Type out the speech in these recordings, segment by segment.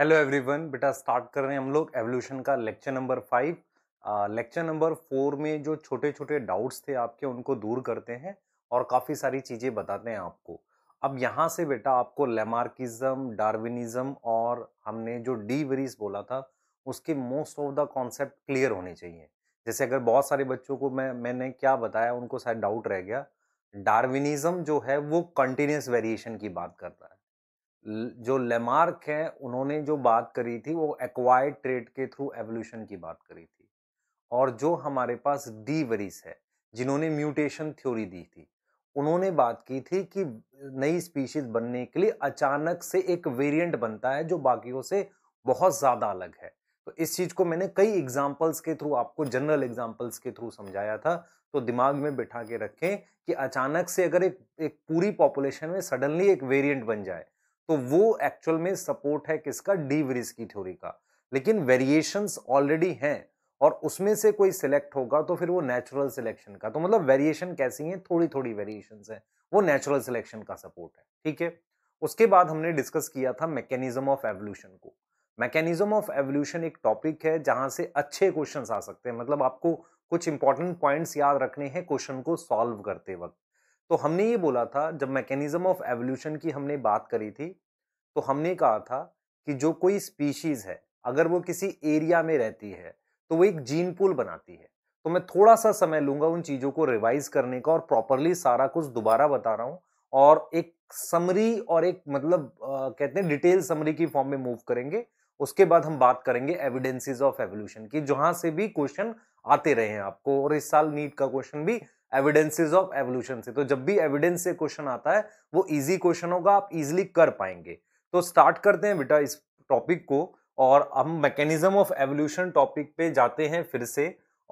hello everyone बेटा start कर रहे हैं हम लोग एवोल्यूशन का lecture number five lecture number four में जो छोटे छोटे डाउट्स थे आपके उनको दूर करते हैं और काफ़ी सारी चीज़ें बताते हैं आपको अब यहाँ से बेटा आपको लेमार्किज्म डार्विनिज्म और हमने जो डी वरीज बोला था उसके most of the concept clear होने चाहिए जैसे अगर बहुत सारे बच्चों को मैं मैंने क्या बताया उनको शायद डाउट रह गया डार्विनिज्म जो है वो कंटिन्यूस वेरिएशन की बात करता है जो लेमार्क है उन्होंने जो बात करी थी वो एक्वायर्ड ट्रेड के थ्रू एवोल्यूशन की बात करी थी और जो हमारे पास डी वरीस है जिन्होंने म्यूटेशन थ्योरी दी थी उन्होंने बात की थी कि नई स्पीशीज बनने के लिए अचानक से एक वेरिएंट बनता है जो बाकियों से बहुत ज़्यादा अलग है तो इस चीज़ को मैंने कई एग्जाम्पल्स के थ्रू आपको जनरल एग्जाम्पल्स के थ्रू समझाया था तो दिमाग में बिठा के रखें कि अचानक से अगर एक एक पूरी पॉपुलेशन में सडनली एक वेरिएंट बन जाए तो वो एक्चुअल में सपोर्ट है किसका ब्रिज की थ्योरी का लेकिन वेरिएशंस ऑलरेडी हैं और उसमें से कोई सिलेक्ट होगा तो फिर वो नेचुरल सिलेक्शन का तो मतलब वेरिएशन कैसी है थोड़ी थोड़ी वेरिएशन है वो नेचुरल सिलेक्शन का सपोर्ट है ठीक है उसके बाद हमने डिस्कस किया था मैकेनिज्म ऑफ एवोल्यूशन को मैकेनिज्म ऑफ एवोल्यूशन एक टॉपिक है जहां से अच्छे क्वेश्चंस आ सकते हैं मतलब आपको कुछ इंपॉर्टेंट पॉइंट्स याद रखने हैं क्वेश्चन को सॉल्व करते वक्त तो हमने ये बोला था जब मैकेनिज्म ऑफ एवोल्यूशन की हमने बात करी थी तो हमने कहा था कि जो कोई स्पीशीज़ है अगर वो किसी एरिया में रहती है तो वो एक जीन पूल बनाती है तो मैं थोड़ा सा समय लूंगा उन चीज़ों को रिवाइज करने का और प्रॉपरली सारा कुछ दोबारा बता रहा हूँ और एक समरी और एक मतलब आ, कहते हैं डिटेल समरी की फॉर्म में मूव करेंगे उसके बाद हम बात करेंगे एविडेंसेस ऑफ एवोल्यूशन की जहां से भी क्वेश्चन आते रहे हैं आपको और इस साल नीट का क्वेश्चन भी एविडेंसेस ऑफ एवोल्यूशन से तो जब भी एविडेंस से क्वेश्चन आता है वो इजी क्वेश्चन होगा आप इजिली कर पाएंगे तो स्टार्ट करते हैं बेटा इस टॉपिक को और हम मैकेनिज्म ऑफ एवोल्यूशन टॉपिक पे जाते हैं फिर से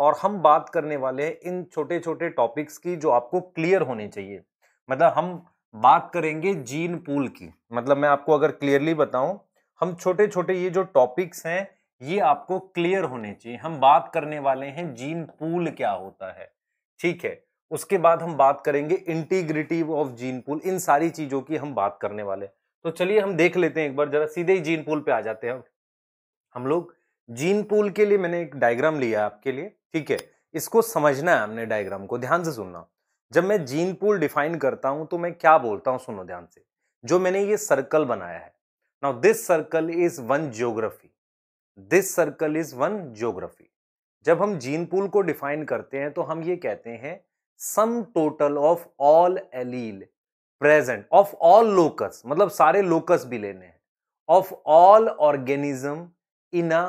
और हम बात करने वाले हैं इन छोटे छोटे टॉपिक्स की जो आपको क्लियर होने चाहिए मतलब हम बात करेंगे जीन पूल की मतलब मैं आपको अगर क्लियरली बताऊं हम छोटे छोटे ये जो टॉपिक्स हैं ये आपको क्लियर होने चाहिए हम बात करने वाले हैं जीन पूल क्या होता है ठीक है उसके बाद हम बात करेंगे इंटीग्रिटी ऑफ जीन पूल इन सारी चीज़ों की हम बात करने वाले हैं तो चलिए हम देख लेते हैं एक बार जरा सीधे ही जीन पूल पे आ जाते हैं हम लोग जीन पूल के लिए मैंने एक डायग्राम लिया आपके लिए ठीक है इसको समझना है हमने डायग्राम को ध्यान से सुनना जब मैं जीन पूल डिफाइन करता हूं तो मैं क्या बोलता हूं सुनो ध्यान से जो मैंने ये सर्कल बनाया है now this circle is one geography this circle is one geography जब हम जीन पूल को डिफाइन करते हैं तो हम ये कहते हैं sum total of all allele present of all locus मतलब सारे लोकस भी लेने हैं of all organism in a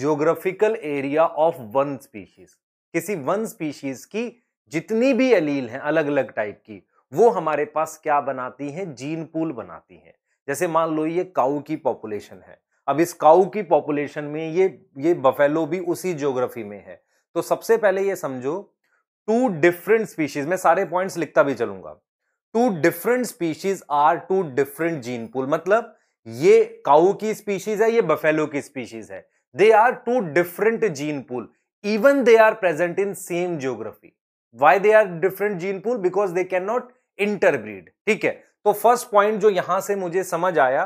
geographical area of one species किसी वन स्पीशीज की जितनी भी अलील हैं अलग अलग टाइप की वो हमारे पास क्या बनाती हैं जीन पूल बनाती हैं जैसे मान लो ये काऊ की पॉपुलेशन है अब इस काऊ की पॉपुलेशन में ये ये बफेलो भी उसी ज्योग्राफी में है तो सबसे पहले ये समझो टू डिफरेंट स्पीशीज मैं सारे पॉइंट्स लिखता भी चलूंगा two different species are two different gene pool मतलब ये काऊ की स्पीशीज है ये बफेलो की स्पीशीज है they are two different gene pool even they are present in same same why they are different gene pool because they can not interbreed ठीक है तो फर्स्ट पॉइंट जो यहां से मुझे समझ आया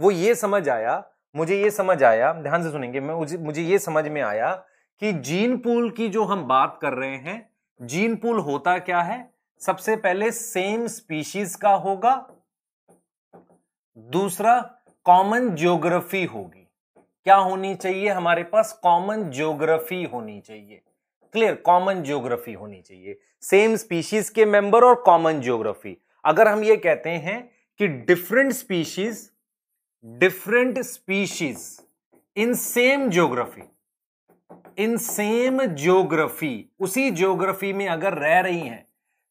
वो ये समझ आया मुझे ये समझ आया ध्यान से सुनेंगे मैं मुझे, मुझे ये समझ में आया कि जीन पूल की जो हम बात कर रहे हैं जीन पूल होता क्या है सबसे पहले सेम स्पीशीज का होगा दूसरा कॉमन ज्योग्राफी होगी क्या होनी चाहिए हमारे पास कॉमन ज्योग्राफी होनी चाहिए क्लियर कॉमन ज्योग्राफी होनी चाहिए सेम स्पीशीज के मेंबर और कॉमन ज्योग्राफी अगर हम ये कहते हैं कि different species different species in same geography in same geography उसी ज्योग्राफी में अगर रह रही हैं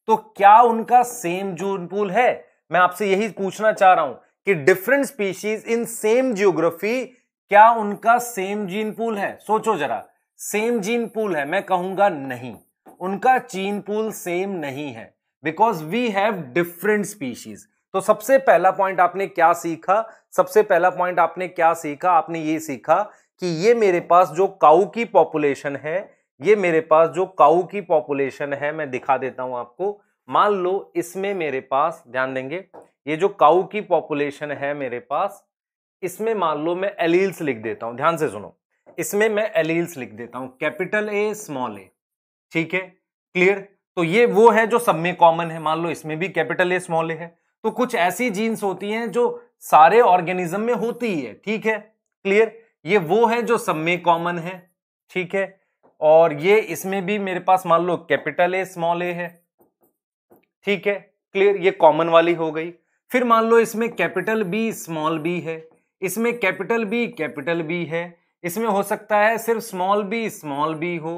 तो क्या उनका सेम जून पूल है मैं आपसे यही पूछना चाह रहा हूं कि different species in same geography क्या उनका सेम जीन पूल है सोचो जरा सेम जीन पूल है मैं कहूंगा नहीं उनका जीन पूल सेम नहीं है because we have different species तो सबसे पहला पॉइंट आपने क्या सीखा सबसे पहला पॉइंट आपने क्या सीखा आपने ये सीखा कि ये मेरे पास जो काउ की पॉपुलेशन है ये मेरे पास जो काऊ की पॉपुलेशन है मैं दिखा देता हूँ आपको मान लो इसमें मेरे पास ध्यान देंगे ये जो काऊ की पॉपुलेशन है मेरे पास इसमें मान लो मैं एलील्स लिख देता हूँ ध्यान से सुनो इसमें मैं एलील्स लिख देता हूँ कैपिटल ए स्मॉल ए ठीक है क्लियर तो ये वो है जो सब में कॉमन है मान लो इसमें भी कैपिटल ए स्मॉल ए है तो कुछ ऐसी जीन्स होती हैं जो सारे ऑर्गेनिज्म में होती ही है ठीक है क्लियर ये वो है जो सब में कॉमन है ठीक है और ये इसमें भी मेरे पास मान लो कैपिटल ए स्मॉल ए है ठीक है क्लियर ये कॉमन वाली हो गई फिर मान लो इसमें कैपिटल बी स्मॉल बी है इसमें कैपिटल बी कैपिटल बी है इसमें हो सकता है सिर्फ स्मॉल बी स्मॉल बी हो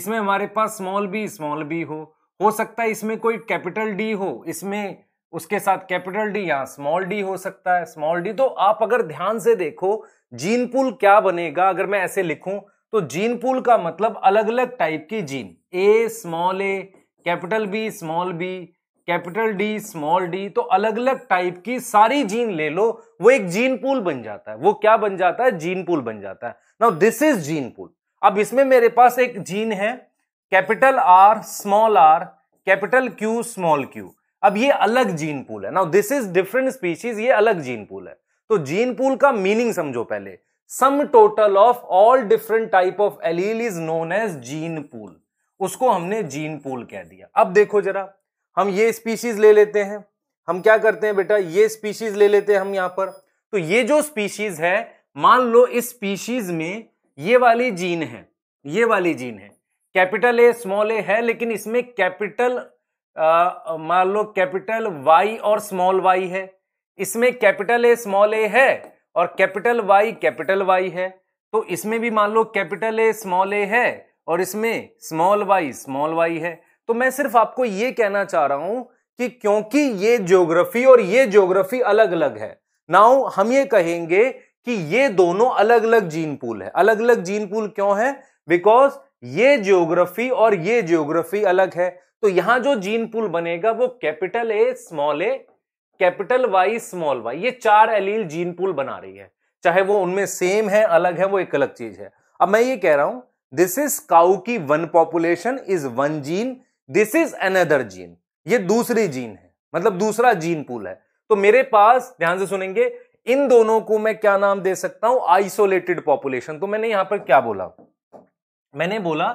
इसमें हमारे पास स्मॉल बी स्मॉल बी हो हो सकता है इसमें कोई कैपिटल डी हो इसमें उसके साथ कैपिटल डी यहाँ स्मॉल डी हो सकता है स्मॉल डी तो आप अगर ध्यान से देखो जीन पुल क्या बनेगा अगर मैं ऐसे लिखूं तो जीन पूल का मतलब अलग अलग टाइप की gene A small A capital B small B capital D small D तो अलग अलग टाइप की सारी जीन ले लो वो एक जीन पूल बन जाता है वो क्या बन जाता है जीन पूल बन जाता है now this is gene pool अब इसमें मेरे पास एक जीन है capital R small R capital Q small Q अब ये अलग जीन पूल है now this is different species ये अलग जीन पूल है तो जीन पूल का मीनिंग समझो पहले sum total of all different type of allele is known as gene pool उसको हमने जीन पूल कह दिया अब देखो जरा हम ये स्पीशीज ले लेते हैं हम क्या करते हैं बेटा ये स्पीशीज ले लेते हैं हम यहां पर तो ये जो स्पीशीज है मान लो इस स्पीशीज में ये वाली जीन है ये वाली जीन है कैपिटल ए स्मॉल ए है लेकिन इसमें कैपिटल मान लो कैपिटल वाई और स्मॉल वाई है इसमें कैपिटल ए स्मॉल ए है और कैपिटल वाई कैपिटल वाई है तो इसमें भी मान लो कैपिटल ए स्मॉल ए है और इसमें स्मॉल वाई स्मॉल वाई है तो मैं सिर्फ आपको ये कहना चाह रहा हूं कि क्योंकि ये ज्योग्राफी और ये ज्योग्राफी अलग अलग है नाउ हम ये कहेंगे कि ये दोनों अलग अलग जीन पूल है अलग अलग जीन पूल क्यों है बिकॉज ये ज्योग्राफी और ये ज्योग्राफी अलग है तो यहां जो जीन पूल बनेगा वो capital A small A capital Y small Y ये चार एलील जीन पूल बना रही है चाहे वो उनमें सेम है अलग है वो एक अलग चीज है अब मैं ये कह रहा हूं दिस इज काउ की one population is one gene this is another gene ये दूसरी जीन है मतलब दूसरा जीन पूल है तो मेरे पास ध्यान से सुनेंगे इन दोनों को मैं क्या नाम दे सकता हूं आइसोलेटेड पॉपुलेशन तो मैंने यहां पर क्या बोला मैंने बोला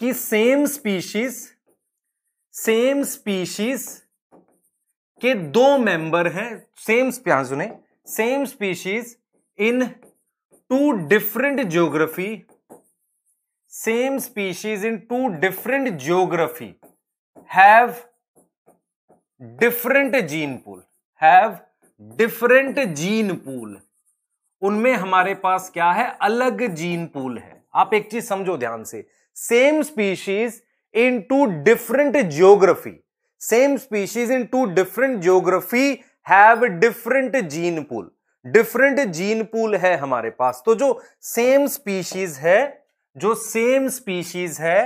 कि सेम स्पीशीज सेम स्पीशीज के दो मेंबर हैं same species same species in two different geography same species in two different geography have different gene pool have different gene pool उनमें हमारे पास क्या है अलग जीन पूल है आप एक चीज समझो ध्यान से same species in two different geography same species in two different geography have different gene pool different gene pool है हमारे पास तो जो सेम स्पीशीज है जो सेम स्पीशीज है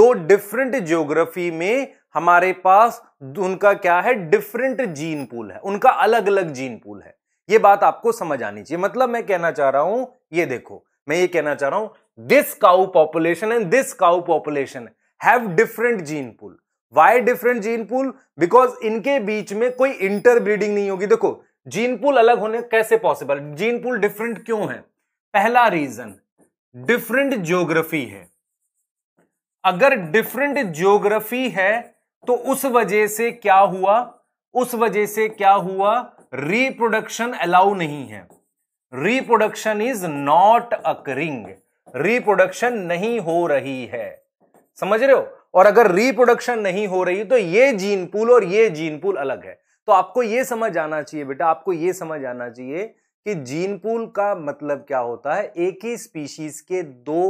दो डिफरेंट ज्योग्राफी में हमारे पास उनका क्या है डिफरेंट जीन पूल है उनका अलग अलग जीन पूल है ये बात आपको समझ आनी चाहिए मतलब मैं कहना चाह रहा हूं ये देखो मैं ये कहना चाह रहा हूं this cow population and this cow population have different gene pool why different gene pool because इनके बीच में कोई इंटरब्रीडिंग नहीं होगी देखो जीन पूल अलग होने कैसे पॉसिबल जीन पूल डिफरेंट क्यों है पहला रीजन डिफरेंट ज्योग्राफी है अगर डिफरेंट ज्योग्राफी है तो उस वजह से क्या हुआ उस वजह से क्या हुआ रिप्रोडक्शन अलाउ नहीं है reproduction is not occurring reproduction नहीं हो रही है समझ रहे हो और अगर रिप्रोडक्शन नहीं हो रही तो ये जीन पूल और ये जीन पूल अलग है तो आपको ये समझ आना चाहिए बेटा आपको ये समझ आना चाहिए कि जीन पूल का मतलब क्या होता है एक ही स्पीशीज के दो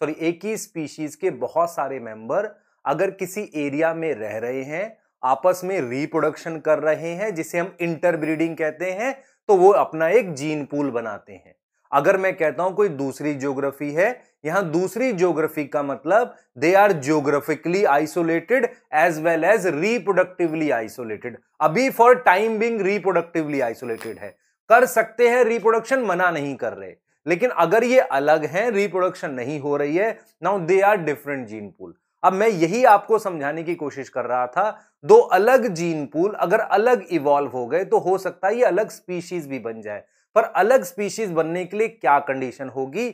सॉरी एक ही स्पीशीज के बहुत सारे मेंबर अगर किसी एरिया में रह रहे हैं आपस में रिप्रोडक्शन कर रहे हैं जिसे हम इंटरब्रीडिंग कहते हैं तो वो अपना एक जीन पूल बनाते हैं अगर मैं कहता हूं कोई दूसरी ज्योग्राफी है यहां दूसरी ज्योग्राफी का मतलब they are geographically isolated as well as reproductively isolated अभी for time being reproductively isolated है कर सकते हैं रिप्रोडक्शन मना नहीं कर रहे लेकिन अगर ये अलग हैं रिप्रोडक्शन नहीं हो रही है now they are different gene pool अब मैं यही आपको समझाने की कोशिश कर रहा था दो अलग जीन पूल अगर अलग इवॉल्व हो गए तो हो सकता है ये अलग स्पीशीज भी बन जाए पर अलग स्पीशीज बनने के लिए क्या कंडीशन होगी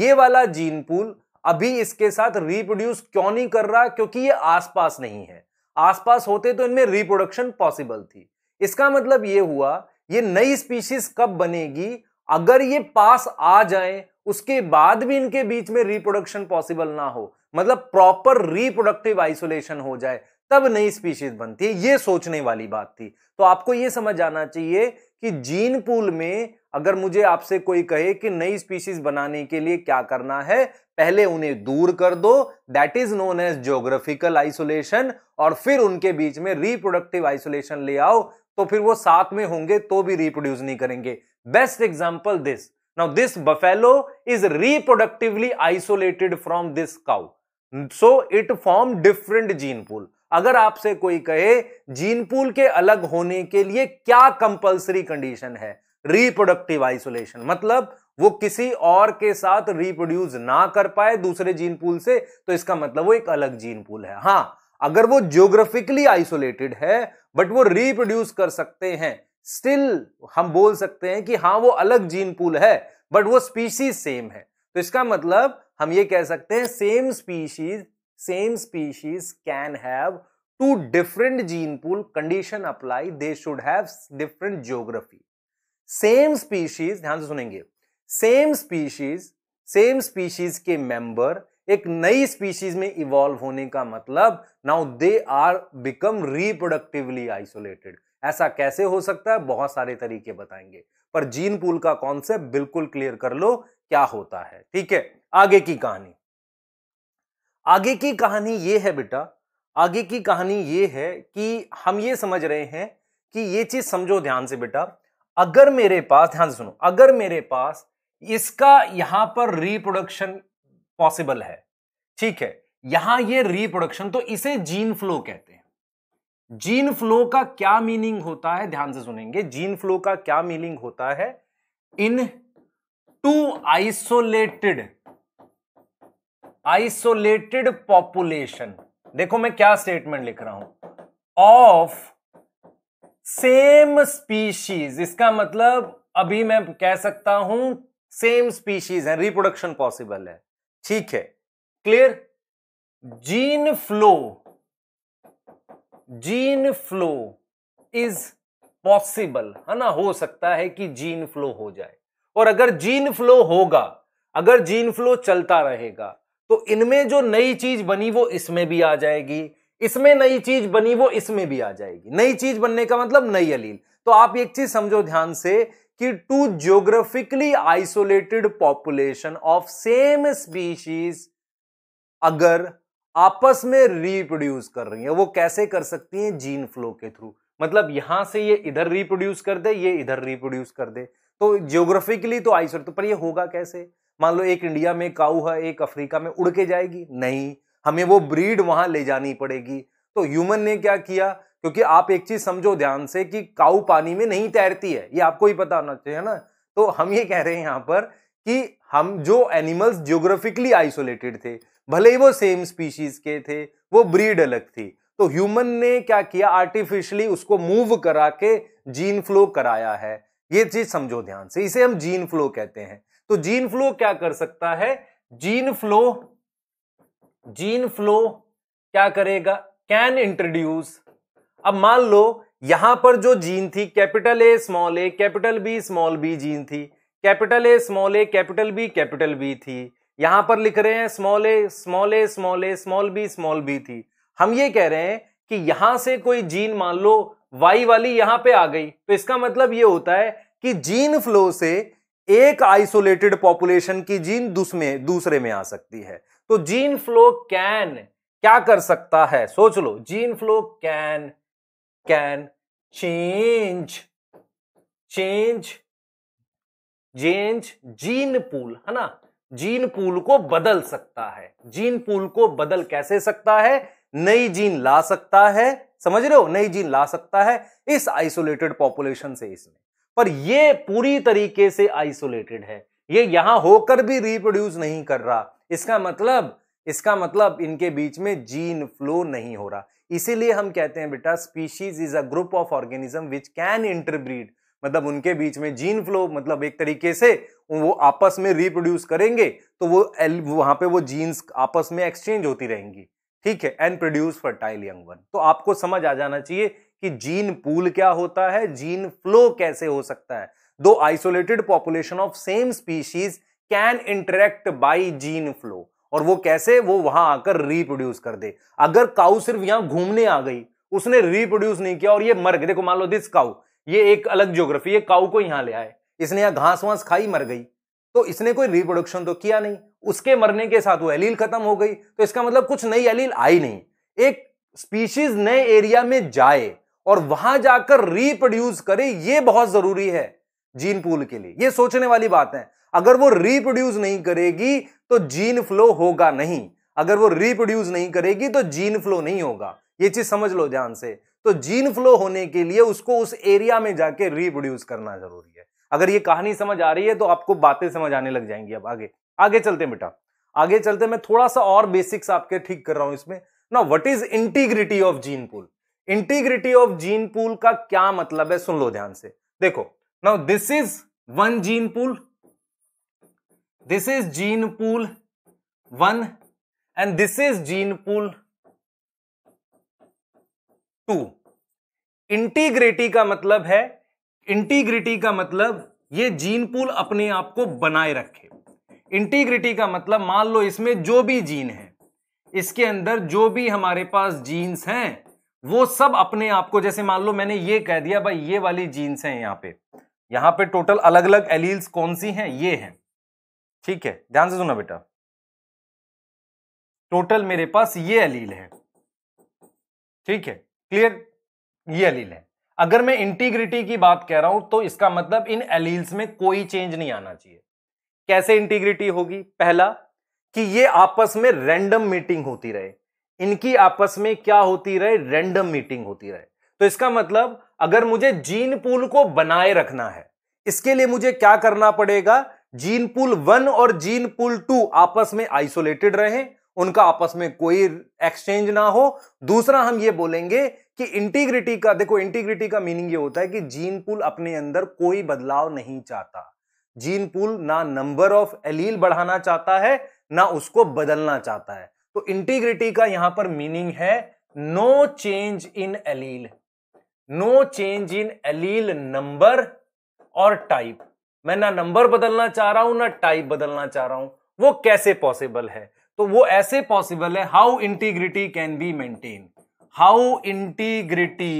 ये वाला जीन पूल अभी इसके साथ रिप्रोड्यूस क्यों नहीं कर रहा क्योंकि ये आसपास नहीं है आसपास होते तो इनमें रिप्रोडक्शन पॉसिबल थी इसका मतलब ये हुआ ये नई स्पीशीज कब बनेगी अगर ये पास आ जाए उसके बाद भी इनके बीच में रिप्रोडक्शन पॉसिबल ना हो मतलब प्रॉपर रिप्रोडक्टिव आइसोलेशन हो जाए तब नई स्पीशीज बनती है ये सोचने वाली बात थी तो आपको ये समझ आना चाहिए कि जीन पूल में अगर मुझे आपसे कोई कहे कि नई स्पीशीज बनाने के लिए क्या करना है पहले उन्हें दूर कर दो that is known as geographical isolation और फिर उनके बीच में रिप्रोडक्टिव आइसोलेशन ले आओ तो फिर वो साथ में होंगे तो भी रिप्रोड्यूस नहीं करेंगे best example this now this buffalo is reproductively isolated from this cow so it form different gene pool अगर आपसे कोई कहे जीन पूल के अलग होने के लिए क्या कंपल्सरी कंडीशन है रिप्रोडक्टिव आइसोलेशन मतलब वो किसी और के साथ रिप्रोड्यूस ना कर पाए दूसरे जीन पूल से तो इसका मतलब वो एक अलग जीन पूल है हाँ अगर वो जियोग्राफिकली आइसोलेटेड है बट वो रिप्रोड्यूस कर सकते हैं स्टिल हम बोल सकते हैं कि हाँ वो अलग जीन पूल है बट वो स्पीशीज सेम है तो इसका मतलब हम ये कह सकते हैं same species same species can have two different gene pool condition apply they should have different geography same species ध्यान से सुनेंगे सेम स्पीशीज सेम स्पीशीज के मेंबर एक नई स्पीशीज में इवॉल्व होने का मतलब now they are become reproductively isolated ऐसा कैसे हो सकता है बहुत सारे तरीके बताएंगे पर जीन पूल का कॉन्सेप्ट बिल्कुल क्लियर कर लो क्या होता है ठीक है आगे की कहानी आगे की कहानी ये है बेटा आगे की कहानी ये है कि हम ये समझ रहे हैं कि ये चीज समझो ध्यान से बेटा अगर मेरे पास ध्यान से सुनो अगर मेरे पास इसका यहां पर रिप्रोडक्शन पॉसिबल है ठीक है यहां ये रिप्रोडक्शन तो इसे जीन फ्लो कहते हैं जीन फ्लो का क्या मीनिंग होता है ध्यान से सुनेंगे जीन फ्लो का क्या मीनिंग होता है in two isolated isolated population देखो मैं क्या स्टेटमेंट लिख रहा हूं ऑफ सेम स्पीशीज इसका मतलब अभी मैं कह सकता हूं सेम स्पीशीज है रिप्रोडक्शन पॉसिबल है ठीक है clear gene flow gene flow is possible है ना हो सकता है कि जीन फ्लो हो जाए और अगर जीन फ्लो होगा अगर जीन फ्लो चलता रहेगा तो इनमें जो नई चीज बनी वो इसमें भी आ जाएगी इसमें नई चीज बनी वो इसमें भी आ जाएगी नई चीज बनने का मतलब नई अलील तो आप एक चीज समझो ध्यान से कि two geographically isolated population of same species अगर आपस में रिप्रोड्यूस कर रही है वो कैसे कर सकती हैं जीन फ्लो के थ्रू मतलब यहां से ये इधर रिप्रोड्यूस कर दे ये इधर रिप्रोड्यूस कर दे तो जियोग्राफिकली तो आइसोलेट तो पर ये होगा कैसे मान लो एक इंडिया में काऊ है एक अफ्रीका में उड़ के जाएगी नहीं हमें वो ब्रीड वहां ले जानी पड़ेगी तो ह्यूमन ने क्या किया क्योंकि आप एक चीज समझो ध्यान से कि काऊ पानी में नहीं तैरती है ये आपको ही पता होना चाहिए ना तो हम ये कह रहे हैं यहाँ पर कि हम जो एनिमल्स जियोग्राफिकली आइसोलेटेड थे भले ही वो सेम स्पीशीज के थे वो ब्रीड अलग थी तो ह्यूमन ने क्या किया आर्टिफिशियली उसको मूव करा के जीन फ्लो कराया है ये चीज समझो ध्यान से इसे हम जीन फ्लो कहते हैं तो जीन फ्लो क्या कर सकता है जीन फ्लो जीन फ्लो क्या करेगा कैन इंट्रोड्यूस अब मान लो यहां पर जो जीन थी capital A small A capital B small B gene थी capital A small A capital B capital B थी यहां पर लिख रहे हैं small A small A small A small B small B थी हम ये कह रहे हैं कि यहां से कोई जीन मान लो वाई वाली यहां पे आ गई तो इसका मतलब ये होता है कि जीन फ्लो से एक आइसोलेटेड पॉपुलेशन की जीन दूसरे दूसरे में आ सकती है तो जीन फ्लो कैन क्या कर सकता है सोच लो gene flow can can change change change gene pool है ना जीन पूल को बदल सकता है जीन पूल को बदल कैसे सकता है नई जीन ला सकता है समझ रहे हो नई जीन ला सकता है इस आइसोलेटेड पॉपुलेशन से इसमें पर यह पूरी तरीके से आइसोलेटेड है ये यहां होकर भी रिप्रोड्यूस नहीं कर रहा इसका मतलब इसका मतलब इनके बीच में जीन फ्लो नहीं हो रहा इसीलिए हम कहते हैं बेटा species is a group of organism which can interbreed मतलब उनके बीच में जीन फ्लो मतलब एक तरीके से वो आपस में रिप्रोड्यूस करेंगे तो वो वहां पे वो जीन्स आपस में एक्सचेंज होती रहेंगी ठीक है and produce fertile young one तो आपको समझ आ जाना चाहिए कि जीन पूल क्या होता है जीन फ्लो कैसे हो सकता है दो isolated population of same species can interact by gene flow और वो कैसे वो वहां आकर रिप्रोड्यूस कर दे अगर काउ सिर्फ यहां घूमने आ गई उसने रिप्रोड्यूस नहीं किया और ये मर गए देखो मान लो दिस काउ ये एक अलग ज्योग्राफी है काउ को यहां ले आए इसने यहां घास वास खाई मर गई तो इसने कोई रिप्रोडक्शन तो किया नहीं उसके मरने के साथ वो एलील खत्म हो गई तो इसका मतलब कुछ नई एलील आई नहीं एक स्पीशीज नए एरिया में जाए और वहां जाकर रिप्रोड्यूस करे ये बहुत जरूरी है जीन पूल के लिए ये सोचने वाली बात है अगर वो रिप्रोड्यूस नहीं करेगी तो जीन फ्लो होगा नहीं अगर वो रिप्रोड्यूस नहीं करेगी तो जीन फ्लो नहीं होगा ये चीज समझ लो ध्यान से तो जीन फ्लो होने के लिए उसको उस एरिया में जाके रिप्रोड्यूस करना जरूरी है अगर ये कहानी समझ आ रही है तो आपको बातें समझ आने लग जाएंगी अब आगे आगे चलते हैं बेटा आगे चलते मैं थोड़ा सा और बेसिक्स आपके ठीक कर रहा हूं इसमें ना what is integrity of gene pool integrity of gene pool का क्या मतलब है सुन लो ध्यान से देखो now this is one gene pool this is gene pool 1 and this is gene pool 2 integrity का मतलब है इंटीग्रिटी का मतलब ये जीन पूल अपने आप को बनाए रखे इंटीग्रिटी का मतलब मान लो इसमें जो भी जीन है इसके अंदर जो भी हमारे पास जीन्स हैं वो सब अपने आप को जैसे मान लो मैंने ये कह दिया भाई ये वाली जीन्स हैं यहां पे यहां पे टोटल अलग अलग एलील्स कौन सी हैं ये हैं ठीक है ध्यान से सुना बेटा टोटल मेरे पास ये एलील है ठीक है क्लियर ये एलील है अगर मैं इंटीग्रिटी की बात कह रहा हूं तो इसका मतलब इन एलील्स में कोई चेंज नहीं आना चाहिए कैसे इंटीग्रिटी होगी पहला कि ये आपस में रैंडम मीटिंग होती रहे इनकी आपस में क्या होती रहे रैंडम मीटिंग होती रहे तो इसका मतलब अगर मुझे जीन पूल को बनाए रखना है इसके लिए मुझे क्या करना पड़ेगा जीन पूल वन और जीन पूल टू आपस में आइसोलेटेड रहें उनका आपस में कोई एक्सचेंज ना हो दूसरा हम ये बोलेंगे कि इंटीग्रिटी का देखो इंटीग्रिटी का मीनिंग ये होता है कि जीन पूल अपने अंदर कोई बदलाव नहीं चाहता जीन पूल ना नंबर ऑफ एलील बढ़ाना चाहता है ना उसको बदलना चाहता है तो इंटीग्रिटी का यहां पर मीनिंग है no change in allele no change in allele number और टाइप मैं ना नंबर बदलना चाह रहा हूं ना टाइप बदलना चाह रहा हूं वो कैसे पॉसिबल है तो वो ऐसे पॉसिबल है how integrity can be maintain how integrity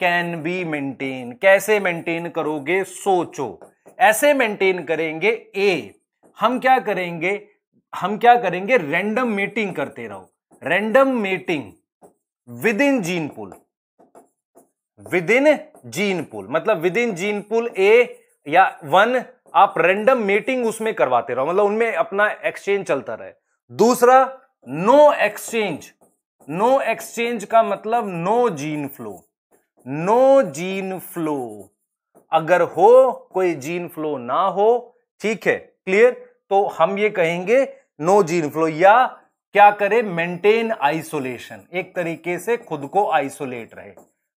can be maintain कैसे मेंटेन करोगे सोचो ऐसे मेंटेन करेंगे ए हम क्या करेंगे हम क्या करेंगे रैंडम मीटिंग करते रहो random meeting within gene pool within gene pool मतलब विद इन जीन पुल ए या वन आप रेंडम मीटिंग उसमें करवाते रहो मतलब उनमें अपना एक्सचेंज चलता रहे दूसरा नो एक्सचेंज नो एक्सचेंज का मतलब no gene flow no gene flow अगर हो कोई जीन फ्लो ना हो ठीक है क्लियर तो हम ये कहेंगे नो जीन फ्लो या क्या करे मेंटेन आइसोलेशन एक तरीके से खुद को आइसोलेट रहे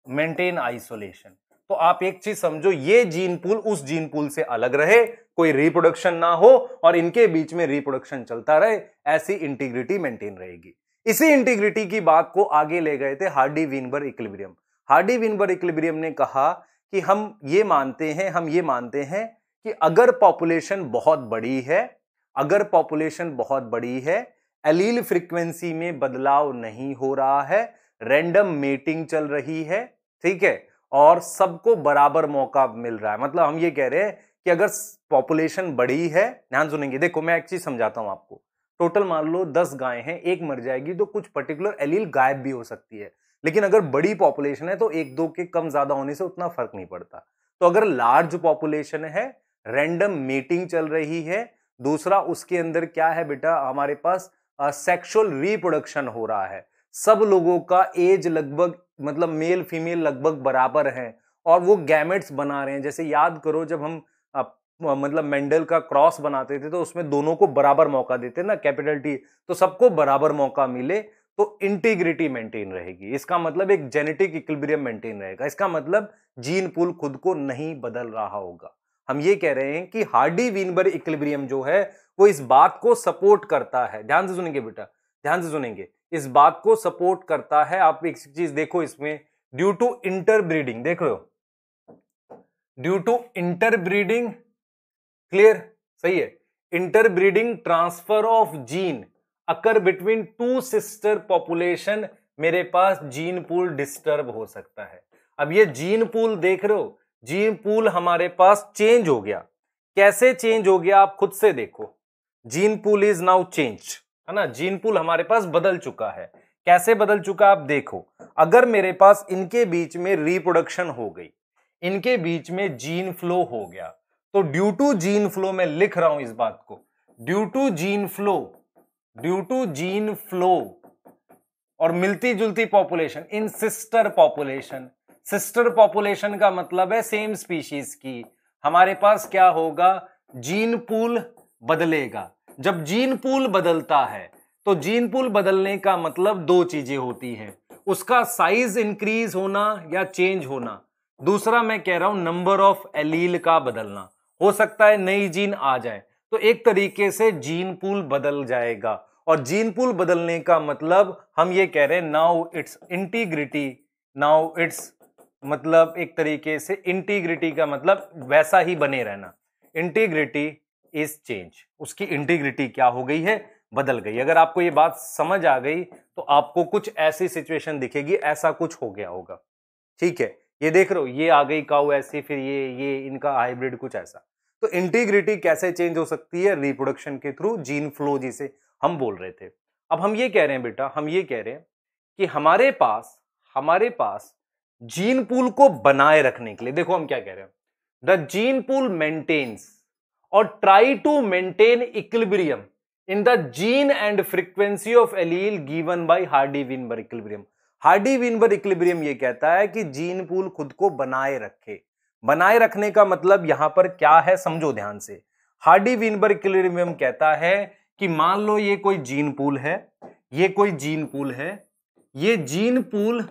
मेंटेन आइसोलेशन तो आप एक चीज समझो ये जीन पूल उस जीन पूल से अलग रहे कोई रिप्रोडक्शन ना हो और इनके बीच में रिप्रोडक्शन चलता रहे ऐसी इंटीग्रिटी मेंटेन रहेगी इसी इंटीग्रिटी की बात को आगे ले गए थे Hardy Weinberg equilibrium Hardy Weinberg equilibrium ने कहा कि हम ये मानते हैं हम ये मानते हैं कि अगर पॉपुलेशन बहुत बड़ी है अगर पॉपुलेशन बहुत बड़ी है एलील फ्रीक्वेंसी में बदलाव नहीं हो रहा है रैंडम मेटिंग चल रही है ठीक है और सबको बराबर मौका मिल रहा है मतलब हम ये कह रहे हैं कि अगर पॉपुलेशन बढ़ी है ध्यान सुनेंगे देखो मैं एक चीज समझाता हूं आपको टोटल मान लो दस गाय हैं एक मर जाएगी तो कुछ पर्टिकुलर एलील गायब भी हो सकती है लेकिन अगर बड़ी पॉपुलेशन है तो एक दो के कम ज्यादा होने से उतना फर्क नहीं पड़ता तो अगर लार्ज पॉपुलेशन है रैंडम मीटिंग चल रही है दूसरा उसके अंदर क्या है बेटा हमारे पास सेक्सुअल रिप्रोडक्शन हो रहा है सब लोगों का एज लगभग मतलब मेल फीमेल लगभग बराबर हैं और वो गैमेट्स बना रहे हैं जैसे याद करो जब हम मतलब मेंडल का क्रॉस बनाते थे तो उसमें दोनों को बराबर मौका देते ना कैपिटल टी तो सबको बराबर मौका मिले तो इंटीग्रिटी मेंटेन रहेगी इसका मतलब एक जेनेटिक इक्विलिब्रियम मेंटेन रहेगा इसका मतलब जीन पुल खुद को नहीं बदल रहा होगा हम ये कह रहे हैं कि हार्डी वीनबर इक्विलिब्रियम जो है वो इस बात को सपोर्ट करता है ध्यान से सुनेंगे बेटा ध्यान से सुनेंगे इस बात को सपोर्ट करता है आप एक चीज देखो इसमें ड्यू टू इंटरब्रीडिंग देख रहे हो ड्यू टू इंटरब्रीडिंग क्लियर सही है interbreeding transfer of gene occur between two sister population मेरे पास जीन पूल डिस्टर्ब हो सकता है अब ये जीन पूल देख रहे हो जीन पूल हमारे पास चेंज हो गया कैसे चेंज हो गया आप खुद से देखो gene pool is now change है ना जीन पूल हमारे पास बदल चुका है कैसे बदल चुका आप देखो अगर मेरे पास इनके बीच में रिप्रोडक्शन हो गई इनके बीच में जीन फ्लो हो गया तो ड्यू टू जीन फ्लो मैं लिख रहा हूं इस बात को due to gene flow due to gene flow और मिलती जुलती population in sister population sister population का मतलब है सेम स्पीशीज की हमारे पास क्या होगा जीन पूल बदलेगा जब जीन पूल बदलता है तो जीन पूल बदलने का मतलब दो चीजें होती हैं उसका साइज इंक्रीज होना या चेंज होना दूसरा मैं कह रहा हूं नंबर ऑफ एलील का बदलना हो सकता है नई जीन आ जाए तो एक तरीके से जीन पूल बदल जाएगा और जीन पूल बदलने का मतलब हम ये कह रहे हैं now it's integrity now it's मतलब एक तरीके से इंटीग्रिटी का मतलब वैसा ही बने रहना इंटीग्रिटी इज चेंज उसकी इंटीग्रिटी क्या हो गई है बदल गई अगर आपको ये बात समझ आ गई तो आपको कुछ ऐसी सिचुएशन दिखेगी ऐसा कुछ हो गया होगा ठीक है ये देख रहे हो ये आ गई काउ ऐसी फिर ये ये इनका हाइब्रिड कुछ ऐसा तो इंटीग्रिटी कैसे चेंज हो सकती है रिप्रोडक्शन के थ्रू जीन फ्लो जिसे हम बोल रहे थे अब हम ये कह रहे हैं बेटा हम ये कह रहे हैं कि हमारे पास हमारे पास जीन पूल को बनाए रखने के लिए देखो हम क्या कह रहे हैं द जीन पूल मेंटेन्स और try to maintain equilibrium in the gene and frequency of allele given by Hardy Weinberg equilibrium Hardy Weinberg equilibrium ये कहता है कि जीन पूल खुद को बनाए रखे बनाए रखने का मतलब यहां पर क्या है समझो ध्यान से हार्डी विनबर इक्विलिब्रियम कहता है कि मान लो ये कोई जीन पूल है ये कोई जीन पूल है ये जीन पूल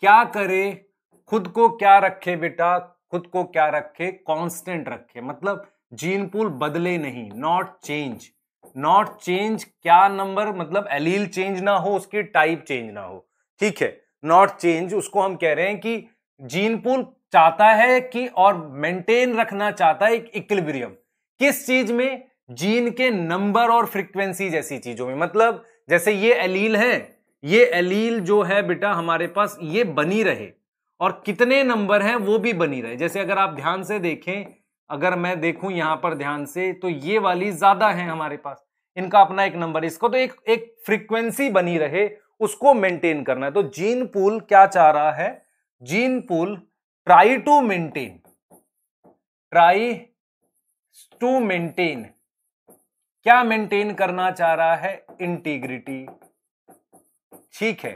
क्या करे खुद को क्या रखे बेटा खुद को क्या रखे कांस्टेंट रखे मतलब जीन पूल बदले नहीं नॉट चेंज नॉट चेंज क्या नंबर मतलब एलील चेंज ना हो उसकी टाइप चेंज ना हो ठीक है नॉट चेंज उसको हम कह रहे हैं कि जीन पूल चाहता है कि और मेंटेन रखना चाहता है एक इक्विलिब्रियम किस चीज में जीन के नंबर और फ्रीक्वेंसी जैसी चीजों में मतलब जैसे ये एलील है ये एलील जो है बेटा हमारे पास ये बनी रहे और कितने नंबर हैं वो भी बनी रहे जैसे अगर आप ध्यान से देखें अगर मैं देखूं यहां पर ध्यान से तो ये वाली ज्यादा है हमारे पास इनका अपना एक नंबर इसको तो एक एक फ्रीक्वेंसी बनी रहे उसको मेंटेन करना है तो जीन पूल क्या चाह रहा है gene pool try to maintain try to maintain क्या मेंटेन करना चाह रहा है इंटीग्रिटी ठीक है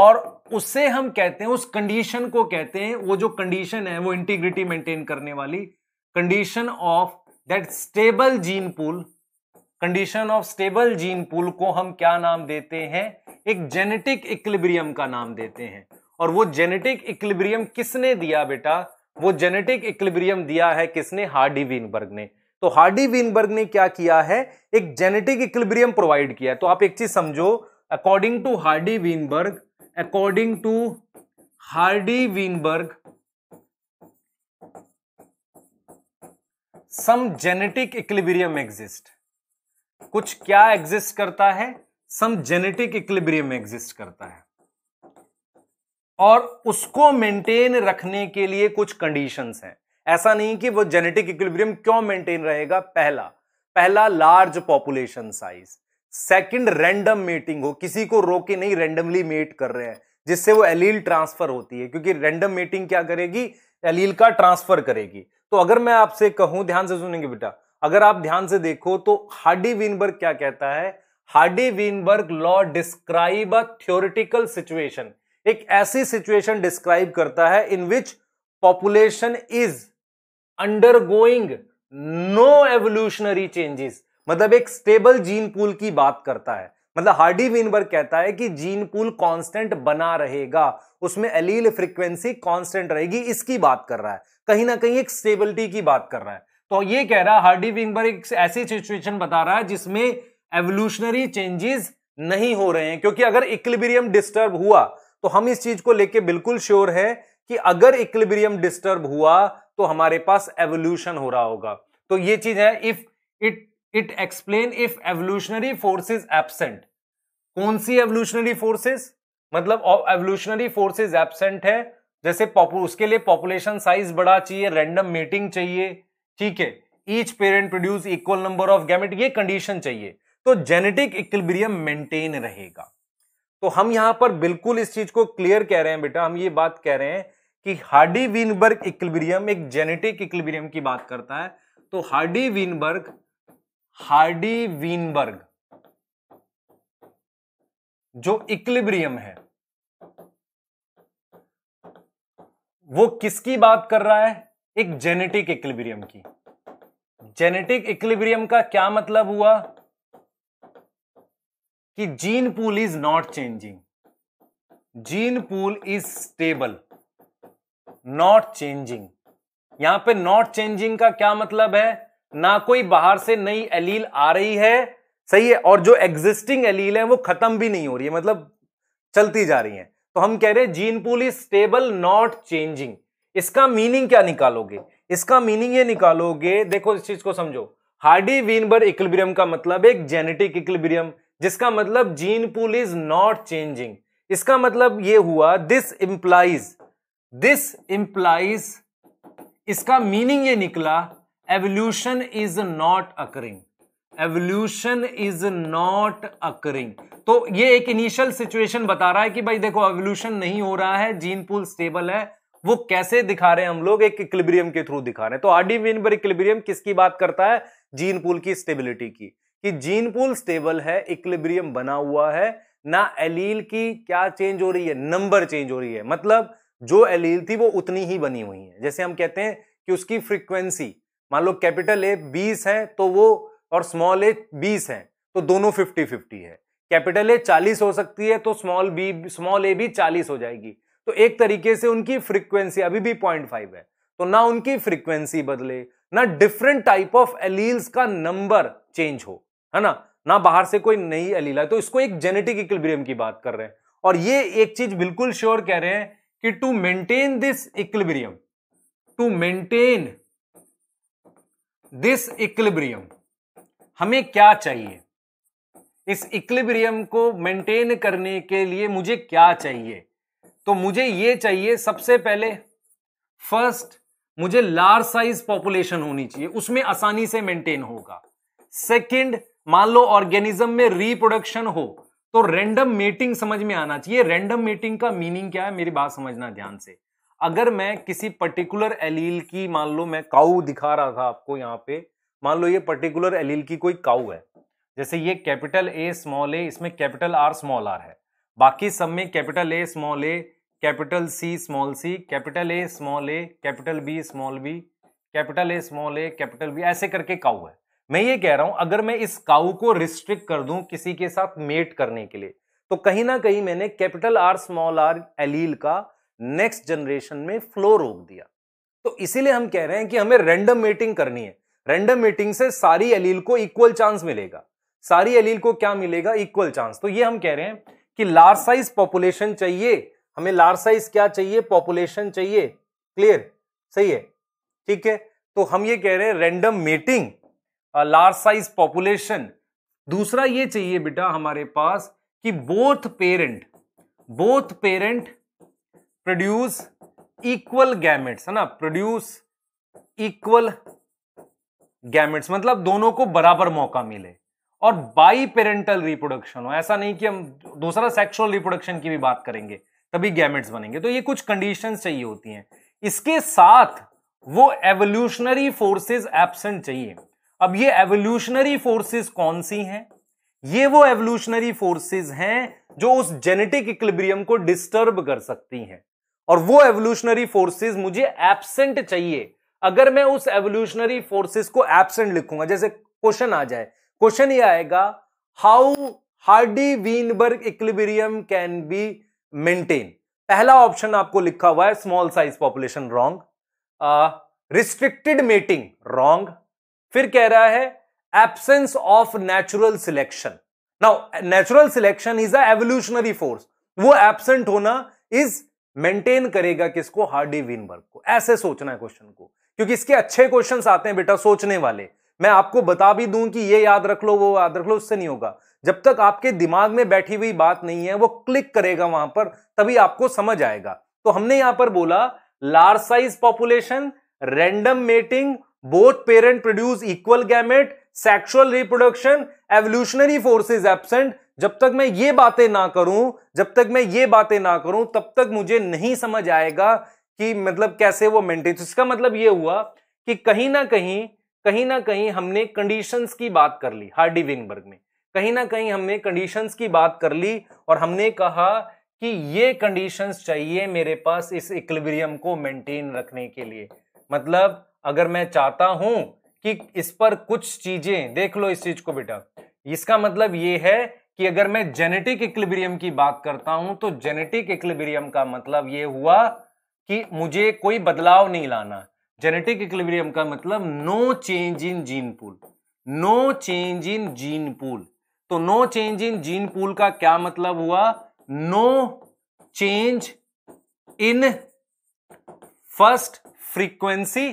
और उससे हम कहते हैं उस कंडीशन को कहते हैं वो जो कंडीशन है वो इंटीग्रिटी मेंटेन करने वाली condition of that stable gene pool condition of stable gene pool को हम क्या नाम देते हैं एक जेनेटिक इक्लिब्रियम का नाम देते हैं और वो जेनेटिक इक्लिब्रियम किसने दिया बेटा वो जेनेटिक इक्लिब्रियम दिया है किसने हार्डी वीनबर्ग ने तो हार्डी वीनबर्ग ने क्या किया है एक जेनेटिक इक्लिब्रियम प्रोवाइड किया तो आप एक चीज समझो according to Hardy Weinberg according to Hardy Weinberg some genetic equilibrium exist कुछ क्या एग्जिस्ट करता है सम जेनेटिक इक्लिब्रियम एग्जिस्ट करता है और उसको मेंटेन रखने के लिए कुछ कंडीशंस हैं ऐसा नहीं कि वो जेनेटिक इक्विलिब्रियम क्यों मेंटेन रहेगा पहला पहला large population size second random mating हो किसी को रोके नहीं रैंडमली मेट कर रहे हैं जिससे वो एलील ट्रांसफर होती है क्योंकि रैंडम मेटिंग क्या करेगी एलील का ट्रांसफर करेगी तो अगर मैं आपसे कहूं ध्यान से सुनेंगे बेटा अगर आप ध्यान से देखो तो हार्डी वीनबर्ग क्या कहता है Hardy Weinberg law describe a theoretical situation एक ऐसी सिचुएशन डिस्क्राइब करता है in which population is undergoing no evolutionary changes मतलब एक स्टेबल जीन पूल की बात करता है मतलब हार्डी वीनबर्ग कहता है कि जीन पूल कांस्टेंट बना रहेगा उसमें एलील फ्रीक्वेंसी कांस्टेंट रहेगी इसकी बात कर रहा है कहीं ना कहीं एक स्टेबिलिटी की बात कर रहा है तो ये कह रहा है हार्डी विंगबर एक ऐसी सिचुएशन बता रहा है जिसमें एवोल्यूशनरी चेंजेस नहीं हो रहे हैं क्योंकि अगर इक्लिबिरियम डिस्टर्ब हुआ तो हम इस चीज को लेके बिल्कुल श्योर है कि अगर इक्लिबिरियम डिस्टर्ब हुआ तो हमारे पास एवोल्यूशन हो रहा होगा तो ये चीज है if it it explain if evolutionary forces absent कौन सी एवोल्यूशनरी फोर्सेस मतलब एवोल्यूशनरी फोर्सेज एबसेंट है जैसे उसके लिए पॉपुलेशन साइज बड़ा चाहिए रैंडम मेटिंग चाहिए ठीक है each parent produce equal number of gamete ये कंडीशन चाहिए तो जेनेटिक इक्विलिब्रियम मेंटेन रहेगा तो हम यहां पर बिल्कुल इस चीज को क्लियर कह रहे हैं बेटा हम ये बात कह रहे हैं कि हार्डी वीनबर्ग इक्विलिब्रियम एक जेनेटिक इक्विलिब्रियम की बात करता है तो हार्डी वीनबर्ग हार्डी वीनबर्ग जो इक्लिब्रियम है वो किसकी बात कर रहा है एक जेनेटिक इक्विलिब्रियम की जेनेटिक इक्विलिब्रियम का क्या मतलब हुआ कि gene pool is not changing gene pool is stable not changing यहां पे नॉट चेंजिंग का क्या मतलब है ना कोई बाहर से नई एलील आ रही है सही है और जो एग्जिस्टिंग एलील है वो खत्म भी नहीं हो रही है मतलब चलती जा रही है तो हम कह रहे हैं gene pool is stable not changing इसका मीनिंग क्या निकालोगे इसका मीनिंग ये निकालोगे देखो इस चीज को समझो हार्डी वीनबर इक्लिबिरियम का मतलब एक जेनेटिक इक्विलिब्रियम जिसका मतलब gene pool is not changing इसका मतलब ये हुआ दिस इंप्लाइज दिस इंप्लाइज इसका मीनिंग ये निकला evolution is not occurring evolution is not occurring तो ये एक इनिशियल सिचुएशन बता रहा है कि भाई देखो एवोल्यूशन नहीं हो रहा है जीन पूल स्टेबल है वो कैसे दिखा रहे हैं हम लोग एक इक्लिब्रियम के थ्रू दिखा रहे हैं तो आरडी विनबर इक्लिब्रियम किसकी बात करता है जीन पूल की स्टेबिलिटी की कि जीन पूल स्टेबल है इक्लिब्रियम बना हुआ है ना एलील की क्या चेंज हो रही है नंबर चेंज हो रही है मतलब जो एलील थी वो उतनी ही बनी हुई है जैसे हम कहते हैं कि उसकी फ्रीक्वेंसी मान लो कैपिटल ए बीस है तो वो और स्मॉल ए बीस है तो दोनों फिफ्टी फिफ्टी है कैपिटल ए चालीस हो सकती है तो स्मॉल बी स्मॉल ए भी चालीस हो जाएगी तो एक तरीके से उनकी फ्रीक्वेंसी अभी भी पॉइंट फाइव है तो ना उनकी फ्रीक्वेंसी बदले ना डिफरेंट टाइप ऑफ एलील्स का नंबर चेंज हो है ना ना बाहर से कोई नई एलील है तो इसको एक जेनेटिक इक्विलिब्रियम की बात कर रहे हैं और ये एक चीज बिल्कुल श्योर कह रहे हैं कि to maintain this equilibrium to maintain this equilibrium हमें क्या चाहिए इस इक्लिब्रियम को मेंटेन करने के लिए मुझे क्या चाहिए तो मुझे ये चाहिए सबसे पहले फर्स्ट मुझे लार्ज साइज पॉपुलेशन होनी चाहिए उसमें आसानी से मेंटेन होगा सेकंड मान लो ऑर्गेनिज्म में रिप्रोडक्शन हो तो रैंडम मेटिंग समझ में आना चाहिए रैंडम मेटिंग का मीनिंग क्या है मेरी बात समझना ध्यान से अगर मैं किसी पर्टिकुलर एलील की मान लो मैं काऊ दिखा रहा था आपको यहां पर मान लो ये पर्टिकुलर एलील e की कोई काउ है जैसे ये कैपिटल ए स्मॉल ए इसमें कैपिटल आर स्मॉल आर है बाकी सब में capital A small A capital C small C capital A small A capital B small B capital A small A capital B ऐसे करके काउ है मैं ये कह रहा हूं अगर मैं इस काउ को रिस्ट्रिक्ट कर दूं किसी के साथ मेट करने के लिए तो कहीं ना कहीं मैंने capital R small R allele का नेक्स्ट जनरेशन में फ्लो रोक दिया तो इसीलिए हम कह रहे हैं कि हमें रैंडम मेटिंग करनी है रैंडम मीटिंग से सारी अलील को इक्वल चांस मिलेगा सारी अलील को क्या मिलेगा इक्वल चांस तो ये हम कह रहे हैं कि लार्ज साइज पॉपुलेशन चाहिए हमें लार्ज साइज क्या चाहिए पॉपुलेशन चाहिए क्लियर सही है ठीक है तो हम ये कह रहे हैं random meeting large size population दूसरा ये चाहिए बेटा हमारे पास कि both parent both parent produce equal gametes है ना प्रोड्यूस इक्वल गैमेट्स मतलब दोनों को बराबर मौका मिले और बाई पेरेंटल रिप्रोडक्शन हो ऐसा नहीं कि हम दूसरा सेक्सुअल रिप्रोडक्शन की भी बात करेंगे तभी गैमेट्स बनेंगे तो ये कुछ कंडीशन चाहिए होती हैं इसके साथ वो एवोल्यूशनरी फोर्सेस एबसेंट चाहिए अब ये एवोल्यूशनरी फोर्सेस कौन सी हैं ये वो एवोल्यूशनरी फोर्सेस हैं जो उस जेनेटिक इक्लिब्रियम को डिस्टर्ब कर सकती हैं और वो एवोल्यूशनरी फोर्सेस मुझे एबसेंट चाहिए अगर मैं उस एवोल्यूशनरी फोर्सेस को एबसेंट लिखूंगा जैसे क्वेश्चन आ जाए क्वेश्चन ये आएगा how Hardy Weinberg equilibrium can be maintain पहला ऑप्शन आपको लिखा हुआ है small size population wrong restricted mating wrong फिर कह रहा है absence of natural selection now natural selection is a evolutionary force वो एबसेंट होना इज मेंटेन करेगा किसको हार्डी वीनबर्ग को ऐसे सोचना है क्वेश्चन को क्योंकि इसके अच्छे क्वेश्चन आते हैं बेटा सोचने वाले मैं आपको बता भी दूं कि ये याद रख लो वो याद रख लो उससे नहीं होगा जब तक आपके दिमाग में बैठी हुई बात नहीं है वो क्लिक करेगा वहां पर तभी आपको समझ आएगा तो हमने यहां पर बोला large size population random mating both parent produce equal gamete sexual reproduction evolutionary forces absent जब तक मैं ये बातें ना करूं जब तक मैं ये बातें ना करूं तब तक मुझे नहीं समझ आएगा कि मतलब कैसे वो मेंटेन तो इसका मतलब ये हुआ कि कहीं ना कहीं कहीं ना कहीं हमने कंडीशंस की बात कर ली हार्डी विनबर्ग में कहीं ना कहीं हमने कंडीशंस की बात कर ली और हमने कहा कि ये कंडीशंस चाहिए मेरे पास इस इक्विलिब्रियम को मेंटेन रखने के लिए मतलब अगर मैं चाहता हूं कि इस पर कुछ चीजें देख लो इस चीज को बेटा इसका मतलब ये है कि अगर मैं जेनेटिक इक्विलिब्रियम की बात करता हूं तो जेनेटिक इक्विलिब्रियम का मतलब ये हुआ कि मुझे कोई बदलाव नहीं लाना जेनेटिक इक्विलिब्रियम का मतलब no change in gene pool no change in gene pool तो no change in gene pool का क्या मतलब हुआ no change in first frequency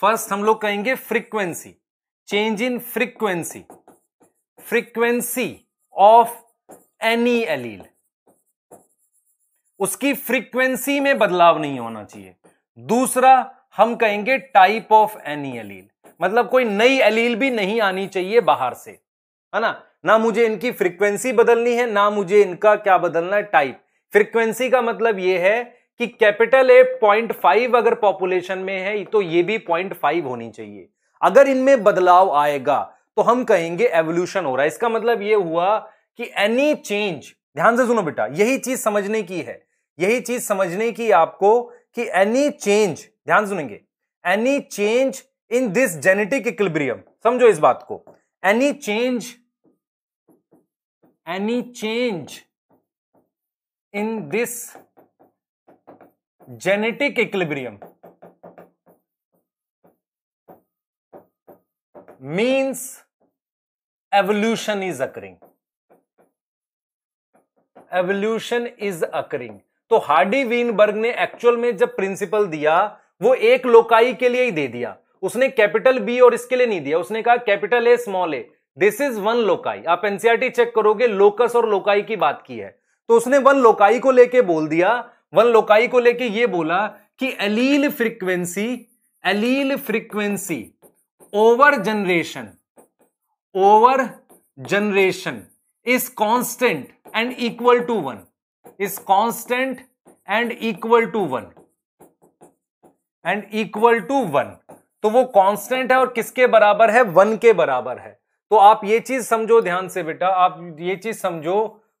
first हम लोग कहेंगे frequency change in frequency frequency of any allele उसकी फ्रीक्वेंसी में बदलाव नहीं होना चाहिए दूसरा हम कहेंगे टाइप ऑफ एनी एलील मतलब कोई नई एलील भी नहीं आनी चाहिए बाहर से है ना ना मुझे इनकी फ्रीक्वेंसी बदलनी है ना मुझे इनका क्या बदलना है टाइप फ्रीक्वेंसी का मतलब यह है कि कैपिटल ए पॉइंट फाइव अगर पॉपुलेशन में है तो ये भी पॉइंट फाइव होनी चाहिए अगर इनमें बदलाव आएगा तो हम कहेंगे एवोल्यूशन हो रहा है इसका मतलब यह हुआ कि एनी चेंज ध्यान से सुनो बेटा यही चीज समझने की है यही चीज समझने की आपको कि एनी चेंज ध्यान सुनेंगे any change in this genetic equilibrium समझो इस बात को any change any change in this genetic equilibrium means evolution is occurring evolution is occurring तो हार्डी वीनबर्ग ने एक्चुअल में जब प्रिंसिपल दिया वो एक लोकाई के लिए ही दे दिया उसने कैपिटल बी और इसके लिए नहीं दिया उसने कहा capital A small A this is one loci आप एनसीआरटी चेक e करोगे लोकस और लोकाई की बात की है तो उसने वन लोकाई को लेके बोल दिया वन लोकाई को लेके ये बोला कि allele frequency allele frequency over generation over generation is constant and equal to one is constant and equal to one and equal to one तो वो कांस्टेंट है और किसके बराबर है वन के बराबर है तो आप ये चीज समझो ध्यान से बेटा आप ये चीज समझो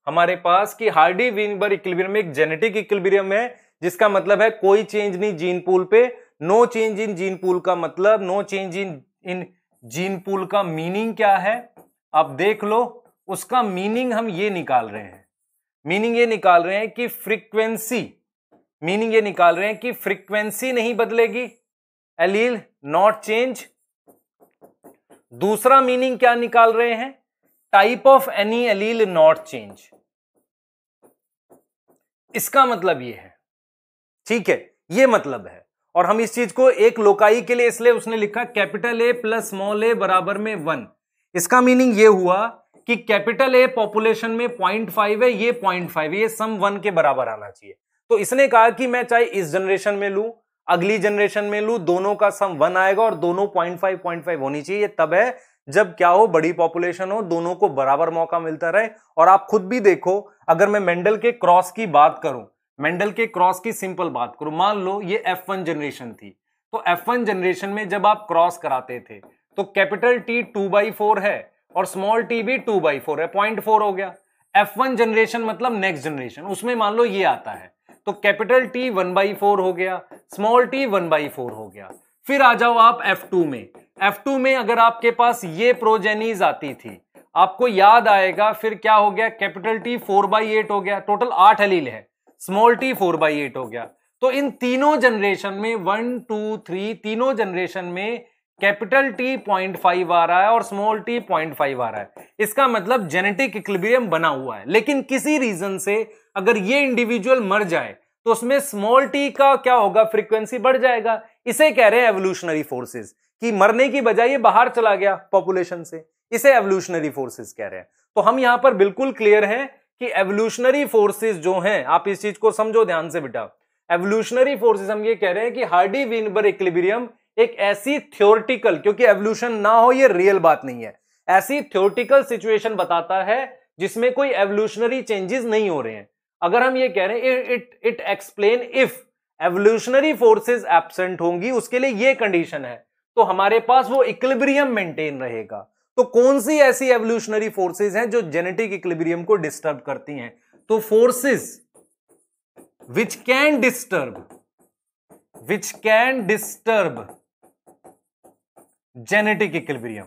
हमारे पास कि हार्डी वीनबर इक्विलिब्रियम एक जेनेटिक इक्विलिब्रियम है जिसका मतलब है कोई चेंज नहीं जीन पूल पे no change in gene pool का मतलब no change in in gene pool का मीनिंग क्या है आप देख लो उसका मीनिंग हम ये निकाल रहे हैं मीनिंग ये निकाल रहे हैं कि फ्रीक्वेंसी मीनिंग ये निकाल रहे हैं कि फ्रीक्वेंसी नहीं बदलेगी एलील नॉट चेंज दूसरा मीनिंग क्या निकाल रहे हैं type of any allele not change इसका मतलब ये है ठीक है ये मतलब है और हम इस चीज को एक लोकाई के लिए इसलिए उसने लिखा capital A plus small A बराबर में वन इसका मीनिंग ये हुआ कि कैपिटल ए पॉपुलेशन में पॉइंट फाइव है ये पॉइंट फाइव ये सम वन के बराबर आना चाहिए तो इसने कहा कि मैं चाहे इस जनरेशन में लू अगली जनरेशन में लू दोनों का सम वन आएगा और दोनों पॉइंट फाइव पॉइंट फाइव होनी चाहिए तब है जब क्या हो बड़ी पॉपुलेशन हो दोनों को बराबर मौका मिलता रहे और आप खुद भी देखो अगर मैं मेंडल के क्रॉस की बात करूं मेंडल के क्रॉस की सिंपल बात करूं मान लो ये एफ वन जनरेशन थी तो एफ वन जनरेशन में जब आप क्रॉस कराते थे तो capital T two by four है और स्मॉल टी भी टू बाई फोर है पॉइंट फोर हो गया एफ वन जनरेशन मतलब नेक्स्ट जनरेशन उसमें मान लो ये आता है तो capital T one by four हो गया small T one by four हो गया फिर आ जाओ आप एफ टू में एफ टू में अगर आपके पास ये प्रोजेनीज आती थी आपको याद आएगा फिर क्या हो गया capital T four by eight हो गया टोटल आठ अलील है small T four by eight हो गया तो इन तीनों जनरेशन में वन टू थ्री तीनों जनरेशन में कैपिटल टी पॉइंट फाइव आ रहा है और स्मॉल टी पॉइंट फाइव आ रहा है इसका मतलब जेनेटिक इक्लिबियम बना हुआ है लेकिन किसी रीजन से अगर ये इंडिविजुअल मर जाए तो उसमें स्मॉल टी का क्या होगा फ्रीक्वेंसी बढ़ जाएगा इसे कह रहे हैं एवोल्यूशनरी फोर्सेस कि मरने की बजाय ये बाहर चला गया पॉपुलेशन से इसे एवोल्यूशनरी फोर्सेस कह रहे हैं तो हम यहां पर बिल्कुल क्लियर हैं कि एवोल्यूशनरी फोर्सेस जो हैं आप इस चीज को समझो ध्यान से बेटा एवोल्यूशनरी फोर्सेस हम ये कह रहे हैं कि हार्डी विनबर इक्लिबिरियम एक ऐसी थ्योरिटिकल क्योंकि एवोल्यूशन ना हो ये रियल बात नहीं है ऐसी थ्योरिटिकल सिचुएशन बताता है जिसमें कोई एवोल्यूशनरी चेंजेस नहीं हो रहे हैं अगर हम ये कह रहे हैं it it explain if evolutionary forces absent होंगी उसके लिए ये कंडीशन है तो हमारे पास वो इक्लिब्रियम मेंटेन रहेगा तो कौन सी ऐसी एवोल्यूशनरी फोर्सेज हैं जो जेनेटिक इक्लिब्रियम को डिस्टर्ब करती हैं तो forces which can disturb which can disturb genetic equilibrium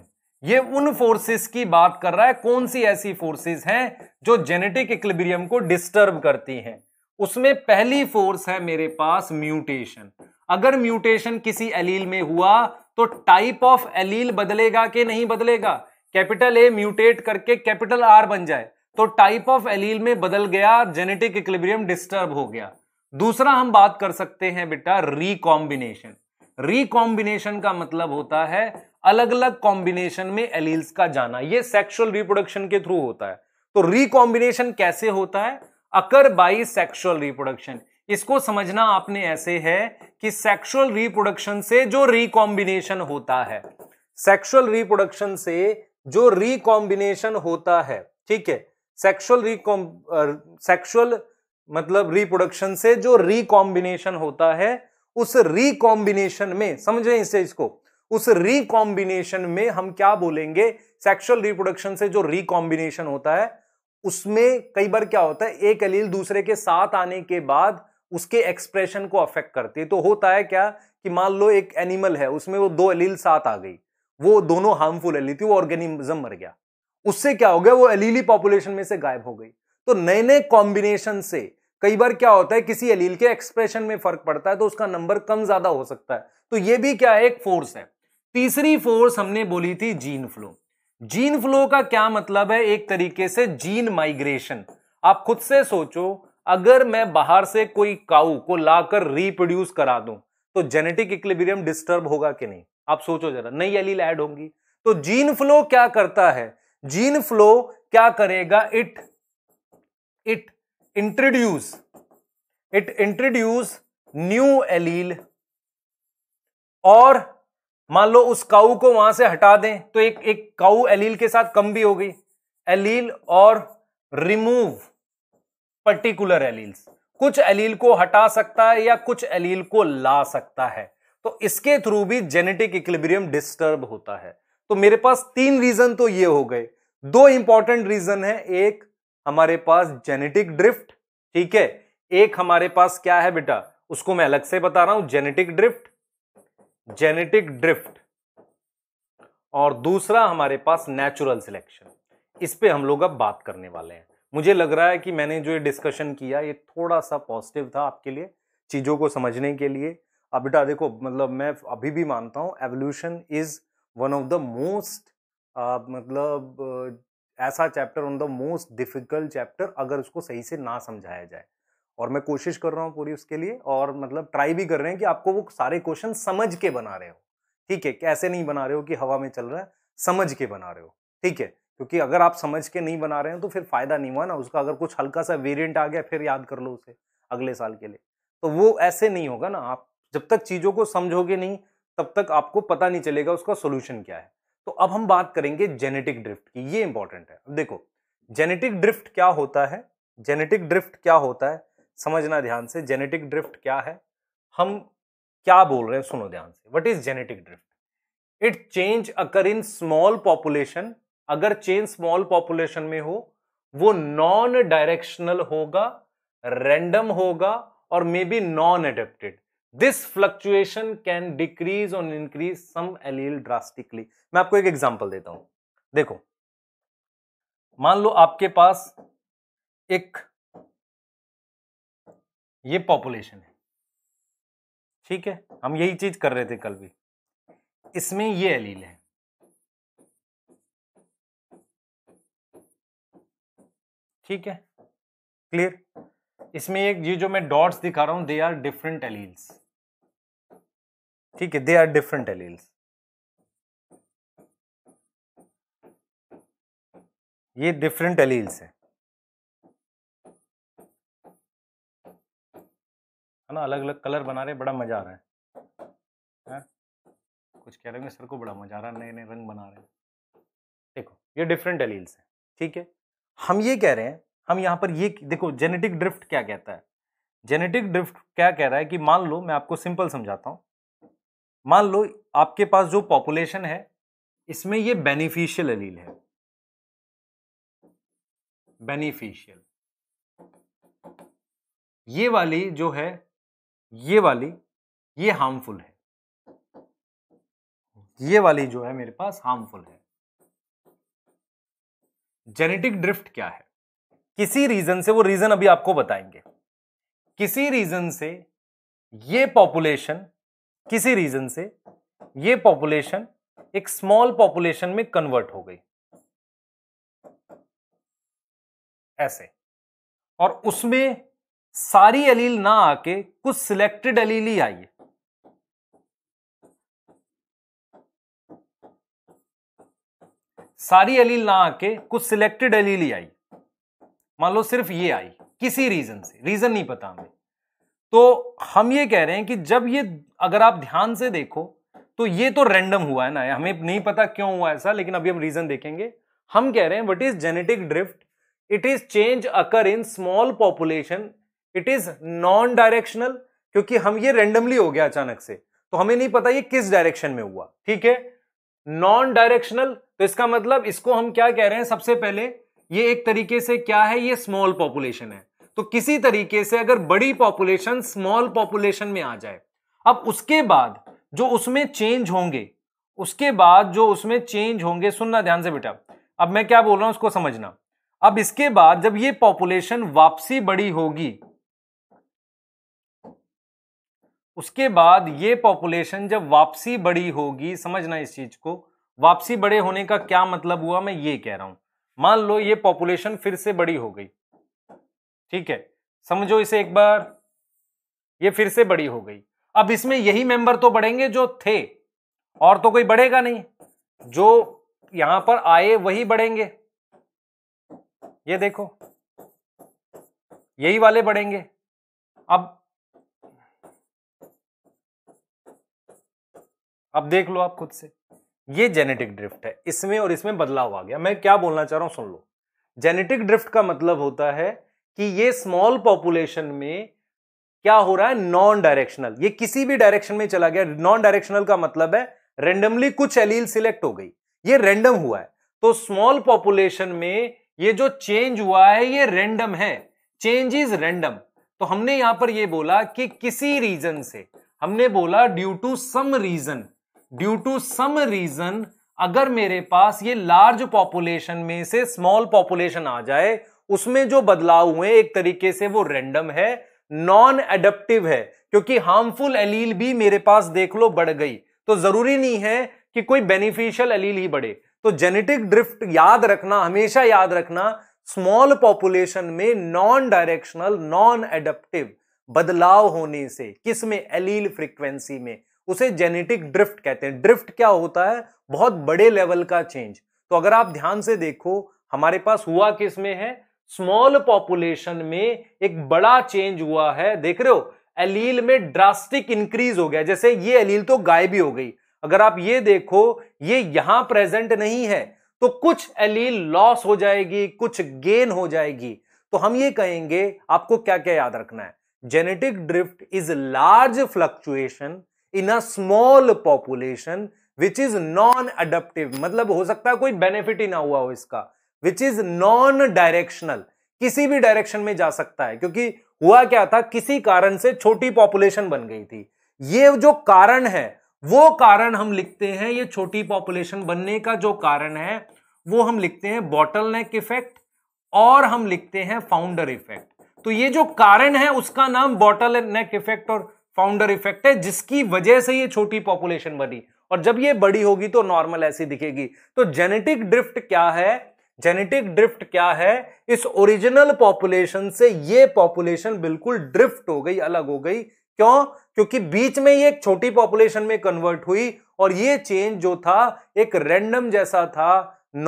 ये उन फोर्सेस की बात कर रहा है कौन सी ऐसी फोर्सेस हैं जो जेनेटिक इक्विलिब्रियम को डिस्टर्ब करती हैं उसमें पहली फोर्स है मेरे पास म्यूटेशन अगर म्यूटेशन किसी एलील में हुआ तो टाइप ऑफ एलील बदलेगा कि नहीं बदलेगा कैपिटल ए म्यूटेट करके कैपिटल आर बन जाए तो टाइप ऑफ एलील में बदल गया जेनेटिक इक्विलिब्रियम डिस्टर्ब हो गया दूसरा हम बात कर सकते हैं बेटा रिकॉम्बिनेशन रिकॉम्बिनेशन का मतलब होता है अलग अलग कॉम्बिनेशन में एलील्स का जाना ये सेक्सुअल रिप्रोडक्शन के थ्रू होता है तो रिकॉम्बिनेशन कैसे होता है अकर बाई सेक्सुअल रिप्रोडक्शन इसको समझना आपने ऐसे है कि सेक्सुअल रिप्रोडक्शन से जो रिकॉम्बिनेशन होता है सेक्सुअल रिप्रोडक्शन से जो रिकॉम्बिनेशन होता है ठीक है सेक्सुअल रिकॉम सेक्सुअल मतलब रिप्रोडक्शन से जो रिकॉम्बिनेशन होता है उस रिकॉम्बिनेशन में समझे इसे इसको उस रिकॉम्बिनेशन में हम क्या बोलेंगे सेक्सुअल रिप्रोडक्शन से जो रिकॉम्बिनेशन होता है उसमें कई बार क्या होता है एक अलील दूसरे के साथ आने के बाद उसके एक्सप्रेशन को अफेक्ट करती है तो होता है क्या कि मान लो एक एनिमल है उसमें वो दो अलील साथ आ गई वो दोनों हार्मफुल अलील थी वो ऑर्गेनिज्म मर गया उससे क्या हो गया वो अलीली पॉपुलेशन में से गायब हो गई तो नए नए कॉम्बिनेशन से कई बार क्या होता है किसी अलील के एक्सप्रेशन में फर्क पड़ता है तो उसका नंबर कम ज्यादा हो सकता है तो ये भी क्या है एक फोर्स है तीसरी फोर्स हमने बोली थी जीन फ्लो जीन फ्लो का क्या मतलब है एक तरीके से जीन माइग्रेशन आप खुद से सोचो अगर मैं बाहर से कोई काऊ को लाकर रिप्रोड्यूस करा दूं तो जेनेटिक इक्लेबिरियम डिस्टर्ब होगा कि नहीं आप सोचो जरा नई अलील ऐड होंगी तो जीन फ्लो क्या करता है जीन फ्लो क्या करेगा it it introduce it introduce new allele और मान लो उस काऊ को वहां से हटा दें तो एक एक काऊ एलील के साथ कम भी हो गई एलील और रिमूव पर्टिकुलर एलील्स कुछ एलील को हटा सकता है या कुछ एलील को ला सकता है तो इसके थ्रू भी जेनेटिक इक्लिब्रियम डिस्टर्ब होता है तो मेरे पास तीन रीजन तो ये हो गए दो इंपॉर्टेंट रीजन है एक हमारे पास जेनेटिक ड्रिफ्ट ठीक है एक हमारे पास क्या है बेटा उसको मैं अलग से बता रहा हूं जेनेटिक ड्रिफ्ट जेनेटिक ड्रिफ्ट और दूसरा हमारे पास नेचुरल सिलेक्शन इस पे हम लोग अब बात करने वाले हैं मुझे लग रहा है कि मैंने जो ये डिस्कशन किया ये थोड़ा सा पॉजिटिव था आपके लिए चीज़ों को समझने के लिए अब बेटा देखो मतलब मैं अभी भी मानता हूँ evolution is one of the most मतलब ऐसा chapter on the most difficult chapter अगर उसको सही से ना समझाया जाए और मैं कोशिश कर रहा हूँ पूरी उसके लिए और मतलब ट्राई भी कर रहे हैं कि आपको वो सारे क्वेश्चन समझ के बना रहे हो ठीक है कैसे नहीं बना रहे हो कि हवा में चल रहा है समझ के बना रहे हो ठीक है क्योंकि अगर आप समझ के नहीं बना रहे हो तो फिर फायदा नहीं हुआ ना उसका अगर कुछ हल्का सा वेरियंट आ गया फिर याद कर लो उसे अगले साल के लिए तो वो ऐसे नहीं होगा ना आप जब तक चीज़ों को समझोगे नहीं तब तक आपको पता नहीं चलेगा उसका सोल्यूशन क्या है तो अब हम बात करेंगे जेनेटिक ड्रिफ्ट की ये इंपॉर्टेंट है देखो जेनेटिक ड्रिफ्ट क्या होता है जेनेटिक ड्रिफ्ट क्या होता है समझना ध्यान से जेनेटिक ड्रिफ्ट क्या है हम क्या बोल रहे हैं सुनो ध्यान से what is genetic drift it change occur in small population अगर चेंज स्मॉल पॉपुलेशन में हो वो नॉन डायरेक्शनल होगा रैंडम होगा और may be non adapted this fluctuation can decrease और इंक्रीज सम एलील ड्रास्टिकली मैं आपको एक एग्जाम्पल देता हूं देखो मान लो आपके पास एक ये पॉपुलेशन है ठीक है हम यही चीज कर रहे थे कल भी इसमें ये एलील है ठीक है क्लियर इसमें एक ये जो मैं डॉट्स दिखा रहा हूं दे आर डिफरेंट एलील्स ठीक है दे आर डिफरेंट एलील्स ये डिफरेंट एलील्स है ना अलग अलग कलर बना रहे बड़ा मजा आ रहा है कुछ कह रहे होंगे सर को बड़ा मजा आ रहा है नए नए रंग बना रहे हैं देखो ये डिफरेंट एलील्स है ठीक है हम ये कह रहे हैं हम यहाँ पर ये देखो जेनेटिक ड्रिफ्ट क्या कहता है जेनेटिक ड्रिफ्ट क्या कह रहा है कि मान लो मैं आपको सिंपल समझाता हूँ मान लो आपके पास जो पॉपुलेशन है इसमें ये बेनिफिशियल एलील है बेनिफिशियल ये वाली जो है ये वाली ये हार्मफुल है ये वाली जो है मेरे पास हार्मफुल है जेनेटिक ड्रिफ्ट क्या है किसी रीजन से वो रीजन अभी आपको बताएंगे किसी रीजन से ये पॉपुलेशन किसी रीजन से ये पॉपुलेशन एक स्मॉल पॉपुलेशन में कन्वर्ट हो गई ऐसे और उसमें सारी अलील ना आके कुछ सिलेक्टेड अलील ही आई है सारी अलील ना आके कुछ सिलेक्टेड अलील ही आई मान लो सिर्फ ये आई किसी रीजन से रीजन नहीं पता हमें तो हम ये कह रहे हैं कि जब ये अगर आप ध्यान से देखो तो ये तो रैंडम हुआ है ना हमें नहीं पता क्यों हुआ ऐसा लेकिन अभी हम रीजन देखेंगे हम कह रहे हैं what is genetic drift it is change occur in small population it is non directional क्योंकि हम ये रेंडमली हो गया अचानक से तो हमें नहीं पता ये किस डायरेक्शन में हुआ ठीक है नॉन डायरेक्शनल तो इसका मतलब इसको हम क्या कह रहे हैं सबसे पहले ये एक तरीके से क्या है ये स्मॉल पॉपुलेशन है तो किसी तरीके से अगर बड़ी पॉपुलेशन स्मॉल पॉपुलेशन में आ जाए अब उसके बाद जो उसमें चेंज होंगे उसके बाद जो उसमें चेंज होंगे सुनना ध्यान से बेटा अब मैं क्या बोल रहा हूं उसको समझना अब इसके बाद जब ये पॉपुलेशन वापसी बड़ी होगी उसके बाद ये पॉपुलेशन जब वापसी बड़ी होगी समझना इस चीज को वापसी बड़े होने का क्या मतलब हुआ मैं ये कह रहा हूं मान लो ये पॉपुलेशन फिर से बड़ी हो गई ठीक है समझो इसे एक बार ये फिर से बड़ी हो गई अब इसमें यही मेंबर तो बढ़ेंगे जो थे और तो कोई बढ़ेगा नहीं जो यहां पर आए वही बढ़ेंगे ये देखो यही वाले बढ़ेंगे अब अब देख लो आप खुद से ये जेनेटिक ड्रिफ्ट है इसमें और इसमें बदलाव आ गया मैं क्या बोलना चाह रहा हूं सुन लो जेनेटिक ड्रिफ्ट का मतलब होता है कि ये स्मॉल पॉपुलेशन में क्या हो रहा है नॉन डायरेक्शनल ये किसी भी डायरेक्शन में चला गया नॉन डायरेक्शनल का मतलब है रेंडमली कुछ एलील सिलेक्ट हो गई ये रेंडम हुआ है तो स्मॉल पॉपुलेशन में ये जो चेंज हुआ है ये रेंडम है चेंज इज रेंडम तो हमने यहां पर ये बोला कि किसी रीजन से हमने बोला due to some reason due to some reason अगर मेरे पास ये लार्ज पॉपुलेशन में से स्मॉल पॉपुलेशन आ जाए उसमें जो बदलाव हुए एक तरीके से वो रेंडम है नॉन एडप्टिव है क्योंकि हार्मफुल एलील भी मेरे पास देख लो बढ़ गई तो जरूरी नहीं है कि कोई बेनिफिशियल एलील ही बढ़े तो जेनेटिक ड्रिफ्ट याद रखना हमेशा याद रखना स्मॉल पॉपुलेशन में नॉन डायरेक्शनल नॉन एडप्टिव बदलाव होने से किस में एलील फ्रीक्वेंसी में उसे जेनेटिक ड्रिफ्ट कहते हैं ड्रिफ्ट क्या होता है बहुत बड़े लेवल का चेंज तो अगर आप ध्यान से देखो हमारे पास हुआ किस में है स्मॉल पॉपुलेशन में एक बड़ा चेंज हुआ है देख रहे हो एलील में ड्रास्टिक इंक्रीज हो गया जैसे ये एलील तो गायब ही हो गई अगर आप ये देखो ये यहां प्रेजेंट नहीं है तो कुछ एलील लॉस हो जाएगी कुछ गेन हो जाएगी तो हम ये कहेंगे आपको क्या क्या याद रखना है genetic drift is large fluctuation in a small population which is non adaptive मतलब हो सकता है कोई बेनिफिट ही ना हुआ हो इसका विच इज नॉन डायरेक्शनल किसी भी डायरेक्शन में जा सकता है क्योंकि हुआ क्या था किसी कारण से छोटी पॉपुलेशन बन गई थी ये जो कारण है वो कारण हम लिखते हैं ये छोटी पॉपुलेशन बनने का जो कारण है वो हम लिखते हैं बॉटल नेक इफेक्ट और हम लिखते हैं फाउंडर इफेक्ट तो ये जो कारण है उसका नाम बॉटल नेक इफेक्ट और फाउंडर इफेक्ट है जिसकी वजह से ये छोटी पॉपुलेशन बनी और जब ये बड़ी होगी तो नॉर्मल ऐसी दिखेगी तो जेनेटिक ड्रिफ्ट क्या है जेनेटिक ड्रिफ्ट क्या है इस ओरिजिनल पॉपुलेशन से ये पॉपुलेशन बिल्कुल ड्रिफ्ट हो गई अलग हो गई क्यों क्योंकि बीच में ये एक छोटी पॉपुलेशन में कन्वर्ट हुई और ये चेंज जो था एक रैंडम जैसा था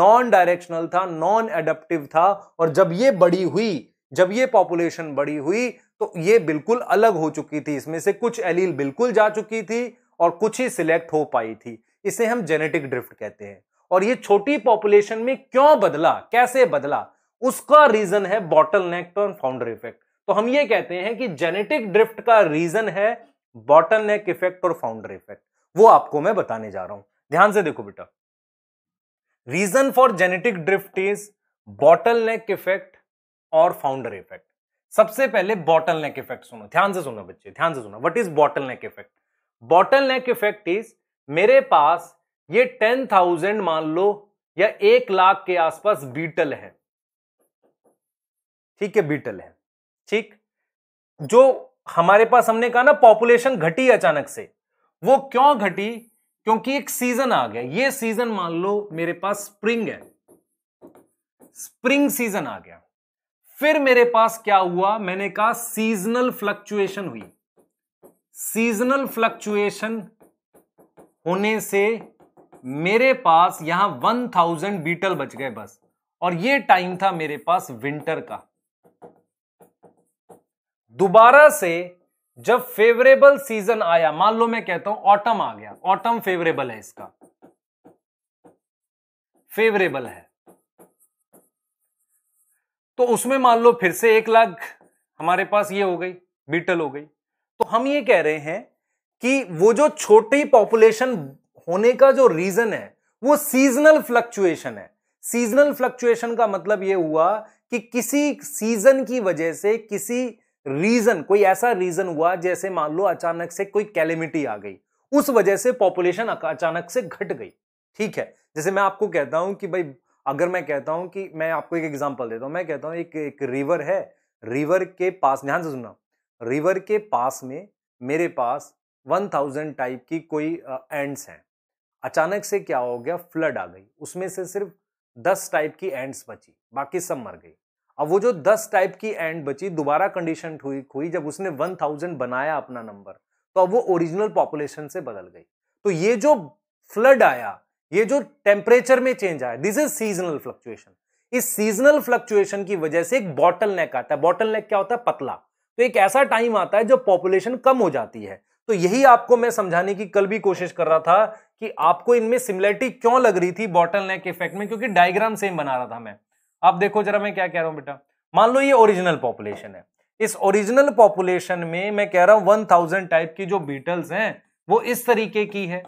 नॉन डायरेक्शनल था नॉन एडप्टिव था और जब ये बड़ी हुई जब ये पॉपुलेशन बड़ी हुई तो ये बिल्कुल अलग हो चुकी थी इसमें से कुछ एलील बिल्कुल जा चुकी थी और कुछ ही सिलेक्ट हो पाई थी इसे हम जेनेटिक ड्रिफ्ट कहते हैं और ये छोटी पॉपुलेशन में क्यों बदला कैसे बदला उसका रीजन है bottleneck turn founder effect तो हम ये कहते हैं कि जेनेटिक ड्रिफ्ट का रीजन है बॉटल नेक इफेक्ट और फाउंडर इफेक्ट वो आपको मैं बताने जा रहा हूं ध्यान से देखो बेटा reason for genetic drift is bottleneck effect और फाउंडर इफेक्ट सबसे पहले बॉटल नेक इफेक्ट सुनो ध्यान से सुनो बच्चे ध्यान से सुनो what is bottleneck effect bottleneck effect is मेरे पास ये टेन थाउजेंड मान लो या एक लाख के आसपास बीटल है ठीक है बीटल है ठीक जो हमारे पास हमने कहा ना पॉपुलेशन घटी अचानक से वो क्यों घटी क्योंकि एक सीजन आ गया ये सीजन मान लो मेरे पास स्प्रिंग है स्प्रिंग सीजन आ गया फिर मेरे पास क्या हुआ मैंने कहा सीजनल फ्लक्चुएशन हुई सीजनल फ्लक्चुएशन होने से मेरे पास यहां वन थाउजेंड बीटल बच गए बस और ये टाइम था मेरे पास विंटर का दोबारा से जब फेवरेबल सीजन आया मान लो मैं कहता हूं ऑटम आ गया ऑटम फेवरेबल है इसका फेवरेबल है तो उसमें मान लो फिर से एक लाख हमारे पास ये हो गई बीटल हो गई तो हम ये कह रहे हैं कि वो जो छोटी पॉपुलेशन होने का जो रीजन है वो सीजनल फ्लक्चुएशन है सीजनल फ्लक्चुएशन का मतलब यह हुआ कि किसी सीजन की वजह से किसी रीजन कोई ऐसा रीजन हुआ जैसे मान लो अचानक से कोई कैलेमिटी आ गई उस वजह से पॉपुलेशन अचानक से घट गई ठीक है जैसे मैं आपको कहता हूं कि भाई अगर मैं कहता हूं कि मैं आपको एक एग्जांपल देता हूं मैं कहता हूं एक एक रिवर है रिवर के पास ध्यान से सुनना रिवर के पास में मेरे पास वन थाउजेंड टाइप की कोई एंड्स हैं अचानक से क्या हो गया फ्लड आ गई उसमें से सिर्फ दस टाइप की एंड्स बची बाकी सब मर गई अब वो जो दस टाइप की एंड बची दोबारा कंडीशन हुई हुई जब उसने वन थाउजेंड बनाया अपना नंबर तो अब वो ओरिजिनल पॉपुलेशन से बदल गई तो ये जो फ्लड आया ये जो टेम्परेचर में चेंज आया दिस इज सीजनल फ्लक्चुएशन इस सीजनल फ्लक्चुएशन की वजह से एक बॉटल नेक आता है बॉटल नेक क्या होता है पतला तो एक ऐसा टाइम आता है जब पॉपुलेशन कम हो जाती है तो यही आपको मैं समझाने की कल भी कोशिश कर रहा था कि आपको इनमें सिमिलरिटी क्यों लग रही थी बॉटल नेक इफेक्ट में क्योंकि डायग्राम सेम बना रहा था मैं आप देखो जरा मैं क्या कह रहा हूं बेटा मान लो ये ओरिजिनल पॉपुलेशन है इस ओरिजिनल पॉपुलेशन में मैं कह रहा हूं वन टाइप की जो बीटल्स हैं वो इस तरीके की है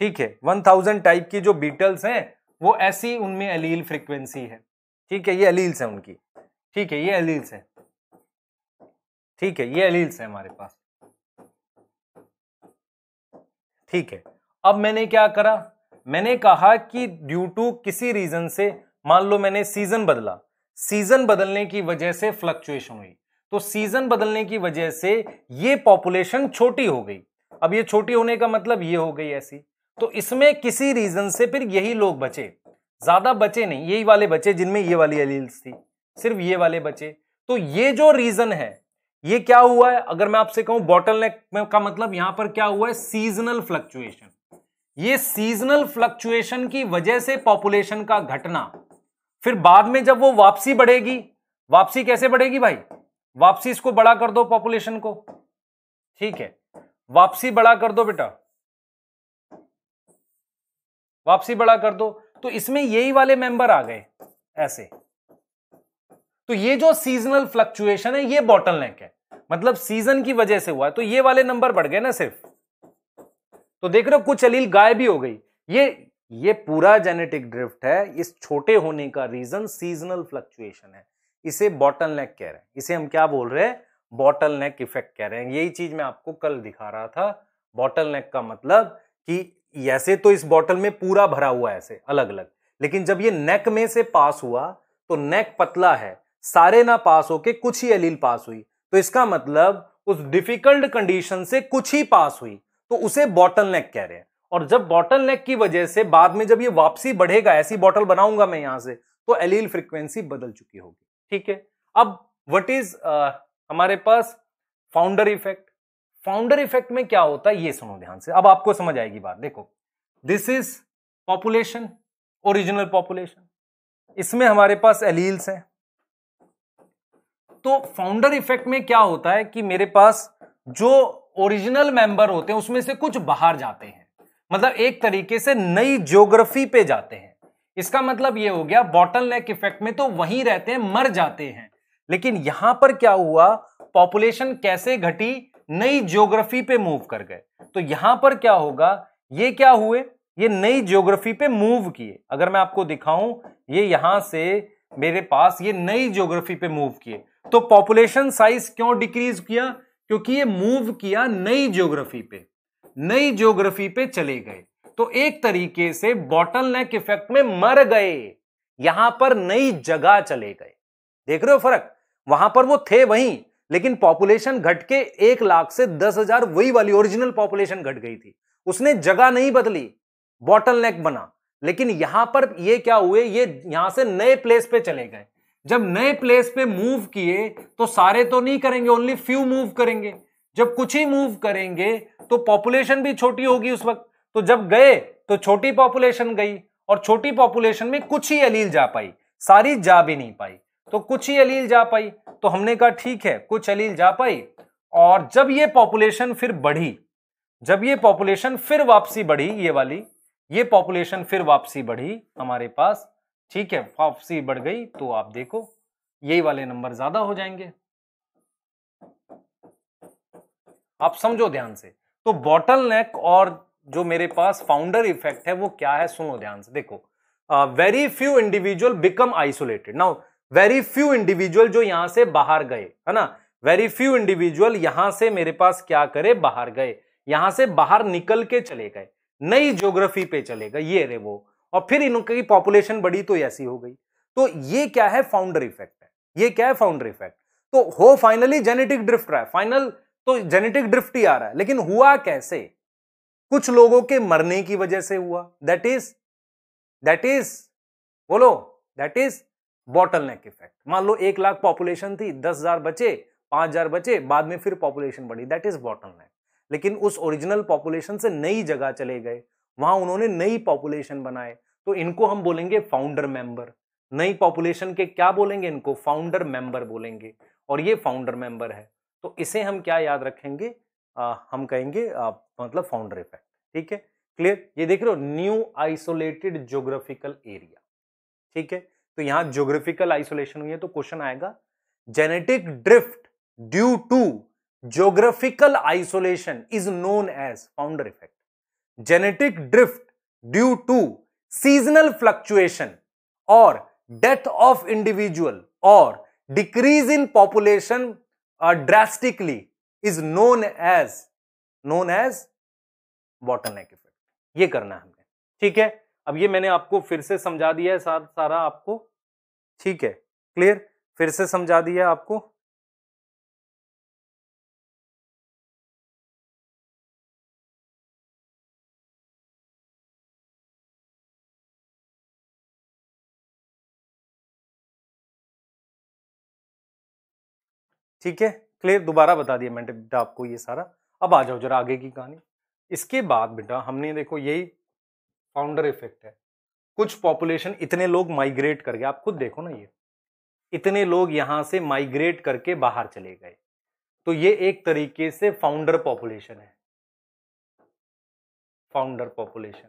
ठीक है वन टाइप की जो बीटल्स हैं वो ऐसी उनमें एलील फ्रिक्वेंसी है ठीक है ये एलील्स है उनकी ठीक है ये एलील्स है ठीक है ये एलील्स है हमारे पास ठीक है अब मैंने क्या करा मैंने कहा कि ड्यू टू किसी रीजन से मान लो मैंने सीजन बदला सीजन बदलने की वजह से फ्लक्चुएशन हुई तो सीजन बदलने की वजह से ये पॉपुलेशन छोटी हो गई अब ये छोटी होने का मतलब ये हो गई ऐसी तो इसमें किसी रीजन से फिर यही लोग बचे ज्यादा बचे नहीं यही वाले बचे जिनमें ये वाली एलील्स थी सिर्फ ये वाले बचे तो ये जो रीजन है ये क्या हुआ है अगर मैं आपसे कहूं बॉटल नेक का मतलब यहां पर क्या हुआ है सीजनल फ्लक्चुएशन ये सीजनल फ्लक्चुएशन की वजह से पॉपुलेशन का घटना फिर बाद में जब वो वापसी बढ़ेगी वापसी कैसे बढ़ेगी भाई वापसी इसको बड़ा कर दो पॉपुलेशन को ठीक है वापसी बड़ा कर दो बेटा वापसी बड़ा कर दो तो इसमें यही वाले मेंबर आ गए ऐसे तो ये जो सीजनल फ्लक्चुएशन है ये बॉटल नेक है मतलब सीजन की वजह से हुआ है तो ये वाले नंबर बढ़ गए ना सिर्फ तो देख रहे हो कुछ अलील गायब भी हो गई ये ये पूरा जेनेटिक ड्रिफ्ट है इस छोटे होने का रीजन सीजनल फ्लक्चुएशन है इसे बॉटल नेक कह रहे हैं इसे हम क्या बोल रहे हैं बॉटल नेक इफेक्ट कह रहे हैं यही चीज मैं आपको कल दिखा रहा था बॉटल नेक का मतलब कि ऐसे तो इस बॉटल में पूरा भरा हुआ ऐसे अलग अलग लेकिन जब ये नेक में से पास हुआ तो नेक पतला है सारे ना पास होके कुछ ही अलील पास हुई तो इसका मतलब उस डिफिकल्ट कंडीशन से कुछ ही पास हुई तो उसे बॉटल नेक कह रहे हैं और जब बॉटल नेक की वजह से बाद में जब ये वापसी बढ़ेगा ऐसी बॉटल बनाऊंगा मैं यहां से तो एलील फ्रिक्वेंसी बदल चुकी होगी ठीक है अब वट इज uh, हमारे पास फाउंडर इफेक्ट फाउंडर इफेक्ट में क्या होता है ये सुनो ध्यान से अब आपको समझ आएगी बात देखो this is population original population इसमें हमारे पास एलील्स हैं तो फाउंडर इफेक्ट में क्या होता है कि मेरे पास जो ओरिजिनल मेंबर होते हैं उसमें से कुछ बाहर जाते हैं मतलब एक तरीके से नई ज्योग्राफी पे जाते हैं इसका मतलब ये हो गया बॉटल नेक इफेक्ट में तो वहीं रहते हैं मर जाते हैं लेकिन यहां पर क्या हुआ पॉपुलेशन कैसे घटी नई ज्योग्राफी पे मूव कर गए तो यहां पर क्या होगा ये क्या हुए ये नई ज्योग्राफी पे मूव किए अगर मैं आपको दिखाऊं ये यहां से मेरे पास ये नई ज्योग्राफी पे मूव किए तो पॉपुलेशन साइज क्यों डिक्रीज किया क्योंकि ये मूव किया नई ज्योग्राफी पे नई ज्योग्राफी पे चले गए तो एक तरीके से बॉटल नेक इफेक्ट में मर गए यहां पर नई जगह चले गए देख रहे हो फर्क वहां पर वो थे वहीं लेकिन पॉपुलेशन घट के एक लाख से दस हजार वही वाली ओरिजिनल पॉपुलेशन घट गई थी उसने जगह नहीं बदली बॉटल नेक बना लेकिन यहां पर ये क्या हुए ये यहां से नए प्लेस पे चले गए जब नए प्लेस पे मूव किए तो सारे तो नहीं करेंगे ओनली फ्यू मूव करेंगे जब कुछ ही मूव करेंगे तो पॉपुलेशन भी छोटी होगी उस वक्त तो जब गए तो छोटी पॉपुलेशन गई और छोटी पॉपुलेशन में कुछ ही अलील जा पाई सारी जा भी नहीं पाई तो कुछ ही अलील जा पाई तो हमने कहा ठीक है कुछ अलील जा पाई और जब ये पॉपुलेशन फिर बढ़ी जब ये पॉपुलेशन फिर वापसी बढ़ी ये वाली ये पॉपुलेशन फिर वापसी बढ़ी हमारे पास ठीक है सी बढ़ गई तो आप देखो यही वाले नंबर ज्यादा हो जाएंगे आप समझो ध्यान से तो बॉटल नेक और जो मेरे पास फाउंडर इफेक्ट है वो क्या है सुनो ध्यान से देखो very few individual become isolated now very few individual जो यहां से बाहर गए है ना वेरी फ्यू इंडिविजुअल यहां से मेरे पास क्या करे बाहर गए यहां से बाहर निकल के चले गए नई ज्योग्राफी पे चले गए ये रे वो और फिर इनकी पॉपुलेशन बढ़ी तो ऐसी हो गई तो ये क्या है फाउंडर इफेक्ट है ये क्या है फाउंडर इफेक्ट तो हो फाइनली जेनेटिक ड्रिफ्ट रहा है फाइनल तो जेनेटिक ड्रिफ्ट ही आ रहा है लेकिन हुआ कैसे कुछ लोगों के मरने की वजह से हुआ दैट इज दैट इज बोलो that is bottleneck effect मान लो एक लाख पॉपुलेशन थी दस हजार बचे पांच हजार बचे बाद में फिर पॉपुलेशन बढ़ी दैट इज बॉटल नेक लेकिन उस ओरिजिनल पॉपुलेशन से नई जगह चले गए वहां उन्होंने नई पॉपुलेशन बनाए तो इनको हम बोलेंगे फाउंडर मेंबर नई पॉपुलेशन के क्या बोलेंगे इनको फाउंडर मेंबर बोलेंगे और ये फाउंडर मेंबर है तो इसे हम क्या याद रखेंगे आ, हम कहेंगे आ, मतलब फाउंडर इफेक्ट ठीक है क्लियर ये देख रहे हो न्यू आइसोलेटेड ज्योग्राफिकल एरिया ठीक है तो यहां ज्योग्राफिकल आइसोलेशन हुई है तो क्वेश्चन आएगा genetic drift due to geographical isolation is known as founder effect genetic drift due to seasonal fluctuation और डेथ ऑफ इंडिविजुअल और decrease in population drastically is known as known as bottle effect ये करना है हमने ठीक है अब ये मैंने आपको फिर से समझा दिया है सारा आपको ठीक है क्लियर फिर से समझा दिया आपको ठीक है क्लियर दोबारा बता दिया मैंने बेटा आपको ये सारा अब आ जाओ जरा आगे की कहानी इसके बाद बेटा हमने देखो यही फाउंडर इफेक्ट है कुछ पॉपुलेशन इतने लोग माइग्रेट कर गए आप खुद देखो ना ये इतने लोग यहाँ से माइग्रेट करके बाहर चले गए तो ये एक तरीके से फाउंडर पॉपुलेशन है फाउंडर पॉपुलेशन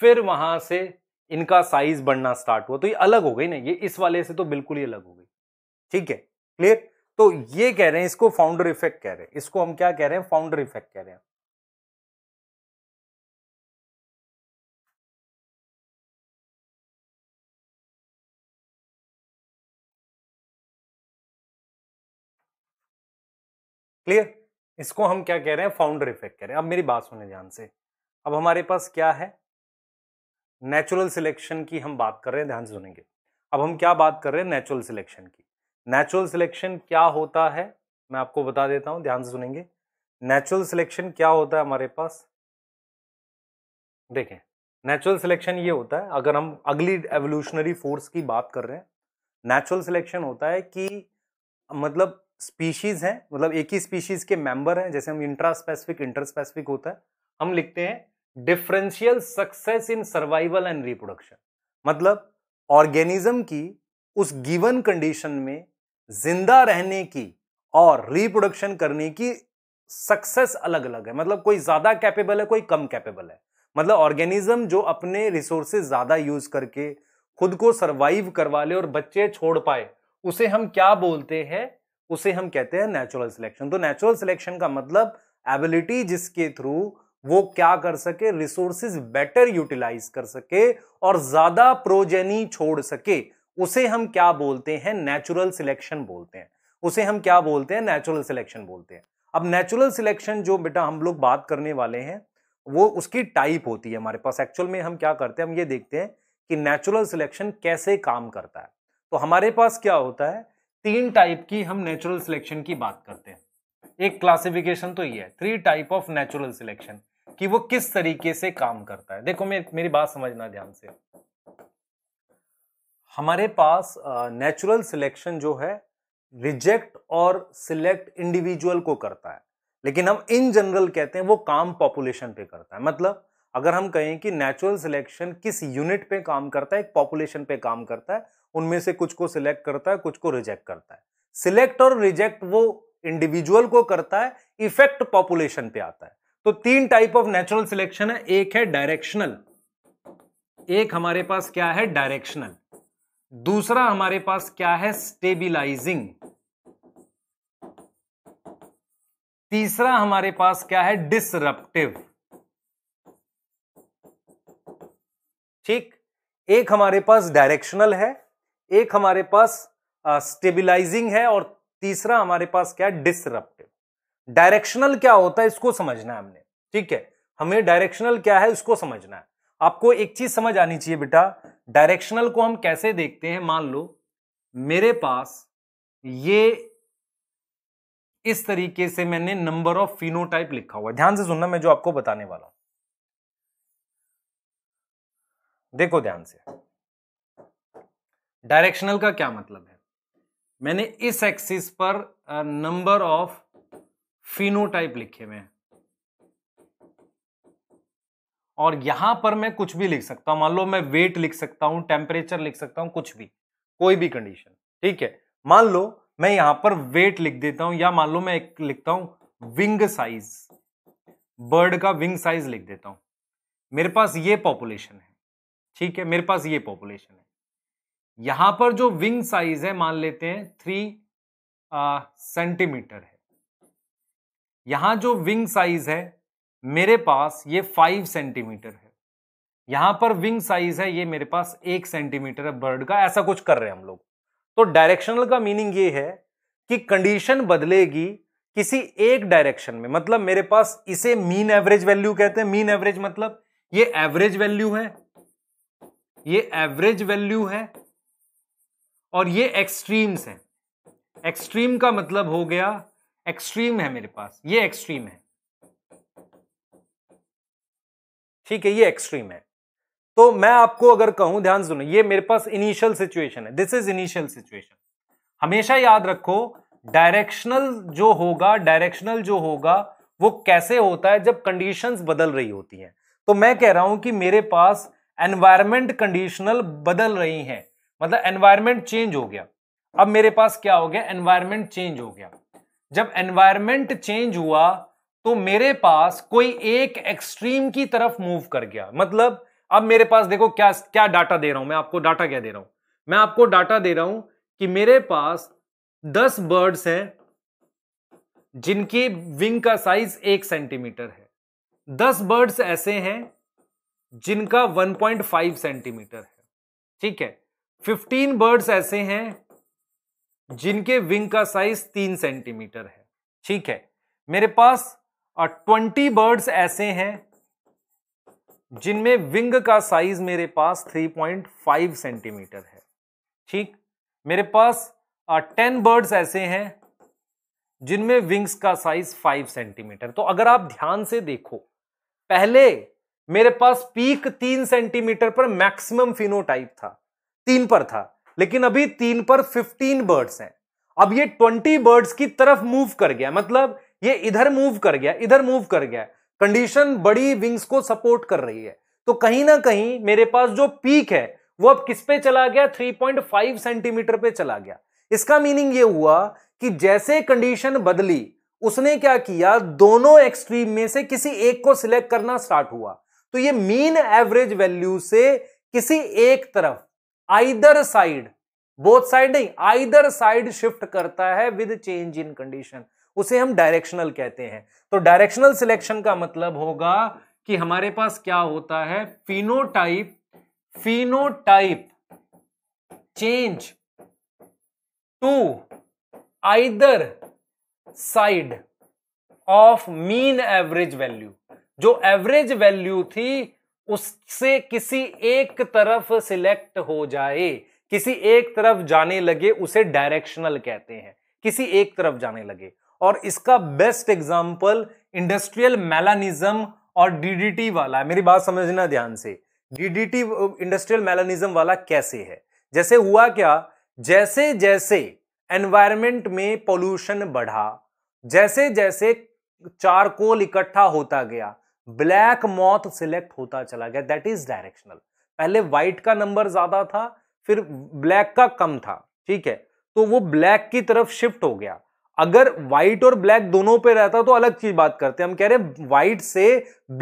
फिर वहां से इनका साइज बढ़ना स्टार्ट हुआ तो ये अलग हो गई ना ये इस वाले से तो बिल्कुल ही अलग हो गई ठीक है क्लियर तो ये कह रहे हैं इसको फाउंडर इफेक्ट कह रहे हैं इसको हम क्या कह रहे हैं फाउंडर इफेक्ट कह रहे हैं क्लियर इसको हम क्या कह रहे हैं फाउंडर इफेक्ट कह रहे हैं अब मेरी बात सुने ध्यान से अब हमारे पास क्या है नेचुरल सिलेक्शन की हम बात कर रहे हैं ध्यान सुनेंगे अब हम क्या बात कर रहे हैं नेचुरल सिलेक्शन की नेचुरल सिलेक्शन क्या होता है मैं आपको बता देता हूं ध्यान से सुनेंगे नेचुरल सिलेक्शन क्या होता है हमारे पास देखें नेचुरल सिलेक्शन ये होता है अगर हम अगली एवोल्यूशनरी फोर्स की बात कर रहे हैं नेचुरल सिलेक्शन होता है कि मतलब स्पीशीज़ हैं मतलब एक ही स्पीशीज़ के मेंबर हैं जैसे हम इंट्रा स्पेसिफिक इंटर स्पेसिफिक होता है हम लिखते हैं differential success in survival and reproduction मतलब ऑर्गेनिज्म की उस गिवन कंडीशन में जिंदा रहने की और रिप्रोडक्शन करने की सक्सेस अलग अलग है मतलब कोई ज्यादा कैपेबल है कोई कम कैपेबल है मतलब ऑर्गेनिज्म जो अपने रिसोर्सेज ज्यादा यूज करके खुद को सरवाइव करवा ले और बच्चे छोड़ पाए उसे हम क्या बोलते हैं उसे हम कहते हैं नेचुरल सिलेक्शन तो नेचुरल सिलेक्शन का मतलब एबिलिटी जिसके थ्रू वो क्या कर सके रिसोर्सेज बेटर यूटिलाइज कर सके और ज्यादा प्रोजेनी छोड़ सके उसे हम क्या बोलते हैं नेचुरल सिलेक्शन बोलते हैं उसे हम क्या बोलते हैं नेचुरल सिलेक्शन बोलते हैं अब नेचुरल सिलेक्शन जो बेटा हम लोग बात करने वाले हैं वो उसकी टाइप होती है हमारे पास एक्चुअल में हम क्या करते हैं हम ये देखते हैं कि नेचुरल सिलेक्शन कैसे काम करता है तो हमारे पास क्या होता है तीन टाइप की हम नेचुरल सिलेक्शन की बात करते हैं एक क्लासिफिकेशन तो ये है three type of natural selection कि वो किस तरीके से काम करता है देखो मैं मेरी बात समझना ध्यान से हमारे पास नेचुरल सिलेक्शन जो है रिजेक्ट और सिलेक्ट इंडिविजुअल को करता है लेकिन हम इन जनरल कहते हैं वो काम पॉपुलेशन पे करता है मतलब अगर हम कहें कि नेचुरल सिलेक्शन किस यूनिट पे काम करता है एक पॉपुलेशन पे काम करता है उनमें से कुछ को सिलेक्ट करता है कुछ को रिजेक्ट करता है सिलेक्ट और रिजेक्ट वो इंडिविजुअल को करता है इफेक्ट पॉपुलेशन पे आता है तो तीन टाइप ऑफ नेचुरल सिलेक्शन है एक है डायरेक्शनल एक हमारे पास क्या है डायरेक्शनल दूसरा हमारे पास क्या है स्टेबिलाइजिंग तीसरा हमारे पास क्या है डिसरप्टिव ठीक एक हमारे पास डायरेक्शनल है एक हमारे पास स्टेबिलाइजिंग है और तीसरा हमारे पास क्या है डिसरप्टिव डायरेक्शनल क्या होता है इसको समझना है हमने ठीक है हमें डायरेक्शनल क्या है इसको समझना है आपको एक चीज समझ आनी चाहिए बेटा डायरेक्शनल को हम कैसे देखते हैं मान लो मेरे पास ये इस तरीके से मैंने नंबर ऑफ फिनोटाइप लिखा हुआ है ध्यान से सुनना मैं जो आपको बताने वाला हूं देखो ध्यान से डायरेक्शनल का क्या मतलब है मैंने इस एक्सिस पर नंबर ऑफ फिनोटाइप लिखे हुए हैं और यहां पर मैं कुछ भी लिख सकता हूं मान लो मैं वेट लिख सकता हूं टेम्परेचर लिख सकता हूं कुछ भी कोई भी कंडीशन ठीक है मान लो मैं यहां पर वेट लिख देता हूं या मान लो मैं एक लिखता हूं विंग साइज बर्ड का विंग साइज लिख देता हूं मेरे पास ये पॉपुलेशन है ठीक है मेरे पास ये पॉपुलेशन है यहां पर जो विंग साइज है मान लेते हैं थ्री सेंटीमीटर है यहां जो विंग साइज है मेरे पास ये फाइव सेंटीमीटर है यहां पर विंग साइज है ये मेरे पास एक सेंटीमीटर है बर्ड का ऐसा कुछ कर रहे हैं हम लोग तो डायरेक्शनल का मीनिंग ये है कि कंडीशन बदलेगी किसी एक डायरेक्शन में मतलब मेरे पास इसे मीन एवरेज वैल्यू कहते हैं मीन एवरेज मतलब ये एवरेज वैल्यू है ये एवरेज वैल्यू है और ये एक्सट्रीम्स हैं एक्सट्रीम का मतलब हो गया एक्सट्रीम है मेरे पास ये एक्सट्रीम है ठीक है ये एक्सट्रीम है तो मैं आपको अगर कहूं ध्यान सुनो ये मेरे पास इनिशियल सिचुएशन है दिस इज इनिशियल सिचुएशन हमेशा याद रखो डायरेक्शनल जो होगा डायरेक्शनल जो होगा वो कैसे होता है जब कंडीशंस बदल रही होती हैं तो मैं कह रहा हूं कि मेरे पास एनवायरमेंट कंडीशनल बदल रही हैं मतलब एनवायरमेंट चेंज हो गया अब मेरे पास क्या हो गया एनवायरमेंट चेंज हो गया जब एनवायरमेंट चेंज हुआ तो मेरे पास कोई एक एक्सट्रीम की तरफ मूव कर गया मतलब अब मेरे पास देखो क्या क्या डाटा दे रहा हूं मैं आपको डाटा क्या दे रहा हूं मैं आपको डाटा दे रहा हूं कि मेरे पास दस बर्ड्स हैं जिनकी विंग का साइज एक सेंटीमीटर है दस बर्ड्स ऐसे हैं जिनका 1.5 सेंटीमीटर है ठीक है 15 बर्ड्स ऐसे हैं जिनके विंग का साइज तीन सेंटीमीटर है ठीक है मेरे पास ट्वेंटी बर्ड्स ऐसे हैं जिनमें विंग का साइज मेरे पास 3.5 सेंटीमीटर है ठीक मेरे पास टेन बर्ड्स ऐसे हैं जिनमें विंग्स का साइज 5 सेंटीमीटर तो अगर आप ध्यान से देखो पहले मेरे पास पीक तीन सेंटीमीटर पर मैक्सिमम फिनोटाइप था तीन पर था लेकिन अभी तीन पर 15 बर्ड्स हैं अब ये 20 बर्ड्स की तरफ मूव कर गया मतलब ये इधर मूव कर गया इधर मूव कर गया कंडीशन बड़ी विंग्स को सपोर्ट कर रही है तो कहीं ना कहीं मेरे पास जो पीक है वो अब किस पे चला गया 3.5 सेंटीमीटर पे चला गया इसका मीनिंग ये हुआ कि जैसे कंडीशन बदली उसने क्या किया दोनों एक्सट्रीम में से किसी एक को सिलेक्ट करना स्टार्ट हुआ तो ये मीन एवरेज वैल्यू से किसी एक तरफ आइदर साइड बोथ साइड नहीं आइदर साइड शिफ्ट करता है विद चेंज इन कंडीशन उसे हम डायरेक्शनल कहते हैं तो डायरेक्शनल सिलेक्शन का मतलब होगा कि हमारे पास क्या होता है phenotype phenotype change to either side of mean average value जो एवरेज वैल्यू थी उससे किसी एक तरफ सिलेक्ट हो जाए किसी एक तरफ जाने लगे उसे डायरेक्शनल कहते हैं किसी एक तरफ जाने लगे और इसका बेस्ट एग्जाम्पल इंडस्ट्रियल मेलानिज्म और डीडीटी वाला है मेरी बात समझना ध्यान से डीडीटी इंडस्ट्रियल मेलानिज्म वाला कैसे है जैसे हुआ क्या जैसे जैसे एनवायरमेंट में पोल्यूशन बढ़ा जैसे जैसे चारकोल इकट्ठा होता गया ब्लैक मॉथ सिलेक्ट होता चला गया दैट इज डायरेक्शनल पहले व्हाइट का नंबर ज्यादा था फिर ब्लैक का कम था ठीक है तो वो ब्लैक की तरफ शिफ्ट हो गया अगर व्हाइट और ब्लैक दोनों पे रहता तो अलग चीज बात करते हम कह रहे हैं व्हाइट से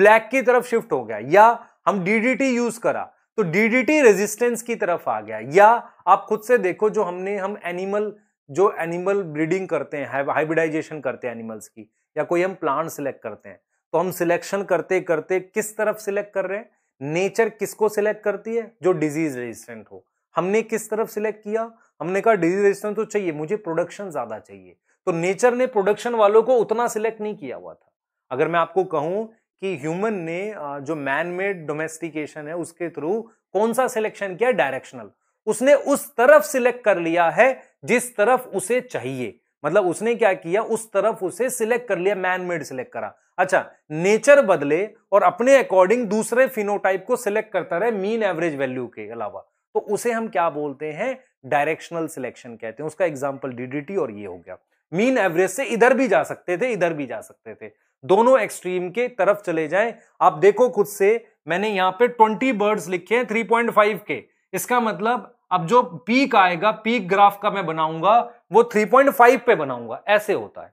ब्लैक की तरफ शिफ्ट हो गया या हम डीडीटी यूज करा तो डीडीटी रेजिस्टेंस की तरफ आ गया या आप खुद से देखो जो हमने हम एनिमल जो एनिमल ब्रीडिंग करते हैं हाइब्रिडाइजेशन करते हैं एनिमल्स की या कोई हम प्लांट सिलेक्ट करते हैं तो हम सिलेक्शन करते करते किस तरफ सिलेक्ट कर रहे हैं नेचर किसको सिलेक्ट करती है जो डिजीज रेजिस्टेंट हो हमने किस तरफ सिलेक्ट किया हमने कहा डिजीज रेजिस्टेंट तो चाहिए मुझे प्रोडक्शन ज़्यादा चाहिए तो नेचर ने प्रोडक्शन वालों को उतना सिलेक्ट नहीं किया हुआ था अगर मैं आपको कहूं कि ह्यूमन ने जो मैन मेड डोमेस्टिकेशन है उसके थ्रू कौन सा सिलेक्शन किया डायरेक्शनल उसने उस तरफ सिलेक्ट कर लिया है जिस तरफ उसे चाहिए मतलब उसने क्या किया उस तरफ उसे सिलेक्ट कर लिया मैन मेड सिलेक्ट करा अच्छा नेचर बदले और अपने अकॉर्डिंग दूसरे फिनोटाइप को सिलेक्ट करता रहे मीन एवरेज वैल्यू के अलावा तो उसे हम क्या बोलते हैं डायरेक्शनल सिलेक्शन कहते हैं उसका एग्जाम्पल डीडीटी और ये हो गया मीन एवरेज से इधर भी जा सकते थे इधर भी जा सकते थे दोनों एक्सट्रीम के तरफ चले जाएं आप देखो खुद से मैंने यहां पे 20 बर्ड्स लिखे हैं 3.5 के इसका मतलब अब जो पीक आएगा पीक ग्राफ का मैं बनाऊंगा वो 3.5 पे बनाऊंगा ऐसे होता है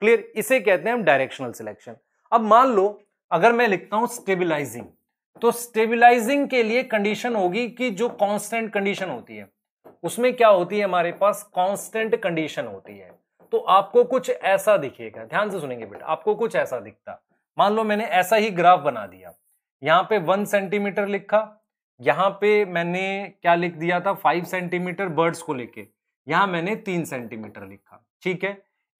क्लियर इसे कहते हैं हम डायरेक्शनल सिलेक्शन अब मान लो अगर मैं लिखता हूं स्टेबिलाईजिंग तो स्टेबिलाईजिंग के लिए कंडीशन होगी कि जो कॉन्स्टेंट कंडीशन होती है उसमें क्या होती है हमारे पास कांस्टेंट कंडीशन होती है तो आपको कुछ ऐसा दिखेगा ध्यान से सुनेंगे बेटा आपको कुछ ऐसा दिखता मान लो मैंने ऐसा ही ग्राफ बना दिया यहाँ पे वन सेंटीमीटर लिखा यहाँ पे मैंने क्या लिख दिया था फाइव सेंटीमीटर बर्ड्स को लेके यहाँ मैंने तीन सेंटीमीटर लिखा ठीक है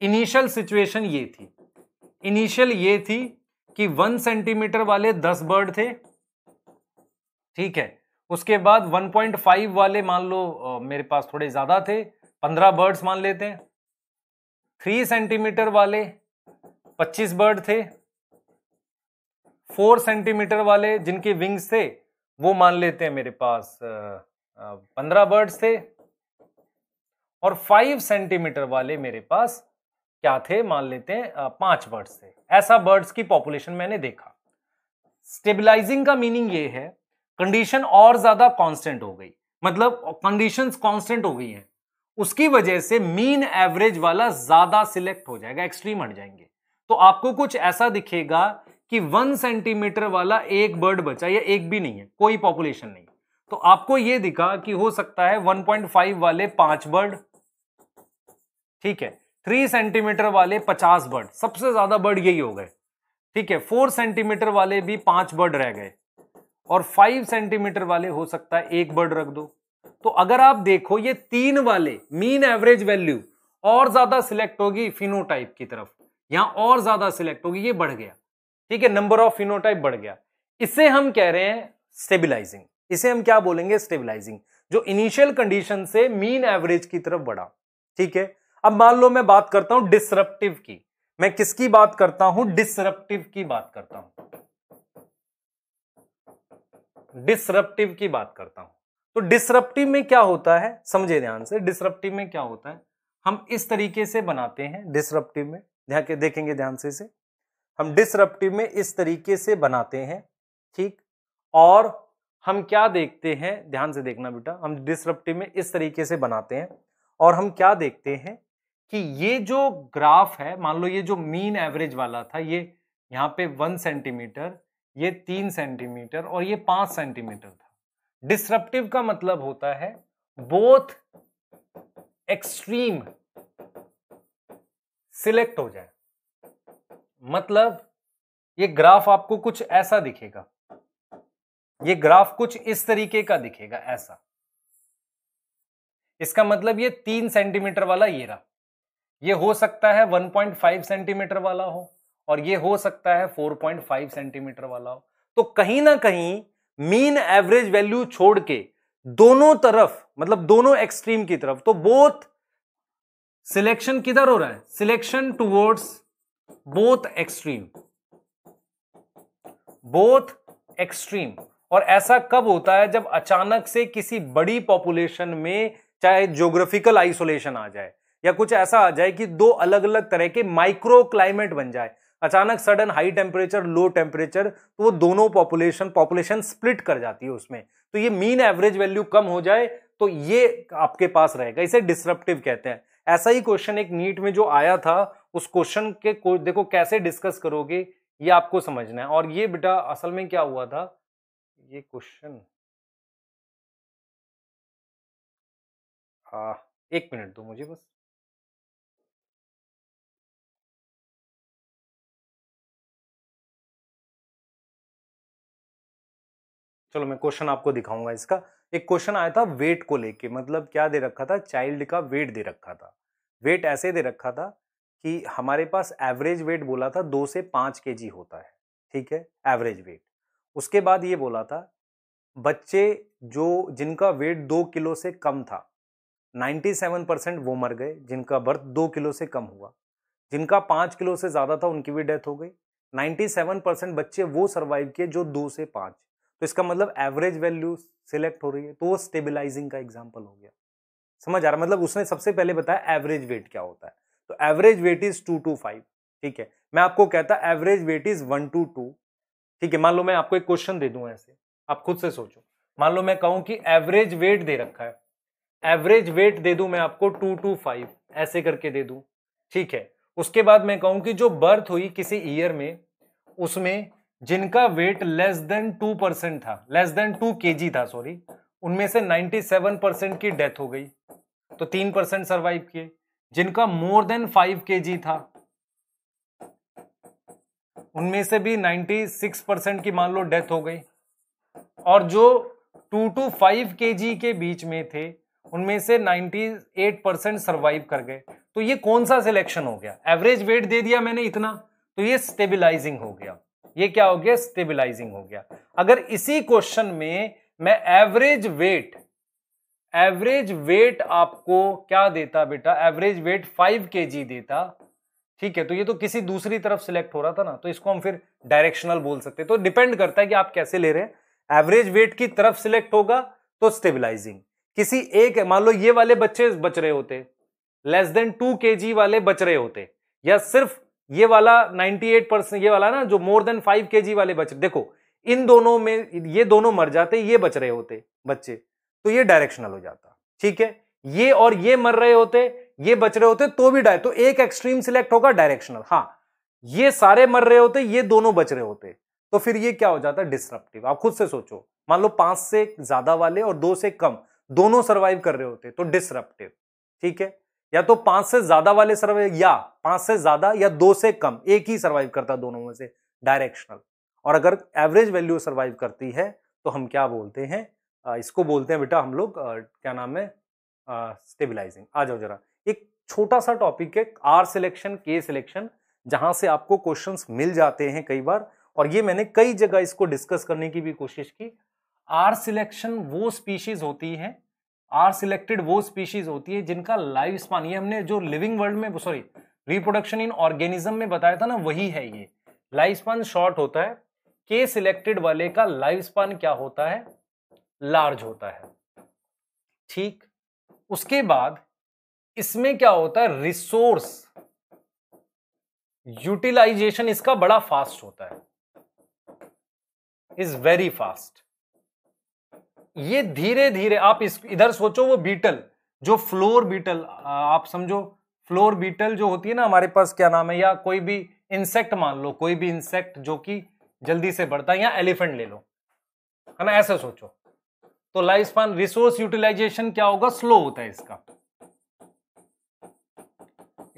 इनिशियल सिचुएशन ये थी इनिशियल ये थी कि वन सेंटीमीटर वाले दस बर्ड थे ठीक है उसके बाद 1.5 वाले मान लो मेरे पास थोड़े ज़्यादा थे 15 बर्ड्स मान लेते हैं 3 सेंटीमीटर वाले 25 बर्ड थे 4 सेंटीमीटर वाले जिनके विंग्स थे वो मान लेते हैं मेरे पास पंद्रह बर्ड्स थे और फाइव सेंटीमीटर वाले मेरे पास क्या थे मान लेते हैं पांच बर्ड्स थे ऐसा बर्ड्स की पॉपुलेशन मैंने देखा स्टेबलाइजिंग का मीनिंग ये है कंडीशन और ज्यादा कांस्टेंट हो गई मतलब कंडीशंस कांस्टेंट हो गई हैं उसकी वजह से मीन एवरेज वाला ज्यादा सिलेक्ट हो जाएगा एक्सट्रीम हट जाएंगे तो आपको कुछ ऐसा दिखेगा कि वन सेंटीमीटर वाला एक बर्ड बचा या एक भी नहीं है कोई पॉपुलेशन नहीं तो आपको यह दिखा कि हो सकता है 1.5 वाले पांच बर्ड ठीक है थ्री सेंटीमीटर वाले पचास बर्ड सबसे ज्यादा बर्ड यही हो गए ठीक है फोर सेंटीमीटर वाले भी पांच बर्ड रह गए और फाइव सेंटीमीटर वाले हो सकता है एक बर्ड रख दो तो अगर आप देखो ये तीन वाले मीन एवरेज वैल्यू और ज्यादा सिलेक्ट होगी फिनोटाइप की तरफ यहां और ज्यादा सिलेक्ट होगी ये बढ़ गया ठीक है नंबर ऑफ फिनोटाइप बढ़ गया इसे हम कह रहे हैं स्टेबिलाईजिंग इसे हम क्या बोलेंगे स्टेबिलाईजिंग जो इनिशियल कंडीशन से मीन एवरेज की तरफ बढ़ा ठीक है अब मान लो मैं बात करता हूं डिसरप्टिव की मैं किसकी बात करता हूं डिसरप्टिव की बात करता हूं डिसरप्टिव की बात करता हूं तो डिसरप्टिव में क्या होता है समझे ध्यान से डिसरप्टिव में क्या होता है हम इस तरीके से बनाते हैं डिसरप्टिव में ध्यान के देखेंगे ध्यान से इसे हम डिसरप्टिव में इस तरीके से बनाते हैं ठीक और हम क्या देखते हैं ध्यान से देखना बेटा हम डिसरप्टिव में इस तरीके से बनाते हैं और हम क्या देखते हैं कि ये जो ग्राफ है मान लो ये जो मीन एवरेज वाला था ये यहाँ पे वन सेंटीमीटर ये तीन सेंटीमीटर और ये पांच सेंटीमीटर था डिसरप्टिव का मतलब होता है बोथ एक्सट्रीम सिलेक्ट हो जाए मतलब ये ग्राफ आपको कुछ ऐसा दिखेगा ये ग्राफ कुछ इस तरीके का दिखेगा ऐसा इसका मतलब ये तीन सेंटीमीटर वाला ये रहा ये हो सकता है 1.5 सेंटीमीटर वाला हो और ये हो सकता है 4.5 सेंटीमीटर वाला हो तो कहीं ना कहीं मीन एवरेज वैल्यू छोड़ के दोनों तरफ मतलब दोनों एक्सट्रीम की तरफ तो बोथ सिलेक्शन किधर हो रहा है selection towards both extreme both extreme और ऐसा कब होता है जब अचानक से किसी बड़ी पॉपुलेशन में चाहे ज्योग्राफिकल आइसोलेशन आ जाए या कुछ ऐसा आ जाए कि दो अलग अलग तरह के माइक्रो क्लाइमेट बन जाए अचानक sudden high temperature low temperature तो वो दोनों पॉपुलेशन पॉपुलेशन स्प्लिट कर जाती है उसमें तो ये मीन एवरेज वैल्यू कम हो जाए तो ये आपके पास रहेगा इसे डिसरप्टिव कहते हैं ऐसा ही क्वेश्चन एक नीट में जो आया था उस क्वेश्चन के को, देखो कैसे डिस्कस करोगे ये आपको समझना है और ये बेटा असल में क्या हुआ था ये क्वेश्चन एक मिनट दो मुझे बस चलो मैं क्वेश्चन आपको दिखाऊंगा इसका एक क्वेश्चन आया था वेट को लेके मतलब क्या दे रखा था चाइल्ड का वेट दे रखा था वेट ऐसे दे रखा था कि हमारे पास एवरेज वेट बोला था दो से पाँच के जी होता है ठीक है एवरेज वेट उसके बाद ये बोला था बच्चे जो जिनका वेट दो किलो से कम था 97 परसेंट वो मर गए जिनका बर्थ दो किलो से कम हुआ जिनका पाँच किलो से ज़्यादा था उनकी भी डेथ हो गई 97 परसेंट बच्चे वो सर्वाइव किए जो दो से पाँच तो इसका मतलब एवरेज वैल्यू सिलेक्ट हो रही है तो वो स्टेबिलाईजिंग का एग्जाम्पल हो गया समझ आ रहा मतलब उसने सबसे पहले बताया एवरेज वेट क्या होता है तो average weight is two two five ठीक है मैं आपको कहता average weight is one two two ठीक है मान लो मैं आपको एक क्वेश्चन दे दूं ऐसे आप खुद से सोचो मान लो मैं कहूं कि एवरेज वेट दे रखा है एवरेज वेट दे दूं मैं आपको टू टू फाइव ऐसे करके दे दूं ठीक है उसके बाद मैं कहूं कि जो बर्थ हुई किसी ईयर में उसमें जिनका weight less than two percent था लेस देन टू के था सॉरी उनमें से 97 परसेंट की डेथ हो गई तो तीन परसेंट सर्वाइव किए जिनका मोर देन फाइव के था उनमें से भी 96 परसेंट की मान लो डेथ हो गई और जो टू टू फाइव के के बीच में थे उनमें से 98 परसेंट सर्वाइव कर गए तो ये कौन सा सिलेक्शन हो गया एवरेज वेट दे दिया मैंने इतना तो ये स्टेबिलाईजिंग हो गया ये क्या हो गया स्टेबिलाईजिंग हो गया अगर इसी क्वेश्चन में मैं एवरेज वेट एवरेज वेट आपको क्या देता बेटा एवरेज वेट फाइव के देता ठीक है तो ये तो किसी दूसरी तरफ सिलेक्ट हो रहा था ना तो इसको हम फिर डायरेक्शनल बोल सकते तो डिपेंड करता है कि आप कैसे ले रहे हैं एवरेज वेट की तरफ सिलेक्ट होगा तो स्टेबिलाईजिंग किसी एक मान लो ये वाले बच्चे बच रहे होते लेस देन टू के वाले बच रहे होते या सिर्फ ये वाला 98 परसेंट ये वाला ना जो मोर देन फाइव के वाले बच देखो इन दोनों में ये दोनों मर जाते ये बच रहे होते बच्चे तो ये डायरेक्शनल हो जाता ठीक है ये और ये मर रहे होते ये बच रहे होते तो भी तो एक एक्सट्रीम सिलेक्ट होगा डायरेक्शनल हाँ ये सारे मर रहे होते ये दोनों बच रहे होते तो फिर ये क्या हो जाता डिस्ट्रप्टिव आप खुद से सोचो मान लो पांच से ज्यादा वाले और दो से कम दोनों सर्वाइव कर रहे होते तो डिसरप्टिव ठीक है या तो पांच से ज्यादा वाले सर्वाइव या पांच से ज्यादा या दो से कम एक ही सर्वाइव करता दोनों में से डायरेक्शनल और अगर एवरेज वैल्यू सर्वाइव करती है तो हम क्या बोलते हैं इसको बोलते हैं बेटा हम लोग क्या नाम है स्टेबिलाईजिंग आ जाओ जरा एक छोटा सा टॉपिक है आर सिलेक्शन के सिलेक्शन जहां से आपको क्वेश्चन मिल जाते हैं कई बार और ये मैंने कई जगह इसको डिस्कस करने की भी कोशिश की आर सिलेक्शन वो स्पीशीज होती है आर सिलेक्टेड वो स्पीशीज होती है जिनका लाइफ स्पान ये हमने जो लिविंग वर्ल्ड में सॉरी रिप्रोडक्शन इन ऑर्गेनिज्म में बताया था ना वही है ये लाइफ स्पान शॉर्ट होता है के सिलेक्टेड वाले का लाइफ स्पान क्या होता है लार्ज होता है ठीक उसके बाद इसमें क्या होता है रिसोर्स यूटिलाइजेशन इसका बड़ा फास्ट होता है इज वेरी फास्ट ये धीरे धीरे आप इस इधर सोचो वो बीटल जो फ्लोर बीटल आप समझो फ्लोर बीटल जो होती है ना हमारे पास क्या नाम है या कोई भी इंसेक्ट मान लो कोई भी इंसेक्ट जो कि जल्दी से बढ़ता है या एलिफेंट ले लो है ना ऐसा सोचो तो लाइफ स्पान रिसोर्स यूटिलाइजेशन क्या होगा स्लो होता है इसका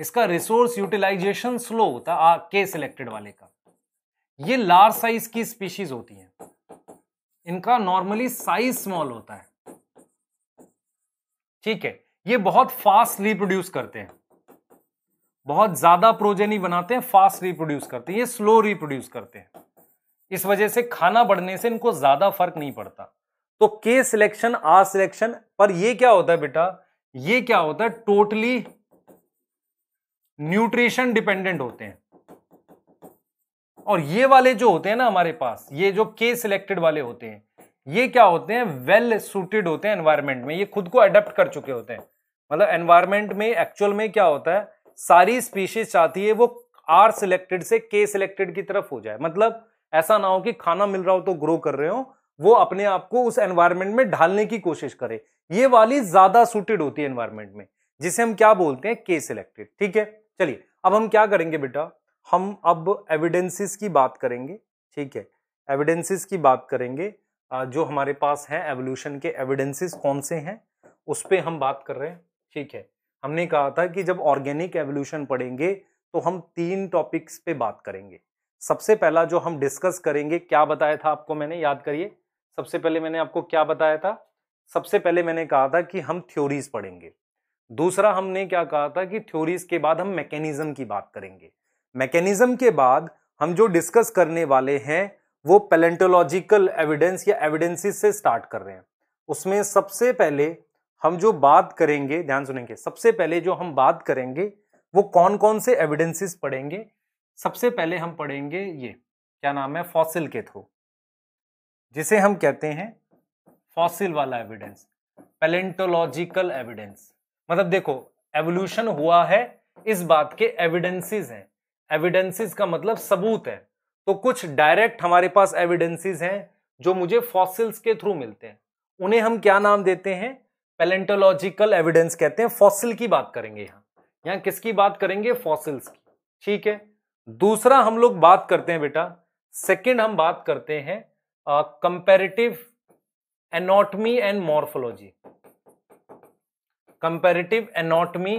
इसका रिसोर्स यूटिलाइजेशन स्लो होता है के सिलेक्टेड वाले का ये लार्ज साइज की स्पीशीज होती है इनका नॉर्मली साइज स्मॉल होता है ठीक है ये बहुत फास्ट रिप्रोड्यूस करते हैं बहुत ज्यादा प्रोजेनी बनाते हैं फास्ट रिप्रोड्यूस करते हैं ये स्लो रिप्रोड्यूस करते हैं इस वजह से खाना बढ़ने से इनको ज्यादा फर्क नहीं पड़ता तो के सिलेक्शन आर सिलेक्शन पर ये क्या होता है बेटा ये क्या होता है टोटली न्यूट्रिशन डिपेंडेंट होते हैं और ये वाले जो होते हैं ना हमारे पास ये जो के सिलेक्टेड वाले होते हैं ये क्या होते हैं वेल सूटेड होते हैं एनवायरमेंट में ये खुद को अडेप्ट कर चुके होते हैं मतलब एनवायरमेंट में एक्चुअल में क्या होता है सारी स्पीशीज चाहती है वो आर सिलेक्टेड से के सिलेक्टेड की तरफ हो जाए मतलब ऐसा ना हो कि खाना मिल रहा हो तो ग्रो कर रहे हो वो अपने आप को उस एनवायरमेंट में ढालने की कोशिश करे ये वाली ज्यादा सूटेड होती है एनवायरमेंट में जिसे हम क्या बोलते हैं के सिलेक्टेड ठीक है चलिए अब हम क्या करेंगे बेटा हम अब एविडेंसेस की बात करेंगे ठीक है एविडेंसेस की बात करेंगे जो हमारे पास है एवोल्यूशन के एविडेंसेस कौन से हैं उस पर हम बात कर रहे हैं ठीक है हमने कहा था कि जब ऑर्गेनिक एवोल्यूशन पढ़ेंगे तो हम तीन टॉपिक्स पे बात करेंगे सबसे पहला जो हम डिस्कस करेंगे क्या बताया था आपको मैंने याद करिए सबसे पहले मैंने आपको क्या बताया था सबसे पहले मैंने कहा था कि हम थ्योरीज पढ़ेंगे दूसरा हमने क्या कहा था कि थ्योरीज के बाद हम मैकेनिज्म की बात करेंगे मैकेनिज्म के बाद हम जो डिस्कस करने वाले हैं वो पेलेंटोलॉजिकल एविडेंस या एविडेंसिस से स्टार्ट कर रहे हैं उसमें सबसे पहले हम जो बात करेंगे ध्यान सुनेंगे सबसे पहले जो हम बात करेंगे वो कौन कौन से एविडेंसिस पढ़ेंगे सबसे पहले हम पढ़ेंगे ये क्या नाम है फॉसिल के थ्रू जिसे हम कहते हैं फॉसिल वाला एविडेंस पेलेंटोलॉजिकल एविडेंस मतलब देखो एवोल्यूशन हुआ है इस बात के एविडेंसिस हैं एविडेंसेस का मतलब सबूत है तो कुछ डायरेक्ट हमारे पास एविडेंसेस हैं जो मुझे फॉसिल्स के थ्रू मिलते हैं उन्हें हम क्या नाम देते हैं पेलेंटोलॉजिकल एविडेंस कहते हैं फॉसिल की बात करेंगे यहाँ यहाँ किसकी बात करेंगे फॉसिल्स की ठीक है दूसरा हम लोग बात करते हैं बेटा सेकंड हम बात करते हैं comparative anatomy and morphology comparative anatomy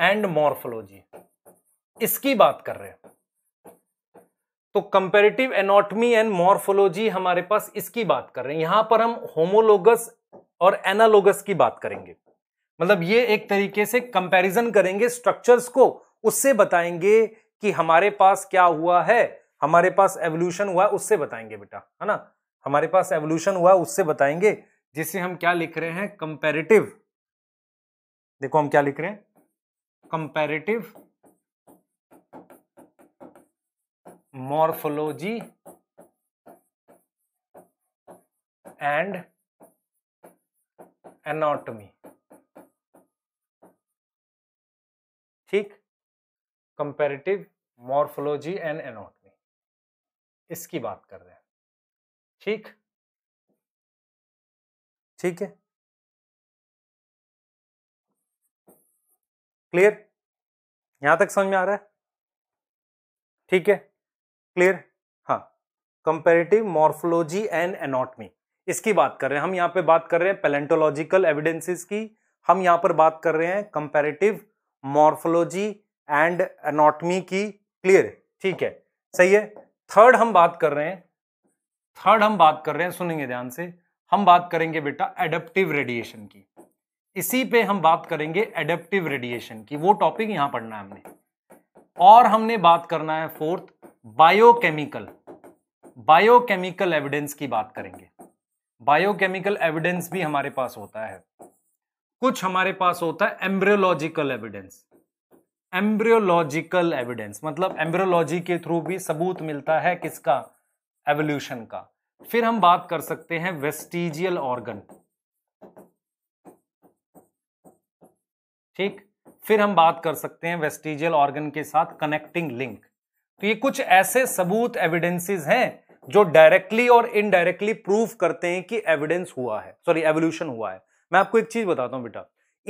and morphology इसकी बात कर रहे हैं तो कंपेरेटिव एनाटॉमी एंड मॉर्फोलॉजी हमारे पास इसकी बात कर रहे हैं यहां पर हम होमोलोगस और एनालोगस की बात करेंगे मतलब ये एक तरीके से कंपैरिजन करेंगे स्ट्रक्चर्स को उससे बताएंगे कि हमारे पास क्या हुआ है हमारे पास एवोल्यूशन हुआ उससे बताएंगे बेटा है ना हमारे पास एवोल्यूशन हुआ उससे बताएंगे जिसे हम क्या लिख रहे हैं कंपेरेटिव देखो हम क्या लिख रहे हैं कंपेरेटिव मॉर्फोलॉजी एंड एनाटॉमी ठीक कंपेरेटिव मॉर्फोलॉजी एंड एनाटॉमी इसकी बात कर रहे हैं ठीक ठीक है क्लियर यहां तक समझ में आ रहा है ठीक है क्लियर हाँ कंपेरेटिव मॉर्फोलॉजी एंड एनॉटमी इसकी बात कर रहे हैं हम यहाँ पे बात कर रहे हैं पेलेंटोलॉजिकल एविडेंसेस की हम यहाँ पर बात कर रहे हैं कंपेरेटिव मॉर्फोलॉजी एंड एनाटमी की क्लियर ठीक है सही है थर्ड हम बात कर रहे हैं थर्ड हम बात कर रहे हैं सुनेंगे ध्यान से हम बात करेंगे बेटा एडेप्टिव रेडिएशन की इसी पे हम बात करेंगे एडेप्टिव रेडिएशन की वो टॉपिक यहां पढ़ना है हमने और हमने बात करना है फोर्थ बायोकेमिकल बायोकेमिकल एविडेंस की बात करेंगे बायोकेमिकल एविडेंस भी हमारे पास होता है कुछ हमारे पास होता है एम्ब्रियोलॉजिकल एविडेंस एम्ब्रियोलॉजिकल एविडेंस मतलब एम्ब्रियोलॉजी के थ्रू भी सबूत मिलता है किसका एवोल्यूशन का फिर हम बात कर सकते हैं वेस्टिजियल ऑर्गन ठीक फिर हम बात कर सकते हैं वेस्टिजियल ऑर्गन के साथ कनेक्टिंग लिंक तो ये कुछ ऐसे सबूत एविडेंसेस हैं जो डायरेक्टली और इनडायरेक्टली प्रूफ करते हैं कि एविडेंस हुआ है सॉरी एवोल्यूशन हुआ है मैं आपको एक चीज बताता हूं बेटा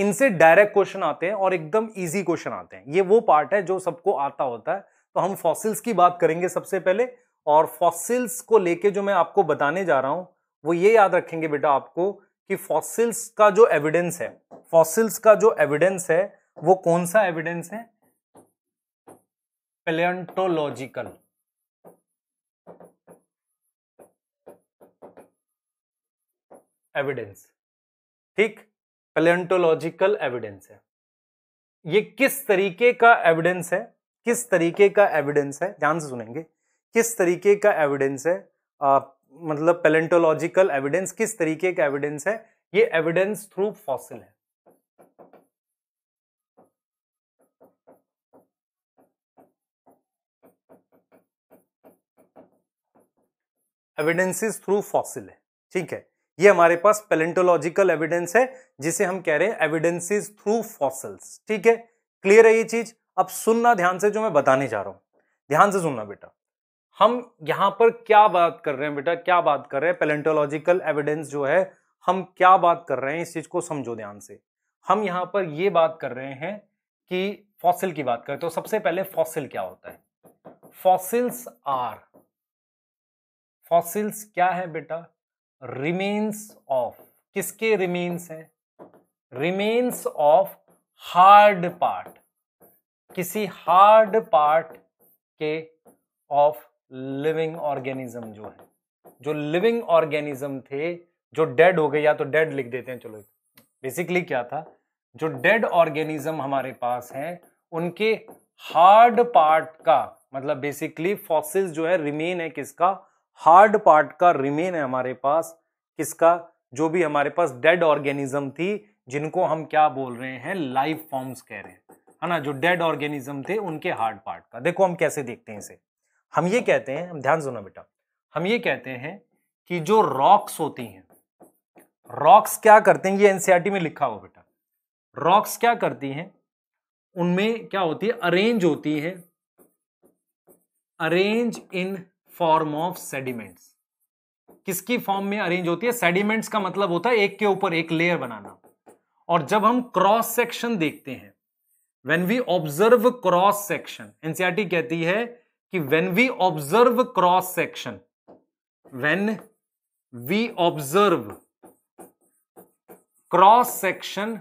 इनसे डायरेक्ट क्वेश्चन आते हैं और एकदम इजी क्वेश्चन आते हैं ये वो पार्ट है जो सबको आता होता है तो हम फॉसिल्स की बात करेंगे सबसे पहले और फॉसिल्स को लेके जो मैं आपको बताने जा रहा हूं वो ये याद रखेंगे बेटा आपको कि फॉसिल्स का जो एविडेंस है फॉसिल्स का जो एविडेंस है वो कौन सा एविडेंस है paleontological एविडेंस ठीक पेलेंटोलॉजिकल एविडेंस है ये किस तरीके का एविडेंस है किस तरीके का एविडेंस है ध्यान से सुनेंगे किस तरीके का एविडेंस है आ, मतलब पेलेंटोलॉजिकल एविडेंस किस तरीके का एविडेंस है ये एविडेंस थ्रू फॉसिल है एविडेंसेस थ्रू फॉसिल है ठीक है ये हमारे पास पेलेंटोलॉजिकल एविडेंस है जिसे हम कह रहे हैं एविडेंसेस थ्रू फॉसिल्स ठीक है क्लियर है ये चीज अब सुनना ध्यान से जो मैं बताने जा रहा हूं ध्यान से सुनना बेटा हम यहां पर क्या बात कर रहे हैं बेटा क्या बात कर रहे हैं पेलेंटोलॉजिकल एविडेंस जो है हम क्या बात कर रहे हैं इस चीज को समझो ध्यान से हम यहां पर ये बात कर रहे हैं कि फॉसिल की बात करें तो सबसे पहले फॉसिल क्या होता है फॉसिल्स आर फॉसिल्स क्या है बेटा रिमेन्स ऑफ किसके रिमेन्स है रिमेन्स ऑफ हार्ड पार्ट किसी हार्ड पार्ट के ऑफ लिविंग ऑर्गेनिज्म जो है जो लिविंग ऑर्गेनिज्म थे जो डेड हो गए या तो डेड लिख देते हैं चलो बेसिकली क्या था जो डेड ऑर्गेनिज्म हमारे पास हैं उनके हार्ड पार्ट का मतलब बेसिकली फॉसिल्स जो है रिमेन है किसका हार्ड पार्ट का रिमेन है हमारे पास किसका जो भी हमारे पास डेड ऑर्गेनिज्म थी जिनको हम क्या बोल रहे हैं लाइफ फॉर्म्स कह रहे हैं है ना जो डेड ऑर्गेनिज्म थे उनके हार्ड पार्ट का देखो हम कैसे देखते हैं इसे हम ये कहते हैं हम ध्यान सुना बेटा हम ये कहते हैं कि जो रॉक्स होती हैं रॉक्स क्या करते हैं ये एनसीआरटी e में लिखा हो बेटा रॉक्स क्या करती हैं उनमें क्या होती है अरेंज होती है arrange in form of sediments किसकी फॉर्म में अरेंज होती है सेडिमेंट्स का मतलब होता है एक के ऊपर एक लेयर बनाना और जब हम क्रॉस सेक्शन देखते हैं when we observe cross section NCERT कहती है कि when we observe cross section when we observe cross section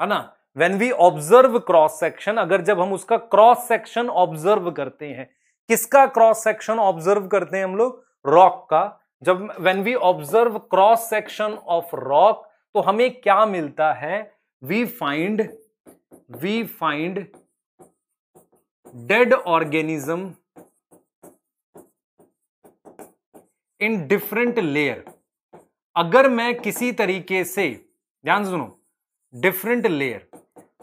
है ना when we observe cross section अगर जब हम उसका क्रॉस सेक्शन ऑब्जर्व करते हैं किसका क्रॉस सेक्शन ऑब्जर्व करते हैं हम लोग रॉक का जब when we observe cross section of rock तो हमें क्या मिलता है we find we find dead organism in different layer अगर मैं किसी तरीके से ध्यान सुनो डिफरेंट लेयर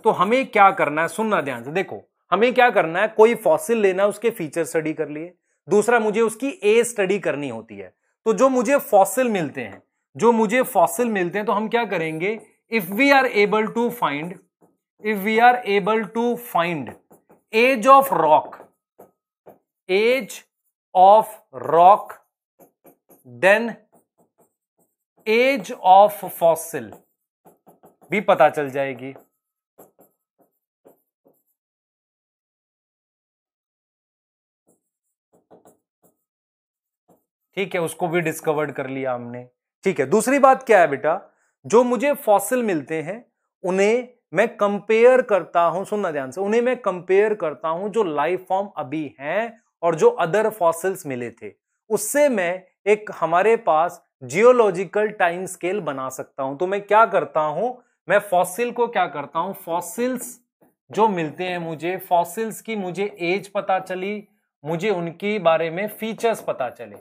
तो हमें क्या करना है सुनना ध्यान से देखो हमें क्या करना है कोई फॉसिल लेना उसके फीचर स्टडी कर लिए दूसरा मुझे उसकी ए स्टडी करनी होती है तो जो मुझे फॉसिल मिलते हैं जो मुझे फॉसिल मिलते हैं तो हम क्या करेंगे if we are able to find if we are able to find age of rock age of rock then age of fossil भी पता चल जाएगी ठीक है उसको भी डिस्कवर्ड कर लिया हमने ठीक है दूसरी बात क्या है बेटा जो मुझे फॉसिल मिलते हैं उन्हें मैं कंपेयर करता हूं सुनना ध्यान से उन्हें मैं कंपेयर करता हूं जो लाइफ फॉर्म अभी हैं और जो अदर फॉसिल्स मिले थे उससे मैं एक हमारे पास जियोलॉजिकल टाइम स्केल बना सकता हूं तो मैं क्या करता हूं मैं फॉसिल को क्या करता हूं फॉसिल्स जो मिलते हैं मुझे फॉसिल्स की मुझे एज पता चली मुझे उनके बारे में फीचर्स पता चले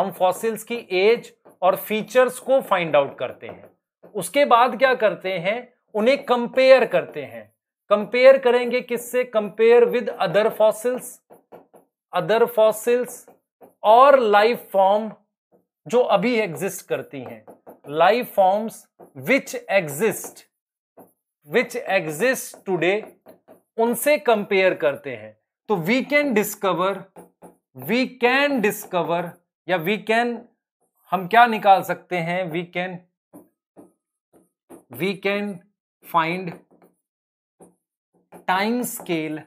हम फॉसिल्स की एज और फीचर्स को फाइंड आउट करते हैं उसके बाद क्या करते हैं उन्हें कंपेयर करते हैं कंपेयर करेंगे किससे compare with other fossils other fossils और लाइफ फॉर्म जो अभी एग्जिस्ट करती हैं life forms which exist which exist today उनसे कंपेयर करते हैं तो we can discover we can discover या वी कैन हम क्या निकाल सकते हैं we can we can find time scale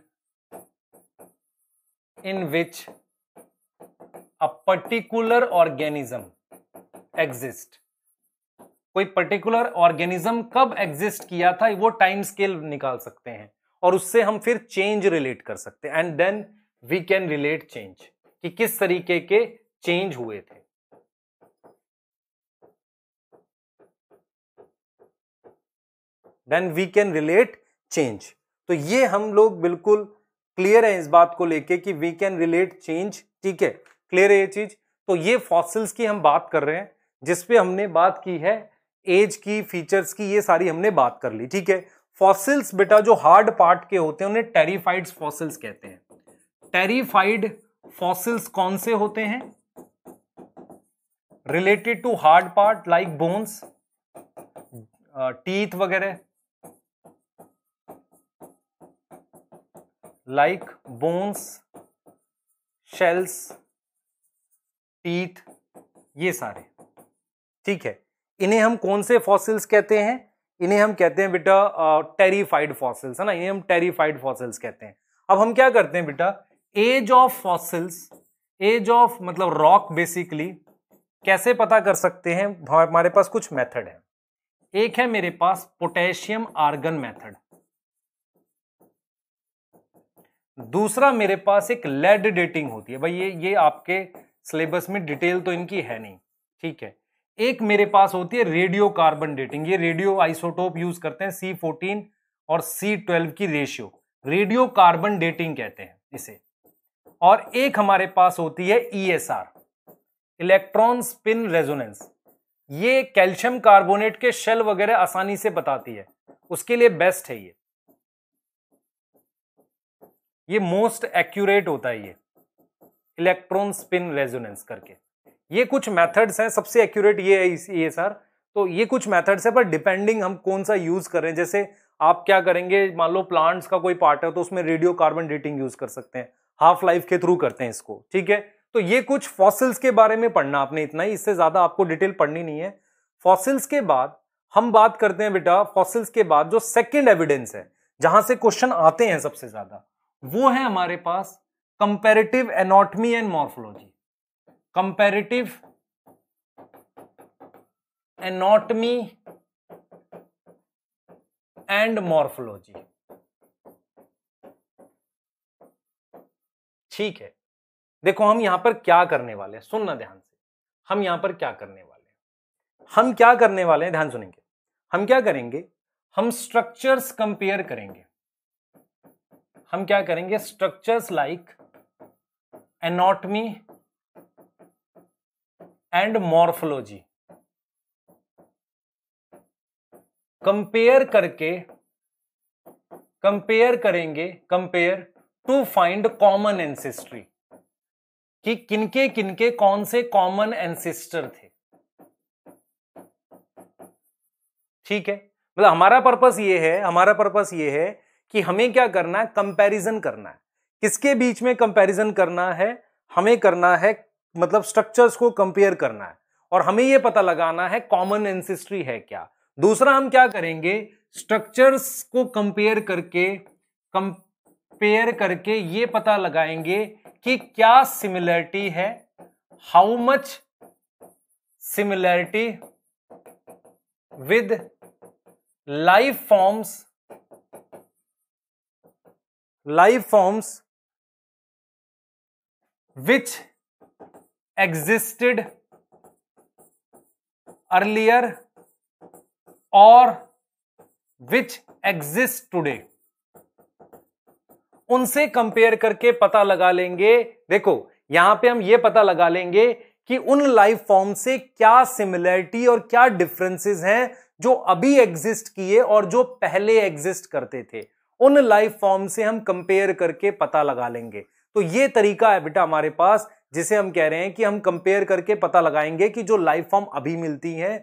in which a particular organism exist कोई पर्टिकुलर ऑर्गेनिज्म कब एग्जिस्ट किया था वो टाइम स्केल निकाल सकते हैं और उससे हम फिर चेंज रिलेट कर सकते हैं and then we can relate change कि किस तरीके के चेंज हुए थे then we can relate change तो ये हम लोग बिल्कुल क्लियर है इस बात को लेके कि वी कैन रिलेट चेंज ठीक है क्लियर है ये चीज तो ये फॉसिल्स की हम बात कर रहे हैं जिसपे हमने बात की है एज की फीचर्स की ये सारी हमने बात कर ली ठीक है फॉसिल्स बेटा जो हार्ड पार्ट के होते हैं उन्हें टेरिफाइड फॉसिल्स कहते हैं टेरिफाइड फॉसिल्स कौन से होते हैं related to hard part like bones teeth वगैरह लाइक बोन्स शेल्स टीथ ये सारे ठीक है इन्हें हम कौन से फॉसिल्स कहते हैं इन्हें हम कहते हैं बेटा टेरिफाइड uh, फॉसिल्स है ना इन्हें हम टेरिफाइड फॉसिल्स कहते हैं अब हम क्या करते हैं बेटा age of fossils age of मतलब रॉक बेसिकली कैसे पता कर सकते हैं हमारे पास कुछ मेथड है एक है मेरे पास पोटेशियम आर्गन मेथड दूसरा मेरे पास एक लेड डेटिंग होती है भाई ये ये आपके सिलेबस में डिटेल तो इनकी है नहीं ठीक है एक मेरे पास होती है रेडियो कार्बन डेटिंग ये रेडियो आइसोटोप यूज करते हैं सी फोर्टीन और सी ट्वेल्व की रेशियो रेडियो कार्बन डेटिंग कहते हैं इसे और एक हमारे पास होती है E S R electron spin resonance ये कैल्शियम कार्बोनेट के शेल वगैरह आसानी से बताती है उसके लिए बेस्ट है ये ये मोस्ट एक्यूरेट होता है ये इलेक्ट्रॉन स्पिन रेजोनेंस करके ये कुछ मेथड्स हैं सबसे एक्यूरेट ये है ये सर तो ये कुछ मेथड्स है पर डिपेंडिंग हम कौन सा यूज कर रहे हैं जैसे आप क्या करेंगे मान लो प्लांट्स का कोई पार्ट है तो उसमें रेडियो कार्बन डेटिंग यूज कर सकते हैं हाफ लाइफ के थ्रू करते हैं इसको ठीक है तो ये कुछ फॉसिल्स के बारे में पढ़ना आपने इतना ही इससे ज्यादा आपको डिटेल पढ़नी नहीं है फॉसिल्स के बाद हम बात करते हैं बेटा फॉसिल्स के बाद जो सेकेंड एविडेंस है जहां से क्वेश्चन आते हैं सबसे ज्यादा वो है हमारे पास comparative anatomy and morphology comparative anatomy and morphology ठीक है देखो हम यहां पर क्या करने वाले हैं सुनना ध्यान से हम यहां पर क्या करने वाले हैं हम क्या करने वाले हैं ध्यान सुनेंगे हम क्या करेंगे हम स्ट्रक्चर्स कंपेयर करेंगे हम क्या करेंगे structures like anatomy and morphology compare करके कंपेयर करेंगे compare to find common ancestry कि किनके किनके कौन से कॉमन एंसेस्टर थे ठीक है मतलब हमारा पर्पस ये है हमारा पर्पस ये है कि हमें क्या करना है कंपैरिजन करना है किसके बीच में कंपैरिजन करना है हमें करना है मतलब स्ट्रक्चर्स को कंपेयर करना है और हमें यह पता लगाना है कॉमन एनसेस्ट्री है क्या दूसरा हम क्या करेंगे स्ट्रक्चर्स को कंपेयर करके कंपेयर करके ये पता लगाएंगे कि क्या सिमिलरिटी है how much similarity with life forms life forms which existed earlier और विच एग्जिस्ट टूडे उनसे कंपेयर करके पता लगा लेंगे देखो यहां पे हम ये पता लगा लेंगे कि उन लाइफ फॉर्म से क्या सिमिलरिटी और क्या डिफरेंसेस हैं जो अभी एग्जिस्ट किए और जो पहले एग्जिस्ट करते थे उन लाइफ फॉर्म से हम कंपेयर करके पता लगा लेंगे तो ये तरीका है बेटा हमारे पास जिसे हम कह रहे हैं कि हम कंपेयर करके पता लगाएंगे कि जो लाइफ फॉर्म अभी मिलती हैं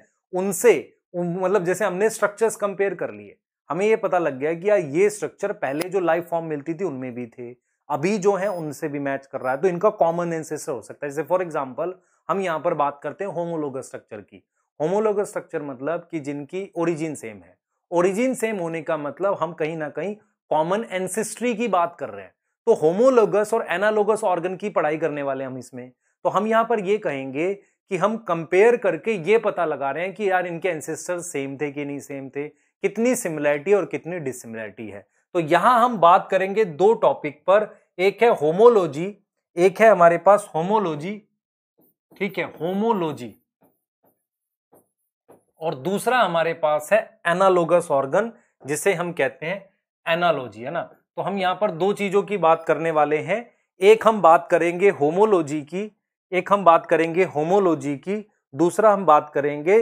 उनसे मतलब जैसे हमने स्ट्रक्चर्स कंपेयर कर लिए हमें ये पता लग गया कि यार ये स्ट्रक्चर पहले जो लाइफ फॉर्म मिलती थी उनमें भी थे अभी जो है उनसे भी मैच कर रहा है तो इनका कॉमन एंसेस्टर हो सकता है जैसे फॉर एग्जाम्पल हम यहाँ पर बात करते हैं होमोलोगस स्ट्रक्चर की होमोलोगस स्ट्रक्चर मतलब कि जिनकी ओरिजिन सेम है ओरिजिन सेम होने का मतलब हम कहीं ना कहीं कॉमन एंसेस्ट्री की बात कर रहे हैं तो होमोलोगस और एनालोगस ऑर्गन की पढ़ाई करने वाले हम इसमें तो हम यहाँ पर ये कहेंगे कि हम कंपेयर करके ये पता लगा रहे हैं कि यार इनके एंसेस्टर सेम थे कि नहीं सेम थे कितनी सिमिलैरिटी और कितनी डिसिमिलैरिटी है तो यहां हम बात करेंगे दो टॉपिक पर एक है होमोलॉजी एक है हमारे पास होमोलॉजी ठीक है होमोलॉजी और दूसरा हमारे पास है एनालोगस ऑर्गन जिसे हम कहते हैं एनालॉजी है ना तो हम यहां पर दो चीजों की बात करने वाले हैं एक हम बात करेंगे होमोलॉजी की एक हम बात करेंगे होमोलॉजी की दूसरा हम बात करेंगे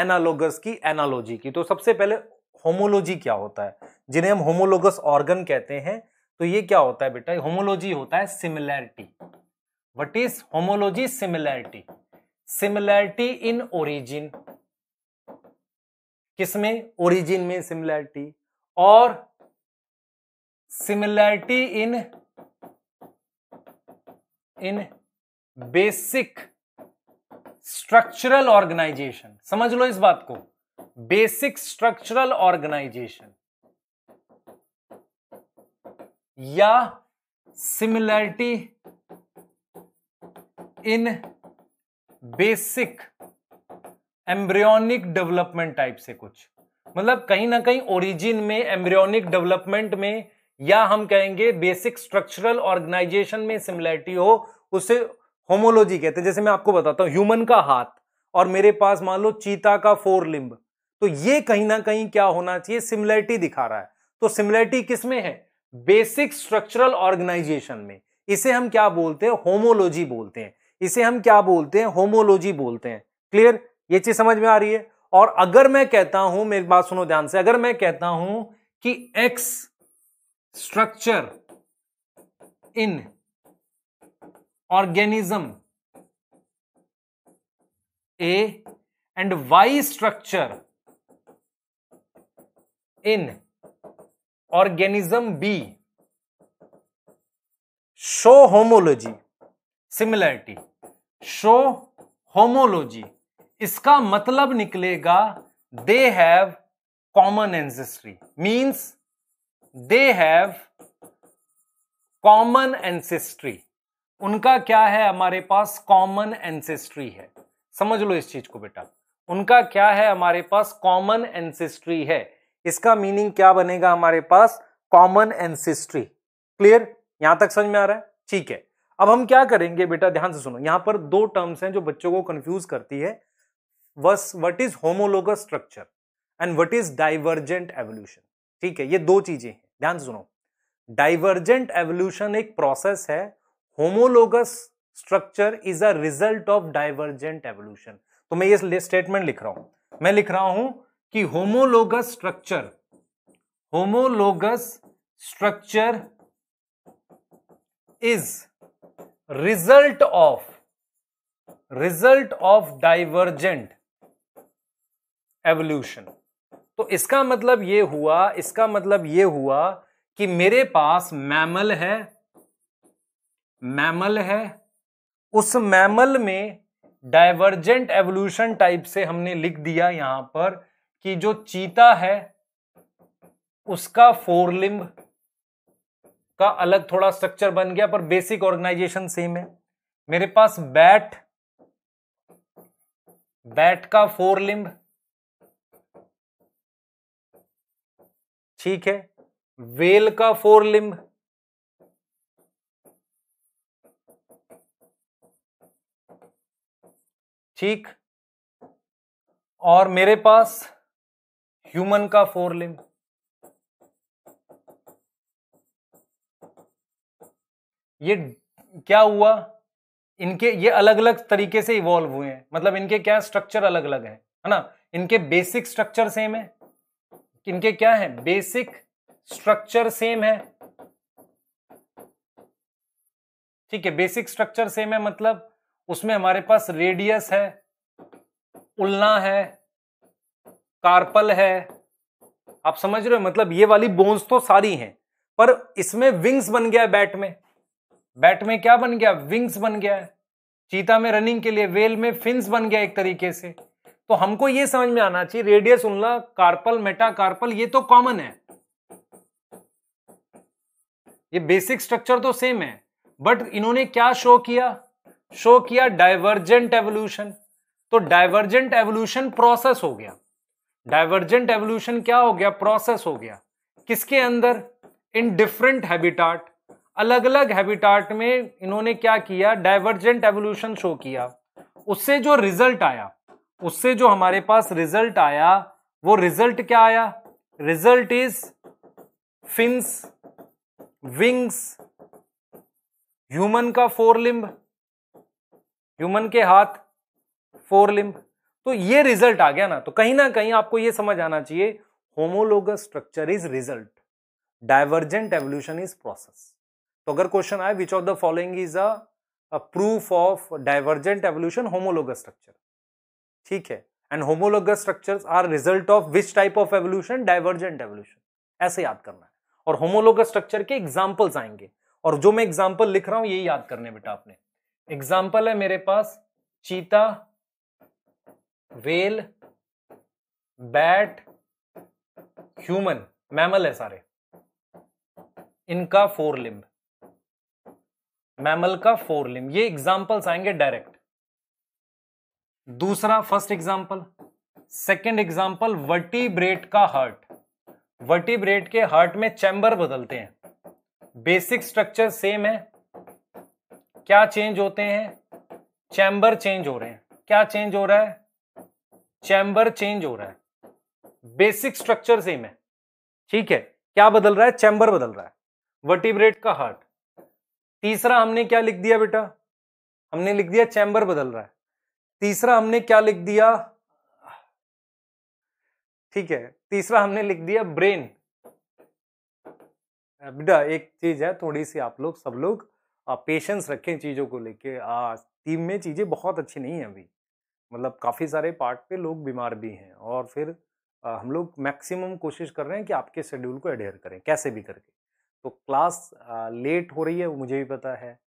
एनालोगस की एनालॉजी की तो सबसे पहले होमोलॉजी क्या होता है जिन्हें हम होमोलोगस ऑर्गन कहते हैं तो ये क्या होता है बेटा होमोलॉजी होता है similarity what is homology similarity similarity in origin किसमें ओरिजिन में सिमिलैरिटी और similarity in in basic structural organisation समझ लो इस बात को बेसिक स्ट्रक्चरल ऑर्गेनाइजेशन या similarity in basic embryonic development type से कुछ मतलब कहीं ना कहीं ओरिजिन में एम्ब्रियोनिक डेवलपमेंट में या हम कहेंगे बेसिक स्ट्रक्चरल ऑर्गेनाइजेशन में सिमिलैरिटी हो उसे होमोलॉजी कहते हैं जैसे मैं आपको बताता हूं ह्यूमन का हाथ और मेरे पास मान लो चीता का फोर लिंब तो ये कहीं ना कहीं क्या होना चाहिए सिमिलरिटी दिखा रहा है तो सिमिलरिटी किसमें है बेसिक स्ट्रक्चरल ऑर्गेनाइजेशन में इसे हम क्या बोलते हैं होमोलॉजी बोलते हैं इसे हम क्या बोलते हैं होमोलॉजी बोलते हैं क्लियर ये चीज समझ में आ रही है और अगर मैं कहता हूं मेरी बात सुनो ध्यान से अगर मैं कहता हूं कि X structure in organism A and Y structure in organism B show homology similarity show homology इसका मतलब निकलेगा they have common ancestry means they have common ancestry उनका क्या है हमारे पास कॉमन एंसेस्ट्री है समझ लो इस चीज को बेटा उनका क्या है हमारे पास कॉमन एंसेस्ट्री है इसका मीनिंग क्या बनेगा हमारे पास कॉमन एंसेस्ट्री क्लियर यहां तक समझ में आ रहा है ठीक है अब हम क्या करेंगे बेटा ध्यान से सुनो यहां पर दो टर्म्स हैं जो बच्चों को कंफ्यूज करती है was what is homologous structure and what is divergent evolution ठीक है ये दो चीजें हैं ध्यान से सुनो डाइवर्जेंट एवोल्यूशन एक प्रोसेस है homologous structure is a result of divergent evolution तो मैं ये स्टेटमेंट लिख रहा हूं मैं लिख रहा हूं कि homologous structure homologous structure is result of result of divergent evolution तो इसका मतलब यह हुआ इसका मतलब यह हुआ कि मेरे पास मैमल है मैमल है उस मैमल में डाइवर्जेंट एवोल्यूशन टाइप से हमने लिख दिया यहां पर कि जो चीता है उसका फोरलिम्ब का अलग थोड़ा स्ट्रक्चर बन गया पर बेसिक ऑर्गेनाइजेशन सेम है मेरे पास बैट बैट का फोरलिम्ब ठीक है वेल का फोरलिम्ब ठीक और मेरे पास ह्यूमन का फोर लिम्ब ये क्या हुआ इनके ये अलग अलग तरीके से इवॉल्व हुए हैं मतलब इनके क्या स्ट्रक्चर अलग अलग है है ना इनके बेसिक स्ट्रक्चर सेम है इनके क्या है बेसिक स्ट्रक्चर सेम है ठीक है बेसिक स्ट्रक्चर सेम है मतलब उसमें हमारे पास रेडियस है उल्ना है कार्पल है आप समझ रहे हो मतलब ये वाली बोन्स तो सारी हैं पर इसमें विंग्स बन गया है बैट में बैट में क्या बन गया विंग्स बन गया है चीता में रनिंग के लिए वेल में फिंस बन गया एक तरीके से तो हमको ये समझ में आना चाहिए रेडियस उनला कार्पल मेटा कार्पल ये तो कॉमन है ये बेसिक स्ट्रक्चर तो सेम है बट इन्होंने क्या शो किया शो किया डाइवर्जेंट एवोल्यूशन तो डाइवर्जेंट एवोल्यूशन प्रोसेस हो गया डाइवर्जेंट एवोल्यूशन क्या हो गया प्रोसेस हो गया किसके अंदर इन डिफरेंट हैबिटाट अलग अलग हैबिटाट में इन्होंने क्या किया डाइवर्जेंट एवोल्यूशन शो किया उससे जो रिजल्ट आया उससे जो हमारे पास रिजल्ट आया वो रिजल्ट क्या आया result is fins wings human का फोर लिम्ब ह्यूमन के हाथ फोर लिंब तो ये रिजल्ट आ गया ना तो कहीं ना कहीं आपको ये समझ आना चाहिए homologous structure is result divergent evolution is process तो अगर क्वेश्चन आए which of the following is a proof of divergent evolution homologous structure ठीक है and homologous structure are result of which type of evolution divergent evolution ऐसे याद करना है और होमोलोगस स्ट्रक्चर के एग्जाम्पल्स आएंगे और जो मैं एग्जाम्पल लिख रहा हूं ये याद करने बेटा आपने एग्जाम्पल है मेरे पास चीता वेल बैट ह्यूमन मैमल है सारे इनका फोर लिम्ब मैमल का फोर लिम्ब ये एग्जाम्पल्स आएंगे डायरेक्ट दूसरा first example second example vertebrate का हार्ट वर्टिब्रेट के हार्ट में चैम्बर बदलते हैं बेसिक स्ट्रक्चर सेम है क्या चेंज होते हैं चैम्बर चेंज हो रहे हैं क्या चेंज हो रहा है चैम्बर चेंज हो रहा है बेसिक स्ट्रक्चर सेम है ठीक है क्या बदल रहा है चैम्बर बदल रहा है वर्टिब्रेट का हार्ट तीसरा हमने क्या लिख दिया बेटा हमने लिख दिया चैम्बर बदल रहा है तीसरा हमने क्या लिख दिया ठीक है तीसरा हमने लिख दिया ब्रेन बेटा एक चीज है थोड़ी सी आप लोग सब लोग पेशेंस रखें चीजों को लेके टीम में चीजें बहुत अच्छी नहीं है अभी मतलब काफ़ी सारे पार्ट पे लोग बीमार भी हैं और फिर हम लोग मैक्सिमम कोशिश कर रहे हैं कि आपके शेड्यूल को एडेयर करें कैसे भी करके तो क्लास लेट हो रही है वो मुझे भी पता है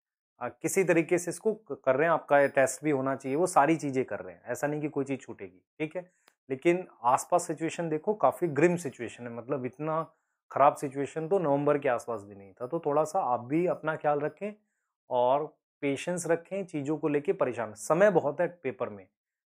किसी तरीके से इसको कर रहे हैं आपका टेस्ट भी होना चाहिए वो सारी चीज़ें कर रहे हैं ऐसा नहीं कि कोई चीज़ छूटेगी ठीक है लेकिन आसपास सिचुएशन देखो काफ़ी ग्रिम सिचुएशन है मतलब इतना ख़राब सिचुएशन तो नवंबर के आसपास भी नहीं था तो थोड़ा सा आप भी अपना ख्याल रखें और पेशेंस रखें चीज़ों को लेके परेशान समय बहुत है पेपर में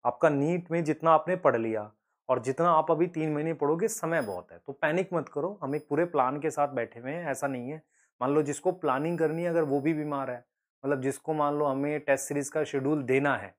आपका नीट में जितना आपने पढ़ लिया और जितना आप अभी तीन महीने पढ़ोगे समय बहुत है तो पैनिक मत करो हम एक पूरे प्लान के साथ बैठे हुए हैं ऐसा नहीं है मान लो जिसको प्लानिंग करनी है अगर वो भी बीमार है मतलब जिसको मान लो हमें टेस्ट सीरीज़ का शेड्यूल देना है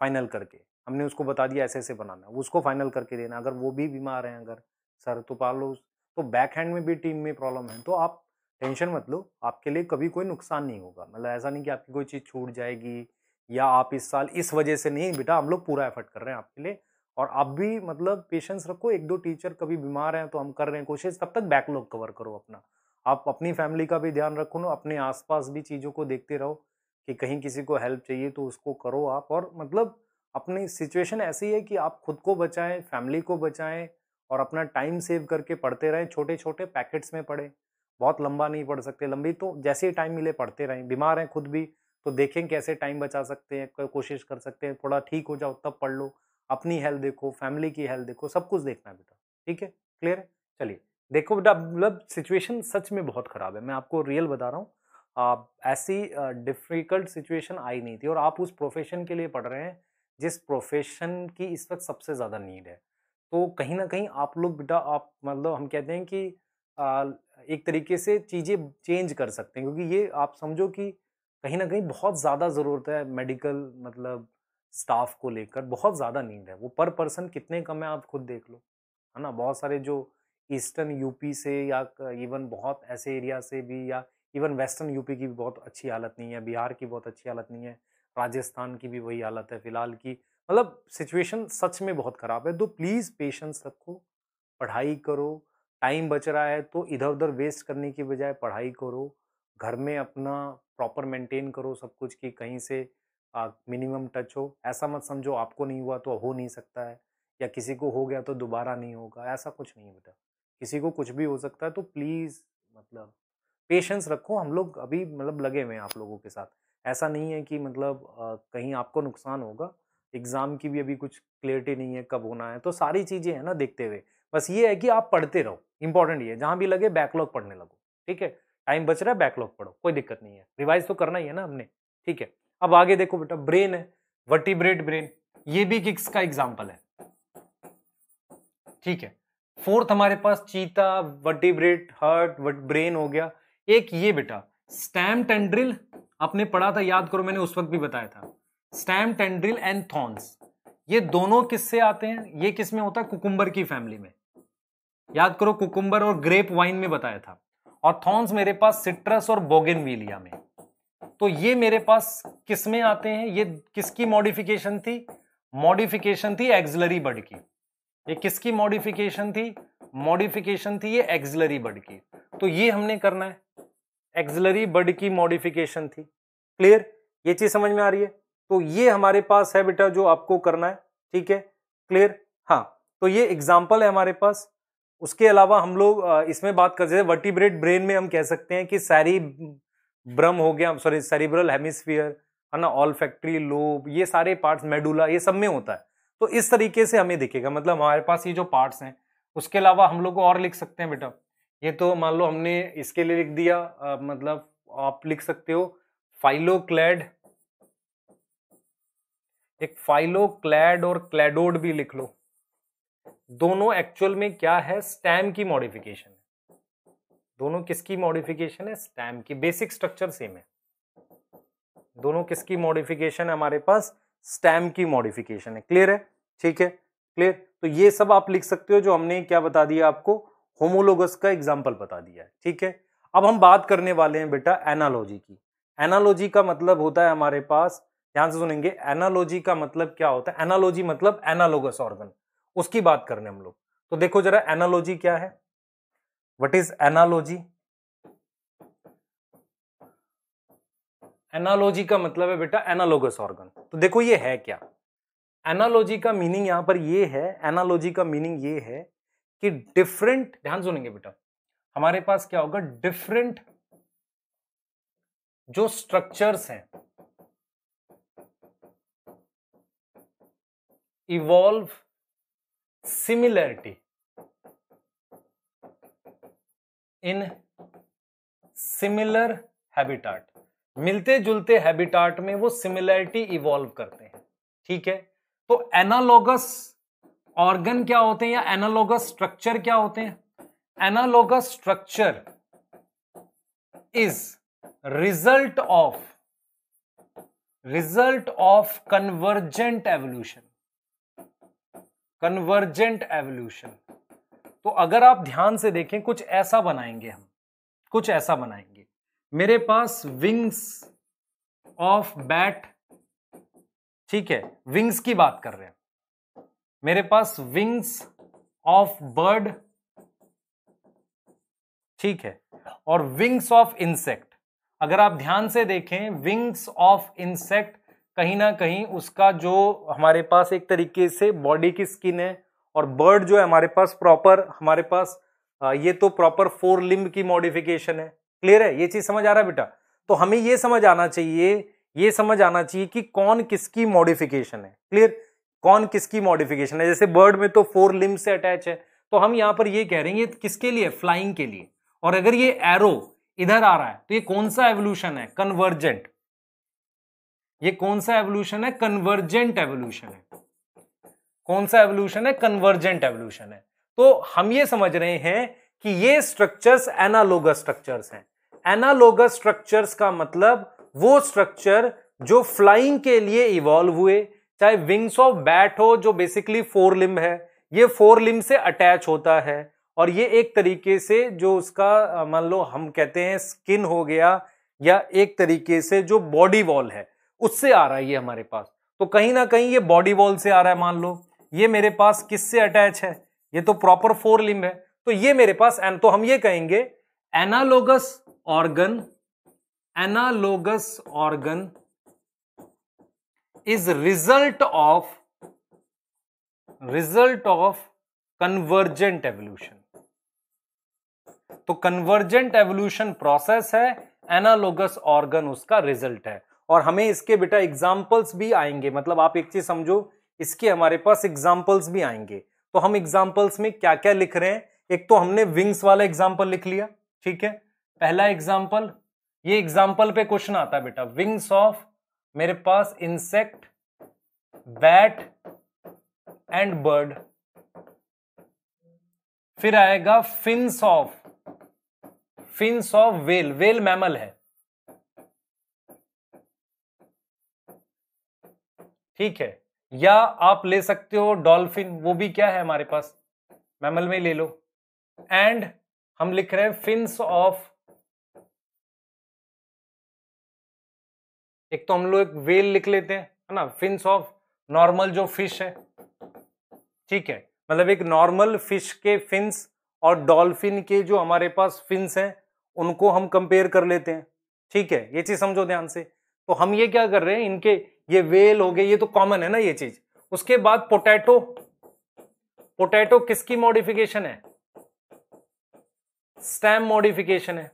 फाइनल करके हमने उसको बता दिया ऐसे ऐसे बनाना है उसको फाइनल करके देना अगर वो भी बीमार हैं अगर सर तो पाल लो तो बैक हैंड में भी टीम में प्रॉब्लम है तो आप टेंशन मत लो आपके लिए कभी कोई नुकसान नहीं होगा मतलब ऐसा नहीं कि आपकी कोई चीज़ छूट जाएगी या आप इस साल इस वजह से नहीं बेटा हम लोग पूरा एफर्ट कर रहे हैं आपके लिए और आप भी मतलब पेशेंस रखो एक दो टीचर कभी बीमार हैं तो हम कर रहे हैं कोशिश तब तक बैकलॉग कवर करो अपना आप अपनी फैमिली का भी ध्यान रखो ना अपने आसपास भी चीज़ों को देखते रहो कि कहीं किसी को हेल्प चाहिए तो उसको करो आप और मतलब अपनी सिचुएशन ऐसी है कि आप खुद को बचाएं फैमिली को बचाएं और अपना टाइम सेव करके पढ़ते रहें छोटे छोटे पैकेट्स में पढ़ें बहुत लंबा नहीं पढ़ सकते लंबी तो जैसे ही टाइम मिले पढ़ते रहें बीमार हैं खुद भी तो देखें कैसे टाइम बचा सकते हैं कोशिश कर सकते हैं थोड़ा ठीक हो जाओ तब पढ़ लो अपनी हेल्थ देखो फैमिली की हेल्थ देखो सब कुछ देखना है बेटा ठीक है क्लियर है चलिए देखो बेटा मतलब सिचुएशन सच में बहुत ख़राब है मैं आपको रियल बता रहा हूँ ऐसी डिफ़िकल्ट सिचुएशन आई नहीं थी और आप उस प्रोफेशन के लिए पढ़ रहे हैं जिस प्रोफेशन की इस वक्त सबसे ज़्यादा नीड है तो कहीं ना कहीं आप लोग बेटा आप मतलब हम कहते हैं कि आ, एक तरीके से चीज़ें चेंज कर सकते हैं क्योंकि ये आप समझो कि कहीं ना कहीं बहुत ज़्यादा ज़रूरत है मेडिकल मतलब स्टाफ को लेकर बहुत ज़्यादा नीड है वो पर पर्सन कितने कम है आप खुद देख लो है ना बहुत सारे जो ईस्टर्न यूपी से या इवन बहुत ऐसे एरिया से भी या इवन वेस्टर्न यूपी की भी बहुत अच्छी हालत नहीं है बिहार की बहुत अच्छी हालत नहीं है राजस्थान की भी वही हालत है फ़िलहाल की मतलब सिचुएशन सच में बहुत ख़राब है तो प्लीज़ पेशेंस रखो पढ़ाई करो टाइम बच रहा है तो इधर उधर वेस्ट करने की बजाय पढ़ाई करो घर में अपना प्रॉपर मेंटेन करो सब कुछ कि कहीं से मिनिमम टच हो ऐसा मत समझो आपको नहीं हुआ तो हो नहीं सकता है या किसी को हो गया तो दोबारा नहीं होगा ऐसा कुछ नहीं बेटा किसी को कुछ भी हो सकता है तो प्लीज़ मतलब पेशेंस रखो हम लोग अभी मतलब लगे हुए हैं आप लोगों के साथ ऐसा नहीं है कि मतलब आ, कहीं आपको नुकसान होगा एग्ज़ाम की भी अभी कुछ क्लियरिटी नहीं है कब होना है तो सारी चीज़ें हैं ना देखते हुए बस ये है कि आप पढ़ते रहो इंपॉर्टेंट ये जहाँ भी लगे बैकलॉग पढ़ने लगो ठीक है टाइम बच रहा है बैकलॉग पढ़ो कोई दिक्कत नहीं है रिवाइज तो करना ही है ना हमने ठीक है अब आगे देखो बेटा ब्रेन है वर्टिब्रेट ब्रेन ये भी किक्स का एग्जाम्पल है ठीक है फोर्थ हमारे पास चीता वर्टिब्रेट हर्ट ब्रेन हो गया एक ये बेटा स्टैम टेंड्रिल आपने पढ़ा था याद करो मैंने उस वक्त भी बताया था स्टैम टेंड्रिल एंड थॉर्न्स ये दोनों किससे आते हैं ये किस में होता है कुकुम्बर की फैमिली में याद करो कुकुम्बर और ग्रेप वाइन में बताया था और थॉर्न्स मेरे पास सिट्रस और बोगेनविलिया में तो ये मेरे पास किस में आते हैं ये किसकी मॉडिफिकेशन थी मॉडिफिकेशन थी एक्सलरी बड की ये किसकी मॉडिफिकेशन थी मॉडिफिकेशन थी ये एक्सलरी बड की तो ये हमने करना है एक्सलरी बड की मॉडिफिकेशन थी क्लियर ये चीज समझ में आ रही है तो ये हमारे पास है बेटा जो आपको करना है ठीक है क्लियर हाँ तो ये एग्जाम्पल है हमारे पास उसके अलावा हम लोग इसमें बात कर जैसे वर्टिब्रेट ब्रेन में हम कह सकते हैं कि सैरी ब्रम हो गया सॉरी सेरिब्रल हेमिस्फीयर है ना ऑल फैक्ट्री लोब ये सारे पार्ट्स मेडुला ये सब में होता है तो इस तरीके से हमें दिखेगा मतलब हमारे पास ये जो पार्ट्स हैं उसके अलावा हम लोग को और लिख सकते हैं बेटा ये तो मान लो हमने इसके लिए लिख दिया आ, मतलब आप लिख सकते हो फाइलोक्लैड एक फाइलोक्लैड और क्लैडोड भी लिख लो दोनों एक्चुअल में क्या है स्टैम की मॉडिफिकेशन है दोनों किसकी मॉडिफिकेशन है स्टैम की बेसिक स्ट्रक्चर सेम है दोनों किसकी मॉडिफिकेशन है हमारे पास स्टैम की मॉडिफिकेशन है क्लियर है ठीक है क्लियर तो ये सब आप लिख सकते हो जो हमने क्या बता दिया आपको होमोलोगस का एग्जाम्पल बता दिया है ठीक है अब हम बात करने वाले हैं बेटा एनालॉजी की एनालॉजी का मतलब होता है हमारे पास ध्यान से सुनेंगे एनालॉजी का मतलब क्या होता है एनालॉजी मतलब एनालोगस ऑर्गन उसकी बात कर रहे हैं हम लोग तो देखो जरा एनालॉजी क्या है वट इज एनालॉजी एनालॉजी का मतलब है बेटा एनालोगस ऑर्गन तो देखो ये है क्या एनालॉजी का मीनिंग यहां पर ये है एनालॉजी का मीनिंग ये है कि डिफरेंट ध्यान सुनेंगे बेटा हमारे पास क्या होगा डिफरेंट जो स्ट्रक्चर्स हैं evolve similarity in similar habitat मिलते जुलते हैबिटाट में वो सिमिलैरिटी इवॉल्व करते हैं ठीक है तो एनालॉगस ऑर्गन क्या होते हैं या एनालॉगस स्ट्रक्चर क्या होते हैं analogous structure is result of result of convergent evolution convergent evolution तो अगर आप ध्यान से देखें कुछ ऐसा बनाएंगे हम कुछ ऐसा बनाएंगे मेरे पास विंग्स ऑफ बैट ठीक है विंग्स की बात कर रहे हैं मेरे पास विंग्स ऑफ बर्ड ठीक है और विंग्स ऑफ इंसेक्ट अगर आप ध्यान से देखें विंग्स ऑफ इंसेक्ट कहीं ना कहीं उसका जो हमारे पास एक तरीके से बॉडी की स्किन है और बर्ड जो है हमारे पास प्रॉपर हमारे पास ये तो प्रॉपर फोर लिम्ब की मॉडिफिकेशन है क्लियर है ये चीज़ समझ आ रहा है बेटा तो हमें ये समझ आना चाहिए ये समझ आना चाहिए कि कौन किसकी मॉडिफिकेशन है क्लियर कौन किसकी मॉडिफिकेशन है जैसे बर्ड में तो फोर लिम्ब से अटैच है तो हम यहाँ पर ये कह रहे हैं ये किसके लिए फ्लाइंग के लिए और अगर ये एरो इधर आ रहा है तो ये कौन सा एवोल्यूशन है कन्वर्जेंट ये कौन सा एवोल्यूशन है कन्वर्जेंट एवोल्यूशन है कौन सा एवोल्यूशन है कन्वर्जेंट एवोल्यूशन है तो हम ये समझ रहे हैं कि ये स्ट्रक्चर्स एनालोगस स्ट्रक्चर्स हैं एनालोगस स्ट्रक्चर्स का मतलब वो स्ट्रक्चर जो फ्लाइंग के लिए इवॉल्व हुए चाहे विंग्स ऑफ बैट हो जो बेसिकली फोर लिम्ब है ये फोर लिम्ब से अटैच होता है और ये एक तरीके से जो उसका मान लो हम कहते हैं स्किन हो गया या एक तरीके से जो बॉडी वॉल है उससे आ रहा है ये हमारे पास तो कहीं ना कहीं ये बॉडी वॉल से आ रहा है मान लो ये मेरे पास किससे अटैच है ये तो प्रॉपर फोर लिम्ब है तो ये मेरे पास एन तो हम ये कहेंगे analogous organ analogous organ is result of result of convergent evolution तो कन्वर्जेंट एवोल्यूशन प्रोसेस है एनालोगस ऑर्गन उसका रिजल्ट है और हमें इसके बेटा एग्जाम्पल्स भी आएंगे मतलब आप एक चीज समझो इसके हमारे पास एग्जाम्पल्स भी आएंगे तो हम एग्जाम्पल्स में क्या क्या लिख रहे हैं एक तो हमने विंग्स वाला एग्जाम्पल लिख लिया ठीक है पहला एग्जाम्पल ये एग्जाम्पल पे क्वेश्चन आता है बेटा विंग्स ऑफ मेरे पास इंसेक्ट बैट एंड बर्ड फिर आएगा fins of fins of whale whale mammal है ठीक है या आप ले सकते हो डॉल्फिन वो भी क्या है हमारे पास मैमल में ले लो एंड हम लिख रहे हैं फिंस ऑफ एक तो हम लोग एक वेल लिख लेते हैं है ना फिंस ऑफ नॉर्मल जो फिश है ठीक है मतलब एक नॉर्मल फिश के फिंस और डॉल्फिन के जो हमारे पास फिंस हैं उनको हम कंपेयर कर लेते हैं ठीक है ये चीज समझो ध्यान से तो हम ये क्या कर रहे हैं इनके ये वेल हो गए ये तो कॉमन है ना ये चीज उसके बाद पोटैटो पोटैटो किसकी मॉडिफिकेशन है स्टैम मॉडिफिकेशन है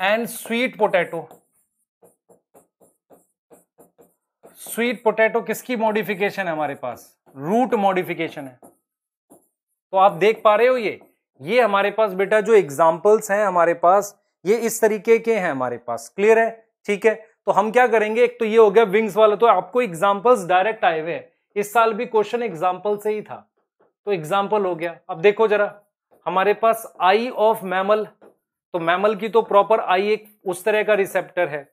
and sweet potato sweet potato किसकी मॉडिफिकेशन है हमारे पास रूट मॉडिफिकेशन है तो आप देख पा रहे हो ये ये हमारे पास बेटा जो एग्जाम्पल्स हैं हमारे पास ये इस तरीके के हैं हमारे पास क्लियर है ठीक है तो हम क्या करेंगे एक तो ये हो गया विंग्स वाला तो आपको एग्जाम्पल्स डायरेक्ट आए हुए हैं इस साल भी क्वेश्चन एग्जाम्पल से ही था तो एग्जाम्पल हो गया अब देखो जरा हमारे पास आई ऑफ मैमल तो मैमल की तो प्रॉपर आई एक उस तरह का रिसेप्टर है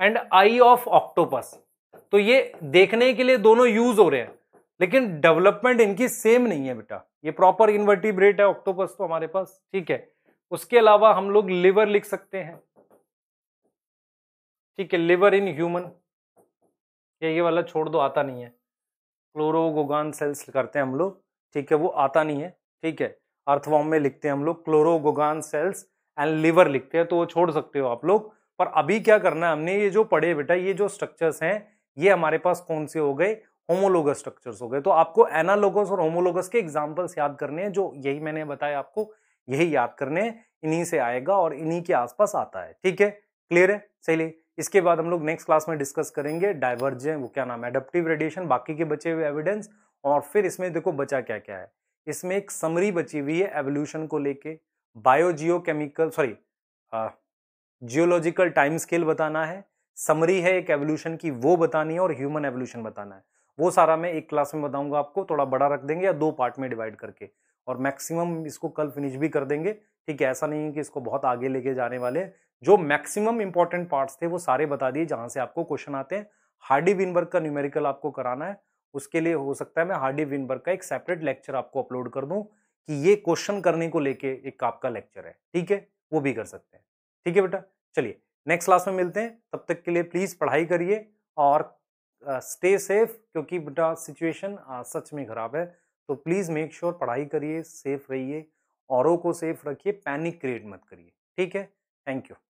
एंड आई ऑफ ऑक्टोपस तो ये देखने के लिए दोनों यूज हो रहे हैं लेकिन डेवलपमेंट इनकी सेम नहीं है बेटा ये प्रॉपर इन्वर्टिब्रेट है ऑक्टोपस तो हमारे पास ठीक है उसके अलावा हम लोग लिवर लिख सकते हैं ठीक है लिवर इन ह्यूमन ये ये वाला छोड़ दो आता नहीं है क्लोरोगोगान सेल्स करते हैं हम लोग ठीक है वो आता नहीं है ठीक है अर्थवॉम में लिखते हैं हम लोग क्लोरोगोगान सेल्स एंड लिवर लिखते हैं तो वो छोड़ सकते हो आप लोग पर अभी क्या करना है हमने ये जो पढ़े बेटा ये जो स्ट्रक्चर्स हैं ये हमारे पास कौन से हो गए होमोलोगस स्ट्रक्चर्स हो गए तो आपको एनालोगस और होमोलोगस के एग्जाम्पल्स याद करने हैं जो यही मैंने बताया आपको यही याद करने हैं इन्हीं से आएगा और इन्हीं के आसपास आता है ठीक है क्लियर है चलिए इसके बाद हम लोग नेक्स्ट क्लास में डिस्कस करेंगे डाइवर्जेंट वो क्या नाम है एडप्टिव रेडिएशन बाकी के बचे हुए एविडेंस और फिर इसमें देखो बचा क्या क्या है इसमें एक समरी बची हुई है एवोल्यूशन को लेके biogeochemical sorry geological time scale बताना है समरी है एक एवोल्यूशन की वो बतानी है और ह्यूमन एवोल्यूशन बताना है वो सारा मैं एक क्लास में बताऊंगा आपको थोड़ा बड़ा रख देंगे या दो पार्ट में डिवाइड करके और मैक्सिमम इसको कल फिनिश भी कर देंगे ठीक है ऐसा नहीं है कि इसको बहुत आगे लेके जाने वाले जो मैक्सिमम इंपॉर्टेंट पार्ट्स थे वो सारे बता दिए जहां से आपको क्वेश्चन आते हैं हार्डी विनबर्ग का न्यूमेरिकल आपको कराना है उसके लिए हो सकता है मैं हार्डी विनबर्ग का एक सेपरेट लेक्चर आपको अपलोड कर दूं कि ये क्वेश्चन करने को लेके एक आपका लेक्चर है ठीक है वो भी कर सकते हैं ठीक है बेटा चलिए नेक्स्ट क्लास में मिलते हैं तब तक के लिए प्लीज़ पढ़ाई करिए और स्टे सेफ क्योंकि बेटा सिचुएशन सच में ख़राब है तो प्लीज़ मेक श्योर पढ़ाई करिए सेफ रहिए औरों को सेफ रखिए पैनिक क्रिएट मत करिए ठीक है थैंक यू